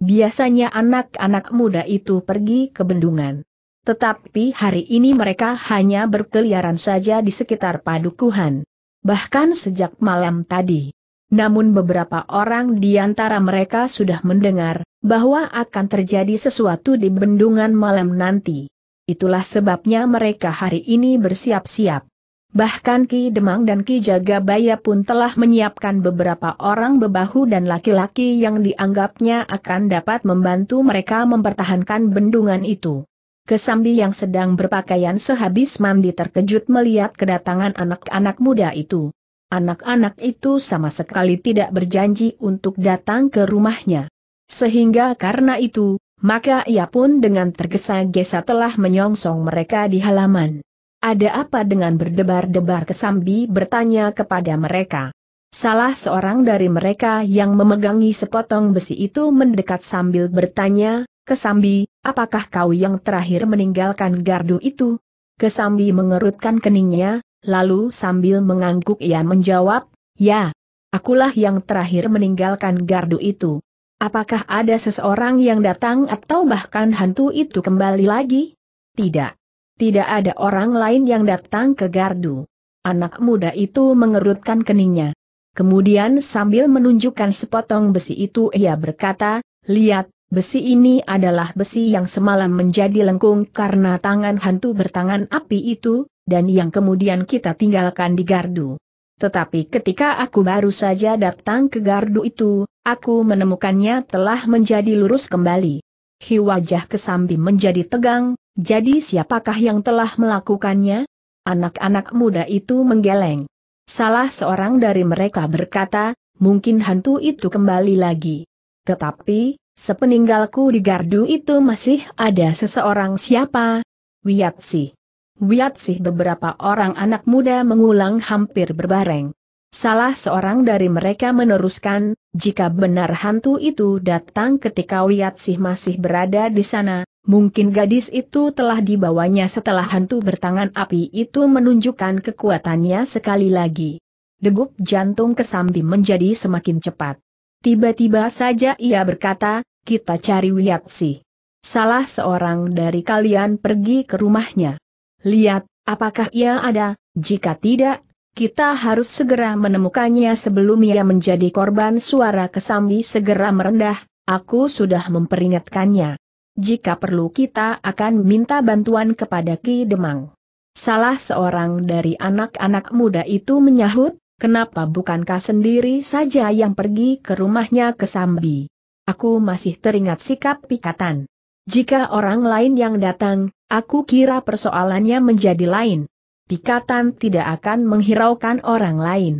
Biasanya anak-anak muda itu pergi ke bendungan. Tetapi hari ini mereka hanya berkeliaran saja di sekitar padukuhan. Bahkan sejak malam tadi. Namun beberapa orang di antara mereka sudah mendengar bahwa akan terjadi sesuatu di bendungan malam nanti itulah sebabnya mereka hari ini bersiap-siap. Bahkan Ki Demang dan Ki Jagabaya pun telah menyiapkan beberapa orang bebahu dan laki-laki yang dianggapnya akan dapat membantu mereka mempertahankan bendungan itu. Kesambi yang sedang berpakaian sehabis mandi terkejut melihat kedatangan anak-anak muda itu. Anak-anak itu sama sekali tidak berjanji untuk datang ke rumahnya. Sehingga karena itu, maka ia pun dengan tergesa-gesa telah menyongsong mereka di halaman. Ada apa dengan berdebar-debar kesambi bertanya kepada mereka. Salah seorang dari mereka yang memegangi sepotong besi itu mendekat sambil bertanya, Kesambi, apakah kau yang terakhir meninggalkan gardu itu? Kesambi mengerutkan keningnya, lalu sambil mengangguk ia menjawab, Ya, akulah yang terakhir meninggalkan gardu itu. Apakah ada seseorang yang datang atau bahkan hantu itu kembali lagi? Tidak. Tidak ada orang lain yang datang ke gardu. Anak muda itu mengerutkan keningnya. Kemudian sambil menunjukkan sepotong besi itu ia berkata, lihat, besi ini adalah besi yang semalam menjadi lengkung karena tangan hantu bertangan api itu, dan yang kemudian kita tinggalkan di gardu. Tetapi ketika aku baru saja datang ke gardu itu, Aku menemukannya telah menjadi lurus kembali. Hi wajah kesambi menjadi tegang, jadi siapakah yang telah melakukannya? Anak-anak muda itu menggeleng. Salah seorang dari mereka berkata, mungkin hantu itu kembali lagi. Tetapi, sepeninggalku di gardu itu masih ada seseorang siapa? Wiatsi. Wiatsi beberapa orang anak muda mengulang hampir berbareng. Salah seorang dari mereka meneruskan, jika benar hantu itu datang ketika Wiatsih masih berada di sana, mungkin gadis itu telah dibawanya setelah hantu bertangan api itu menunjukkan kekuatannya sekali lagi. Degup jantung Kesambi menjadi semakin cepat. Tiba-tiba saja ia berkata, kita cari Wiatsih. Salah seorang dari kalian pergi ke rumahnya. Lihat, apakah ia ada, jika tidak kita harus segera menemukannya sebelum ia menjadi korban suara kesambi segera merendah, aku sudah memperingatkannya. Jika perlu kita akan minta bantuan kepada Ki Demang. Salah seorang dari anak-anak muda itu menyahut, kenapa bukankah sendiri saja yang pergi ke rumahnya kesambi? Aku masih teringat sikap pikatan. Jika orang lain yang datang, aku kira persoalannya menjadi lain. Pikatan tidak akan menghiraukan orang lain.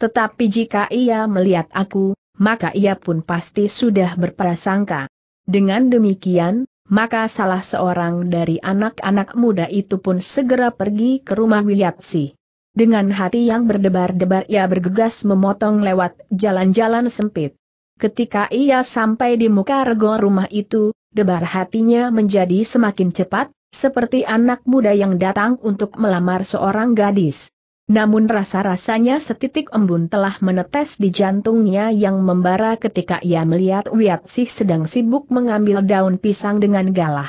Tetapi jika ia melihat aku, maka ia pun pasti sudah berprasangka. Dengan demikian, maka salah seorang dari anak-anak muda itu pun segera pergi ke rumah Wiliatsi. Dengan hati yang berdebar-debar ia bergegas memotong lewat jalan-jalan sempit. Ketika ia sampai di muka rego rumah itu, debar hatinya menjadi semakin cepat, seperti anak muda yang datang untuk melamar seorang gadis. Namun rasa-rasanya setitik embun telah menetes di jantungnya yang membara ketika ia melihat Wiatsih sedang sibuk mengambil daun pisang dengan galah.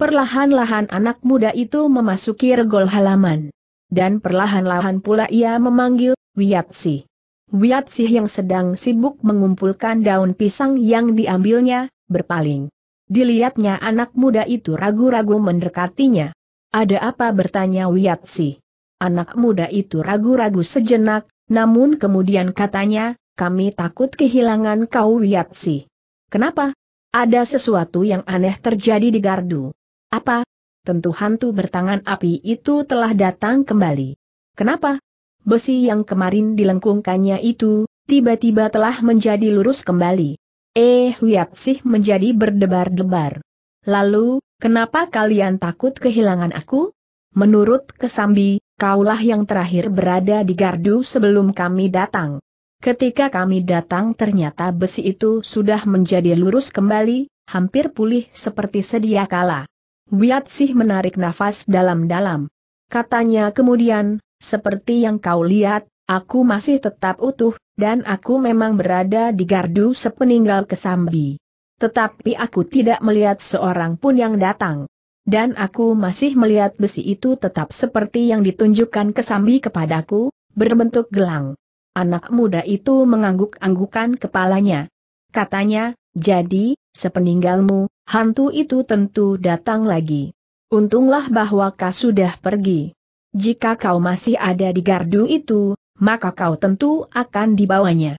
Perlahan-lahan anak muda itu memasuki regol halaman. Dan perlahan-lahan pula ia memanggil, Wiatsih. Wiatsih yang sedang sibuk mengumpulkan daun pisang yang diambilnya, berpaling. Dilihatnya anak muda itu ragu-ragu mendekatinya. Ada apa bertanya Wiatsi? Anak muda itu ragu-ragu sejenak, namun kemudian katanya, kami takut kehilangan kau Wiatsi. Kenapa? Ada sesuatu yang aneh terjadi di gardu. Apa? Tentu hantu bertangan api itu telah datang kembali. Kenapa? Besi yang kemarin dilengkungkannya itu, tiba-tiba telah menjadi lurus kembali. Eh Wiatsih menjadi berdebar-debar. Lalu, kenapa kalian takut kehilangan aku? Menurut Kesambi, kaulah yang terakhir berada di gardu sebelum kami datang. Ketika kami datang ternyata besi itu sudah menjadi lurus kembali, hampir pulih seperti sedia kala. Wiatsih menarik nafas dalam-dalam. Katanya kemudian, seperti yang kau lihat, aku masih tetap utuh, dan aku memang berada di gardu sepeninggal kesambi. Tetapi aku tidak melihat seorang pun yang datang. Dan aku masih melihat besi itu tetap seperti yang ditunjukkan kesambi kepadaku, berbentuk gelang. Anak muda itu mengangguk-anggukan kepalanya. Katanya, jadi, sepeninggalmu, hantu itu tentu datang lagi. Untunglah bahwa kau sudah pergi. Jika kau masih ada di gardu itu, maka kau tentu akan dibawanya.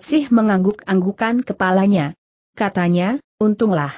sih mengangguk-anggukan kepalanya. Katanya, untunglah.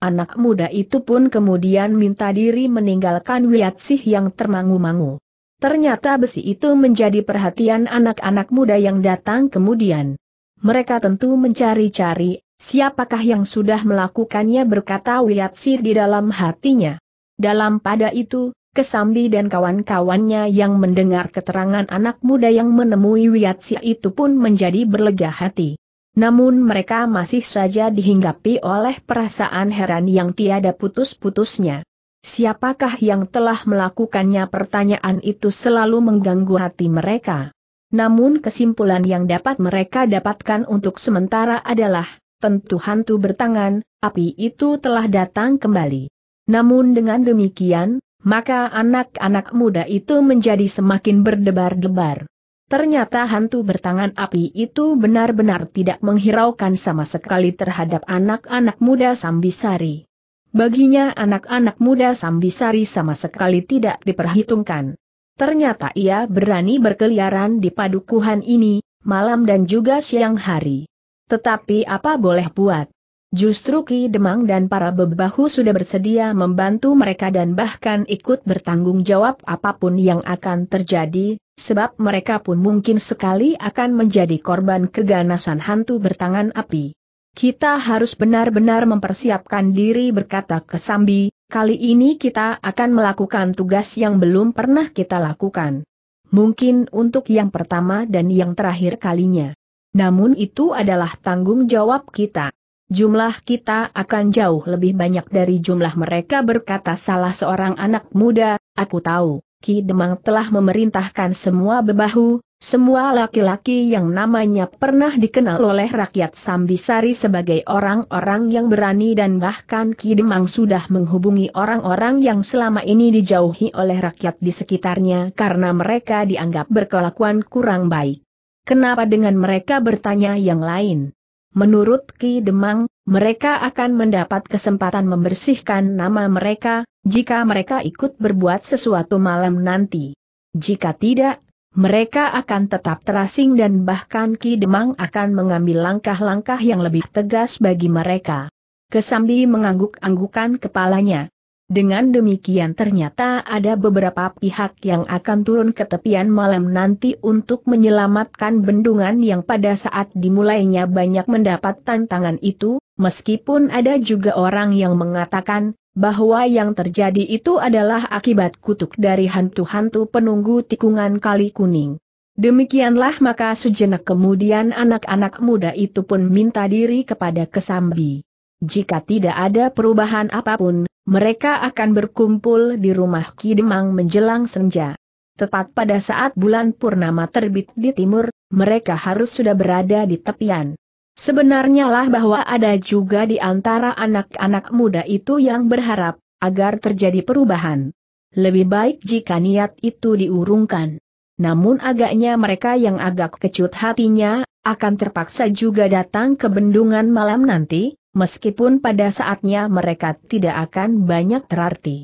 Anak muda itu pun kemudian minta diri meninggalkan sih yang termangu-mangu. Ternyata besi itu menjadi perhatian anak-anak muda yang datang kemudian. Mereka tentu mencari-cari, siapakah yang sudah melakukannya berkata sih di dalam hatinya. Dalam pada itu, Kesambi dan kawan-kawannya yang mendengar keterangan anak muda yang menemui Wiatsi itu pun menjadi berlega hati. Namun mereka masih saja dihinggapi oleh perasaan heran yang tiada putus-putusnya. Siapakah yang telah melakukannya pertanyaan itu selalu mengganggu hati mereka. Namun kesimpulan yang dapat mereka dapatkan untuk sementara adalah, tentu hantu bertangan, api itu telah datang kembali. Namun dengan demikian, maka anak-anak muda itu menjadi semakin berdebar-debar. Ternyata hantu bertangan api itu benar-benar tidak menghiraukan sama sekali terhadap anak-anak muda Sambisari. Baginya anak-anak muda Sambisari sama sekali tidak diperhitungkan. Ternyata ia berani berkeliaran di padukuhan ini, malam dan juga siang hari. Tetapi apa boleh buat? Justru Ki Demang dan para bebahu sudah bersedia membantu mereka dan bahkan ikut bertanggung jawab apapun yang akan terjadi, sebab mereka pun mungkin sekali akan menjadi korban keganasan hantu bertangan api. Kita harus benar-benar mempersiapkan diri berkata Kesambi, kali ini kita akan melakukan tugas yang belum pernah kita lakukan. Mungkin untuk yang pertama dan yang terakhir kalinya. Namun itu adalah tanggung jawab kita jumlah kita akan jauh lebih banyak dari jumlah mereka berkata salah seorang anak muda, aku tahu, Ki Demang telah memerintahkan semua bebahu, semua laki-laki yang namanya pernah dikenal oleh rakyat Sambisari sebagai orang-orang yang berani dan bahkan Ki Demang sudah menghubungi orang-orang yang selama ini dijauhi oleh rakyat di sekitarnya karena mereka dianggap berkelakuan kurang baik. Kenapa dengan mereka bertanya yang lain? Menurut Ki Demang, mereka akan mendapat kesempatan membersihkan nama mereka, jika mereka ikut berbuat sesuatu malam nanti. Jika tidak, mereka akan tetap terasing dan bahkan Ki Demang akan mengambil langkah-langkah yang lebih tegas bagi mereka. Kesambi mengangguk-anggukan kepalanya. Dengan demikian ternyata ada beberapa pihak yang akan turun ke tepian malam nanti untuk menyelamatkan bendungan yang pada saat dimulainya banyak mendapat tantangan itu, meskipun ada juga orang yang mengatakan, bahwa yang terjadi itu adalah akibat kutuk dari hantu-hantu penunggu tikungan kali kuning. Demikianlah maka sejenak kemudian anak-anak muda itu pun minta diri kepada Kesambi. Jika tidak ada perubahan apapun, mereka akan berkumpul di rumah Kidemang menjelang senja. Tepat pada saat bulan purnama terbit di timur, mereka harus sudah berada di tepian. Sebenarnya lah bahwa ada juga di antara anak-anak muda itu yang berharap, agar terjadi perubahan. Lebih baik jika niat itu diurungkan. Namun agaknya mereka yang agak kecut hatinya, akan terpaksa juga datang ke bendungan malam nanti, meskipun pada saatnya mereka tidak akan banyak terarti.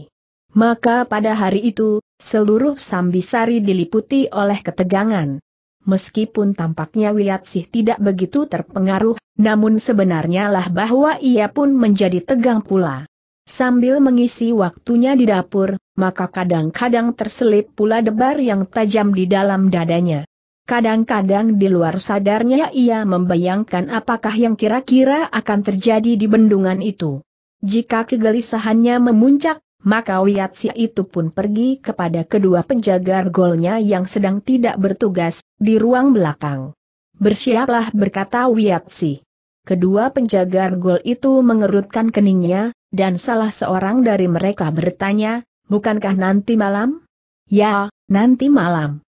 Maka pada hari itu, seluruh Sambisari diliputi oleh ketegangan. Meskipun tampaknya Wiyatsih tidak begitu terpengaruh, namun sebenarnya lah bahwa ia pun menjadi tegang pula. Sambil mengisi waktunya di dapur, maka kadang-kadang terselip pula debar yang tajam di dalam dadanya. Kadang-kadang di luar sadarnya ia membayangkan apakah yang kira-kira akan terjadi di bendungan itu. Jika kegelisahannya memuncak, maka Wiatsi itu pun pergi kepada kedua penjaga golnya yang sedang tidak bertugas, di ruang belakang. Bersiaplah berkata Wiatsi. Kedua penjaga gol itu mengerutkan keningnya, dan salah seorang dari mereka bertanya, bukankah nanti malam? Ya, nanti malam.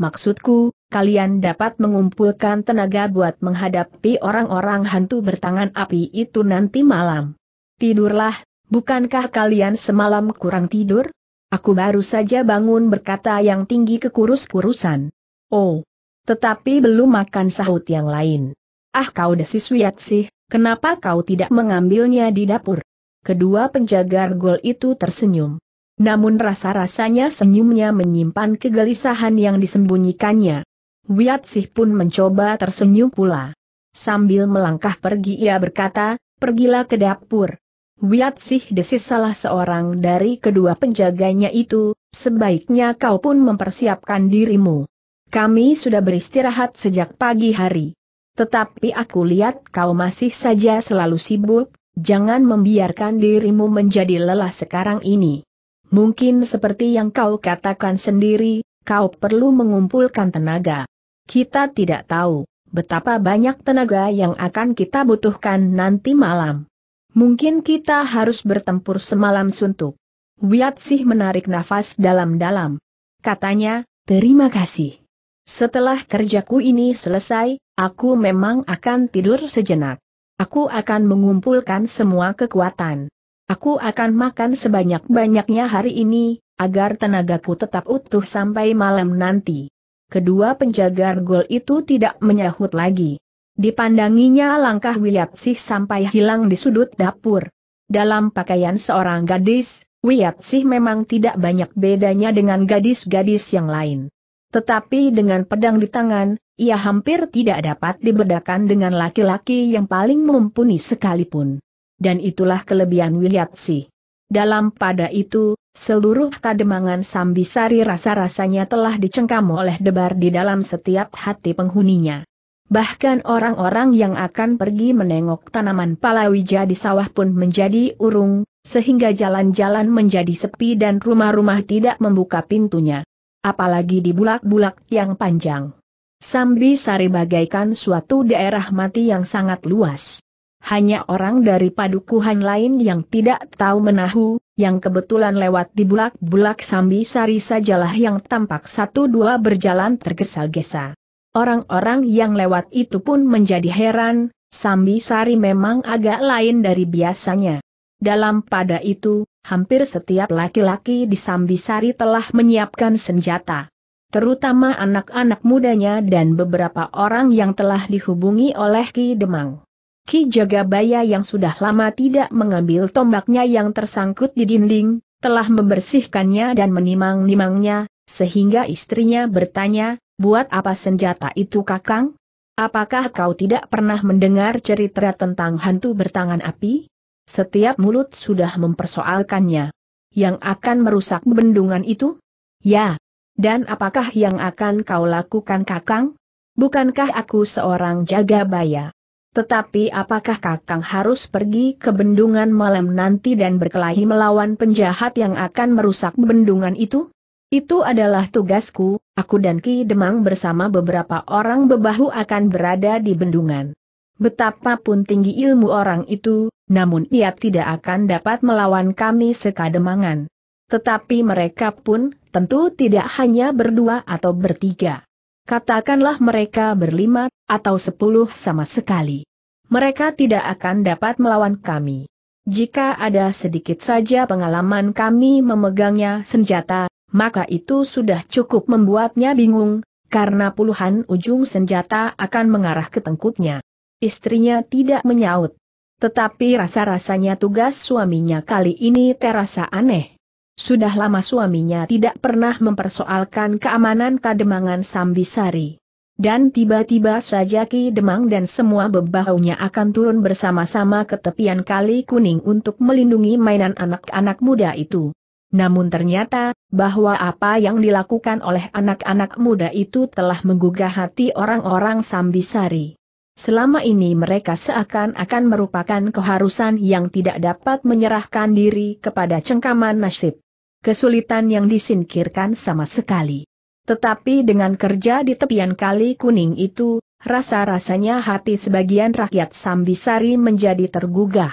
Maksudku, kalian dapat mengumpulkan tenaga buat menghadapi orang-orang hantu bertangan api itu nanti malam. Tidurlah, bukankah kalian semalam kurang tidur? Aku baru saja bangun berkata yang tinggi kekurus-kurusan. Oh, tetapi belum makan sahut yang lain. Ah kau desi sih, kenapa kau tidak mengambilnya di dapur? Kedua penjaga gol itu tersenyum. Namun rasa-rasanya senyumnya menyimpan kegelisahan yang disembunyikannya. Sih pun mencoba tersenyum pula. Sambil melangkah pergi ia berkata, pergilah ke dapur. Sih desis salah seorang dari kedua penjaganya itu, sebaiknya kau pun mempersiapkan dirimu. Kami sudah beristirahat sejak pagi hari. Tetapi aku lihat kau masih saja selalu sibuk, jangan membiarkan dirimu menjadi lelah sekarang ini. Mungkin seperti yang kau katakan sendiri, kau perlu mengumpulkan tenaga. Kita tidak tahu betapa banyak tenaga yang akan kita butuhkan nanti malam. Mungkin kita harus bertempur semalam suntuk. sih menarik nafas dalam-dalam. Katanya, terima kasih. Setelah kerjaku ini selesai, aku memang akan tidur sejenak. Aku akan mengumpulkan semua kekuatan. Aku akan makan sebanyak-banyaknya hari ini, agar tenagaku tetap utuh sampai malam nanti. Kedua penjaga gol itu tidak menyahut lagi. Dipandanginya langkah Wiyatsih sampai hilang di sudut dapur. Dalam pakaian seorang gadis, Wiyatsih memang tidak banyak bedanya dengan gadis-gadis yang lain. Tetapi dengan pedang di tangan, ia hampir tidak dapat dibedakan dengan laki-laki yang paling mumpuni sekalipun dan itulah kelebihan Wiliatsi. Dalam pada itu, seluruh kademangan Sambisari rasa-rasanya telah dicengkam oleh debar di dalam setiap hati penghuninya. Bahkan orang-orang yang akan pergi menengok tanaman palawija di sawah pun menjadi urung, sehingga jalan-jalan menjadi sepi dan rumah-rumah tidak membuka pintunya. Apalagi di bulak-bulak yang panjang. Sambi Sari bagaikan suatu daerah mati yang sangat luas. Hanya orang dari padukuhan lain yang tidak tahu menahu, yang kebetulan lewat di bulak-bulak Sambi Sari sajalah yang tampak satu dua berjalan tergesa-gesa. Orang-orang yang lewat itu pun menjadi heran, Sambi Sari memang agak lain dari biasanya. Dalam pada itu, hampir setiap laki-laki di Sambi Sari telah menyiapkan senjata terutama anak-anak mudanya dan beberapa orang yang telah dihubungi oleh Ki Demang. Ki Jagabaya yang sudah lama tidak mengambil tombaknya yang tersangkut di dinding, telah membersihkannya dan menimang-nimangnya, sehingga istrinya bertanya, buat apa senjata itu kakang? Apakah kau tidak pernah mendengar cerita tentang hantu bertangan api? Setiap mulut sudah mempersoalkannya. Yang akan merusak bendungan itu? Ya. Dan apakah yang akan kau lakukan kakang? Bukankah aku seorang jaga baya? Tetapi apakah Kakang harus pergi ke bendungan malam nanti dan berkelahi melawan penjahat yang akan merusak bendungan itu? Itu adalah tugasku, aku dan Ki Demang bersama beberapa orang bebahu akan berada di bendungan. Betapapun tinggi ilmu orang itu, namun ia tidak akan dapat melawan kami sekademangan. Tetapi mereka pun, tentu tidak hanya berdua atau bertiga. Katakanlah mereka berlima, atau sepuluh sama sekali. Mereka tidak akan dapat melawan kami. Jika ada sedikit saja pengalaman kami memegangnya senjata, maka itu sudah cukup membuatnya bingung, karena puluhan ujung senjata akan mengarah ke tengkuknya. Istrinya tidak menyaut. Tetapi rasa-rasanya tugas suaminya kali ini terasa aneh. Sudah lama suaminya tidak pernah mempersoalkan keamanan Kademangan Sambisari. Dan tiba-tiba saja Ki Demang dan semua bebahunya akan turun bersama-sama ke tepian kali kuning untuk melindungi mainan anak-anak muda itu. Namun ternyata, bahwa apa yang dilakukan oleh anak-anak muda itu telah menggugah hati orang-orang Sambisari. Selama ini mereka seakan-akan merupakan keharusan yang tidak dapat menyerahkan diri kepada cengkaman nasib kesulitan yang disingkirkan sama sekali. Tetapi dengan kerja di tepian kali kuning itu, rasa-rasanya hati sebagian rakyat Sambisari menjadi tergugah.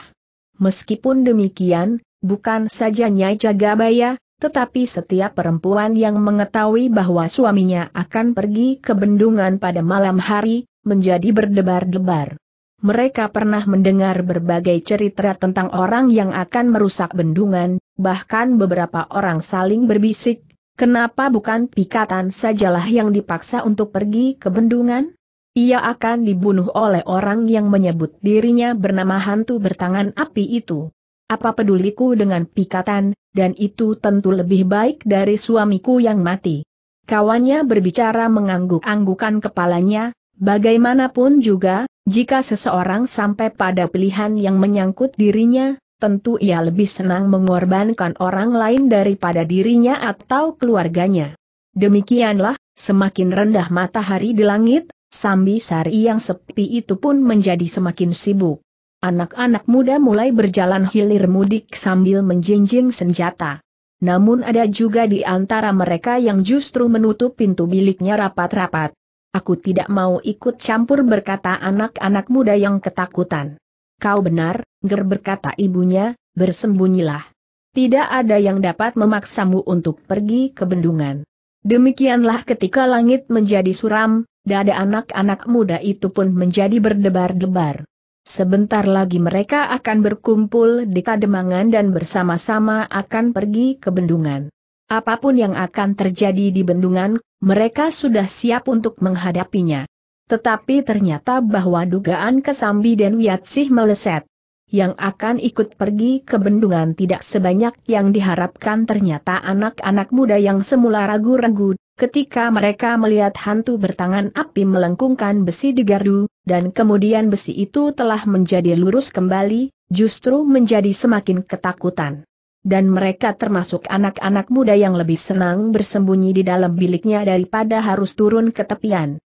Meskipun demikian, bukan saja Nyai Jagabaya, tetapi setiap perempuan yang mengetahui bahwa suaminya akan pergi ke bendungan pada malam hari, menjadi berdebar-debar. Mereka pernah mendengar berbagai cerita tentang orang yang akan merusak bendungan, bahkan beberapa orang saling berbisik, kenapa bukan pikatan sajalah yang dipaksa untuk pergi ke bendungan? Ia akan dibunuh oleh orang yang menyebut dirinya bernama hantu bertangan api itu. Apa peduliku dengan pikatan, dan itu tentu lebih baik dari suamiku yang mati. Kawannya berbicara mengangguk-anggukan kepalanya, bagaimanapun juga, jika seseorang sampai pada pilihan yang menyangkut dirinya, tentu ia lebih senang mengorbankan orang lain daripada dirinya atau keluarganya. Demikianlah, semakin rendah matahari di langit, Sambi Sari yang sepi itu pun menjadi semakin sibuk. Anak-anak muda mulai berjalan hilir mudik sambil menjinjing senjata. Namun ada juga di antara mereka yang justru menutup pintu biliknya rapat-rapat. Aku tidak mau ikut campur berkata anak-anak muda yang ketakutan. Kau benar, Ger berkata ibunya, bersembunyilah. Tidak ada yang dapat memaksamu untuk pergi ke bendungan. Demikianlah ketika langit menjadi suram, dada anak-anak muda itu pun menjadi berdebar-debar. Sebentar lagi mereka akan berkumpul di kademangan dan bersama-sama akan pergi ke bendungan. Apapun yang akan terjadi di bendungan, mereka sudah siap untuk menghadapinya. Tetapi ternyata bahwa dugaan Kesambi dan Wiatsih meleset. Yang akan ikut pergi ke bendungan tidak sebanyak yang diharapkan ternyata anak-anak muda yang semula ragu-ragu, ketika mereka melihat hantu bertangan api melengkungkan besi di gardu, dan kemudian besi itu telah menjadi lurus kembali, justru menjadi semakin ketakutan. Dan mereka termasuk anak-anak muda yang lebih senang bersembunyi di dalam biliknya daripada harus turun ke tepian.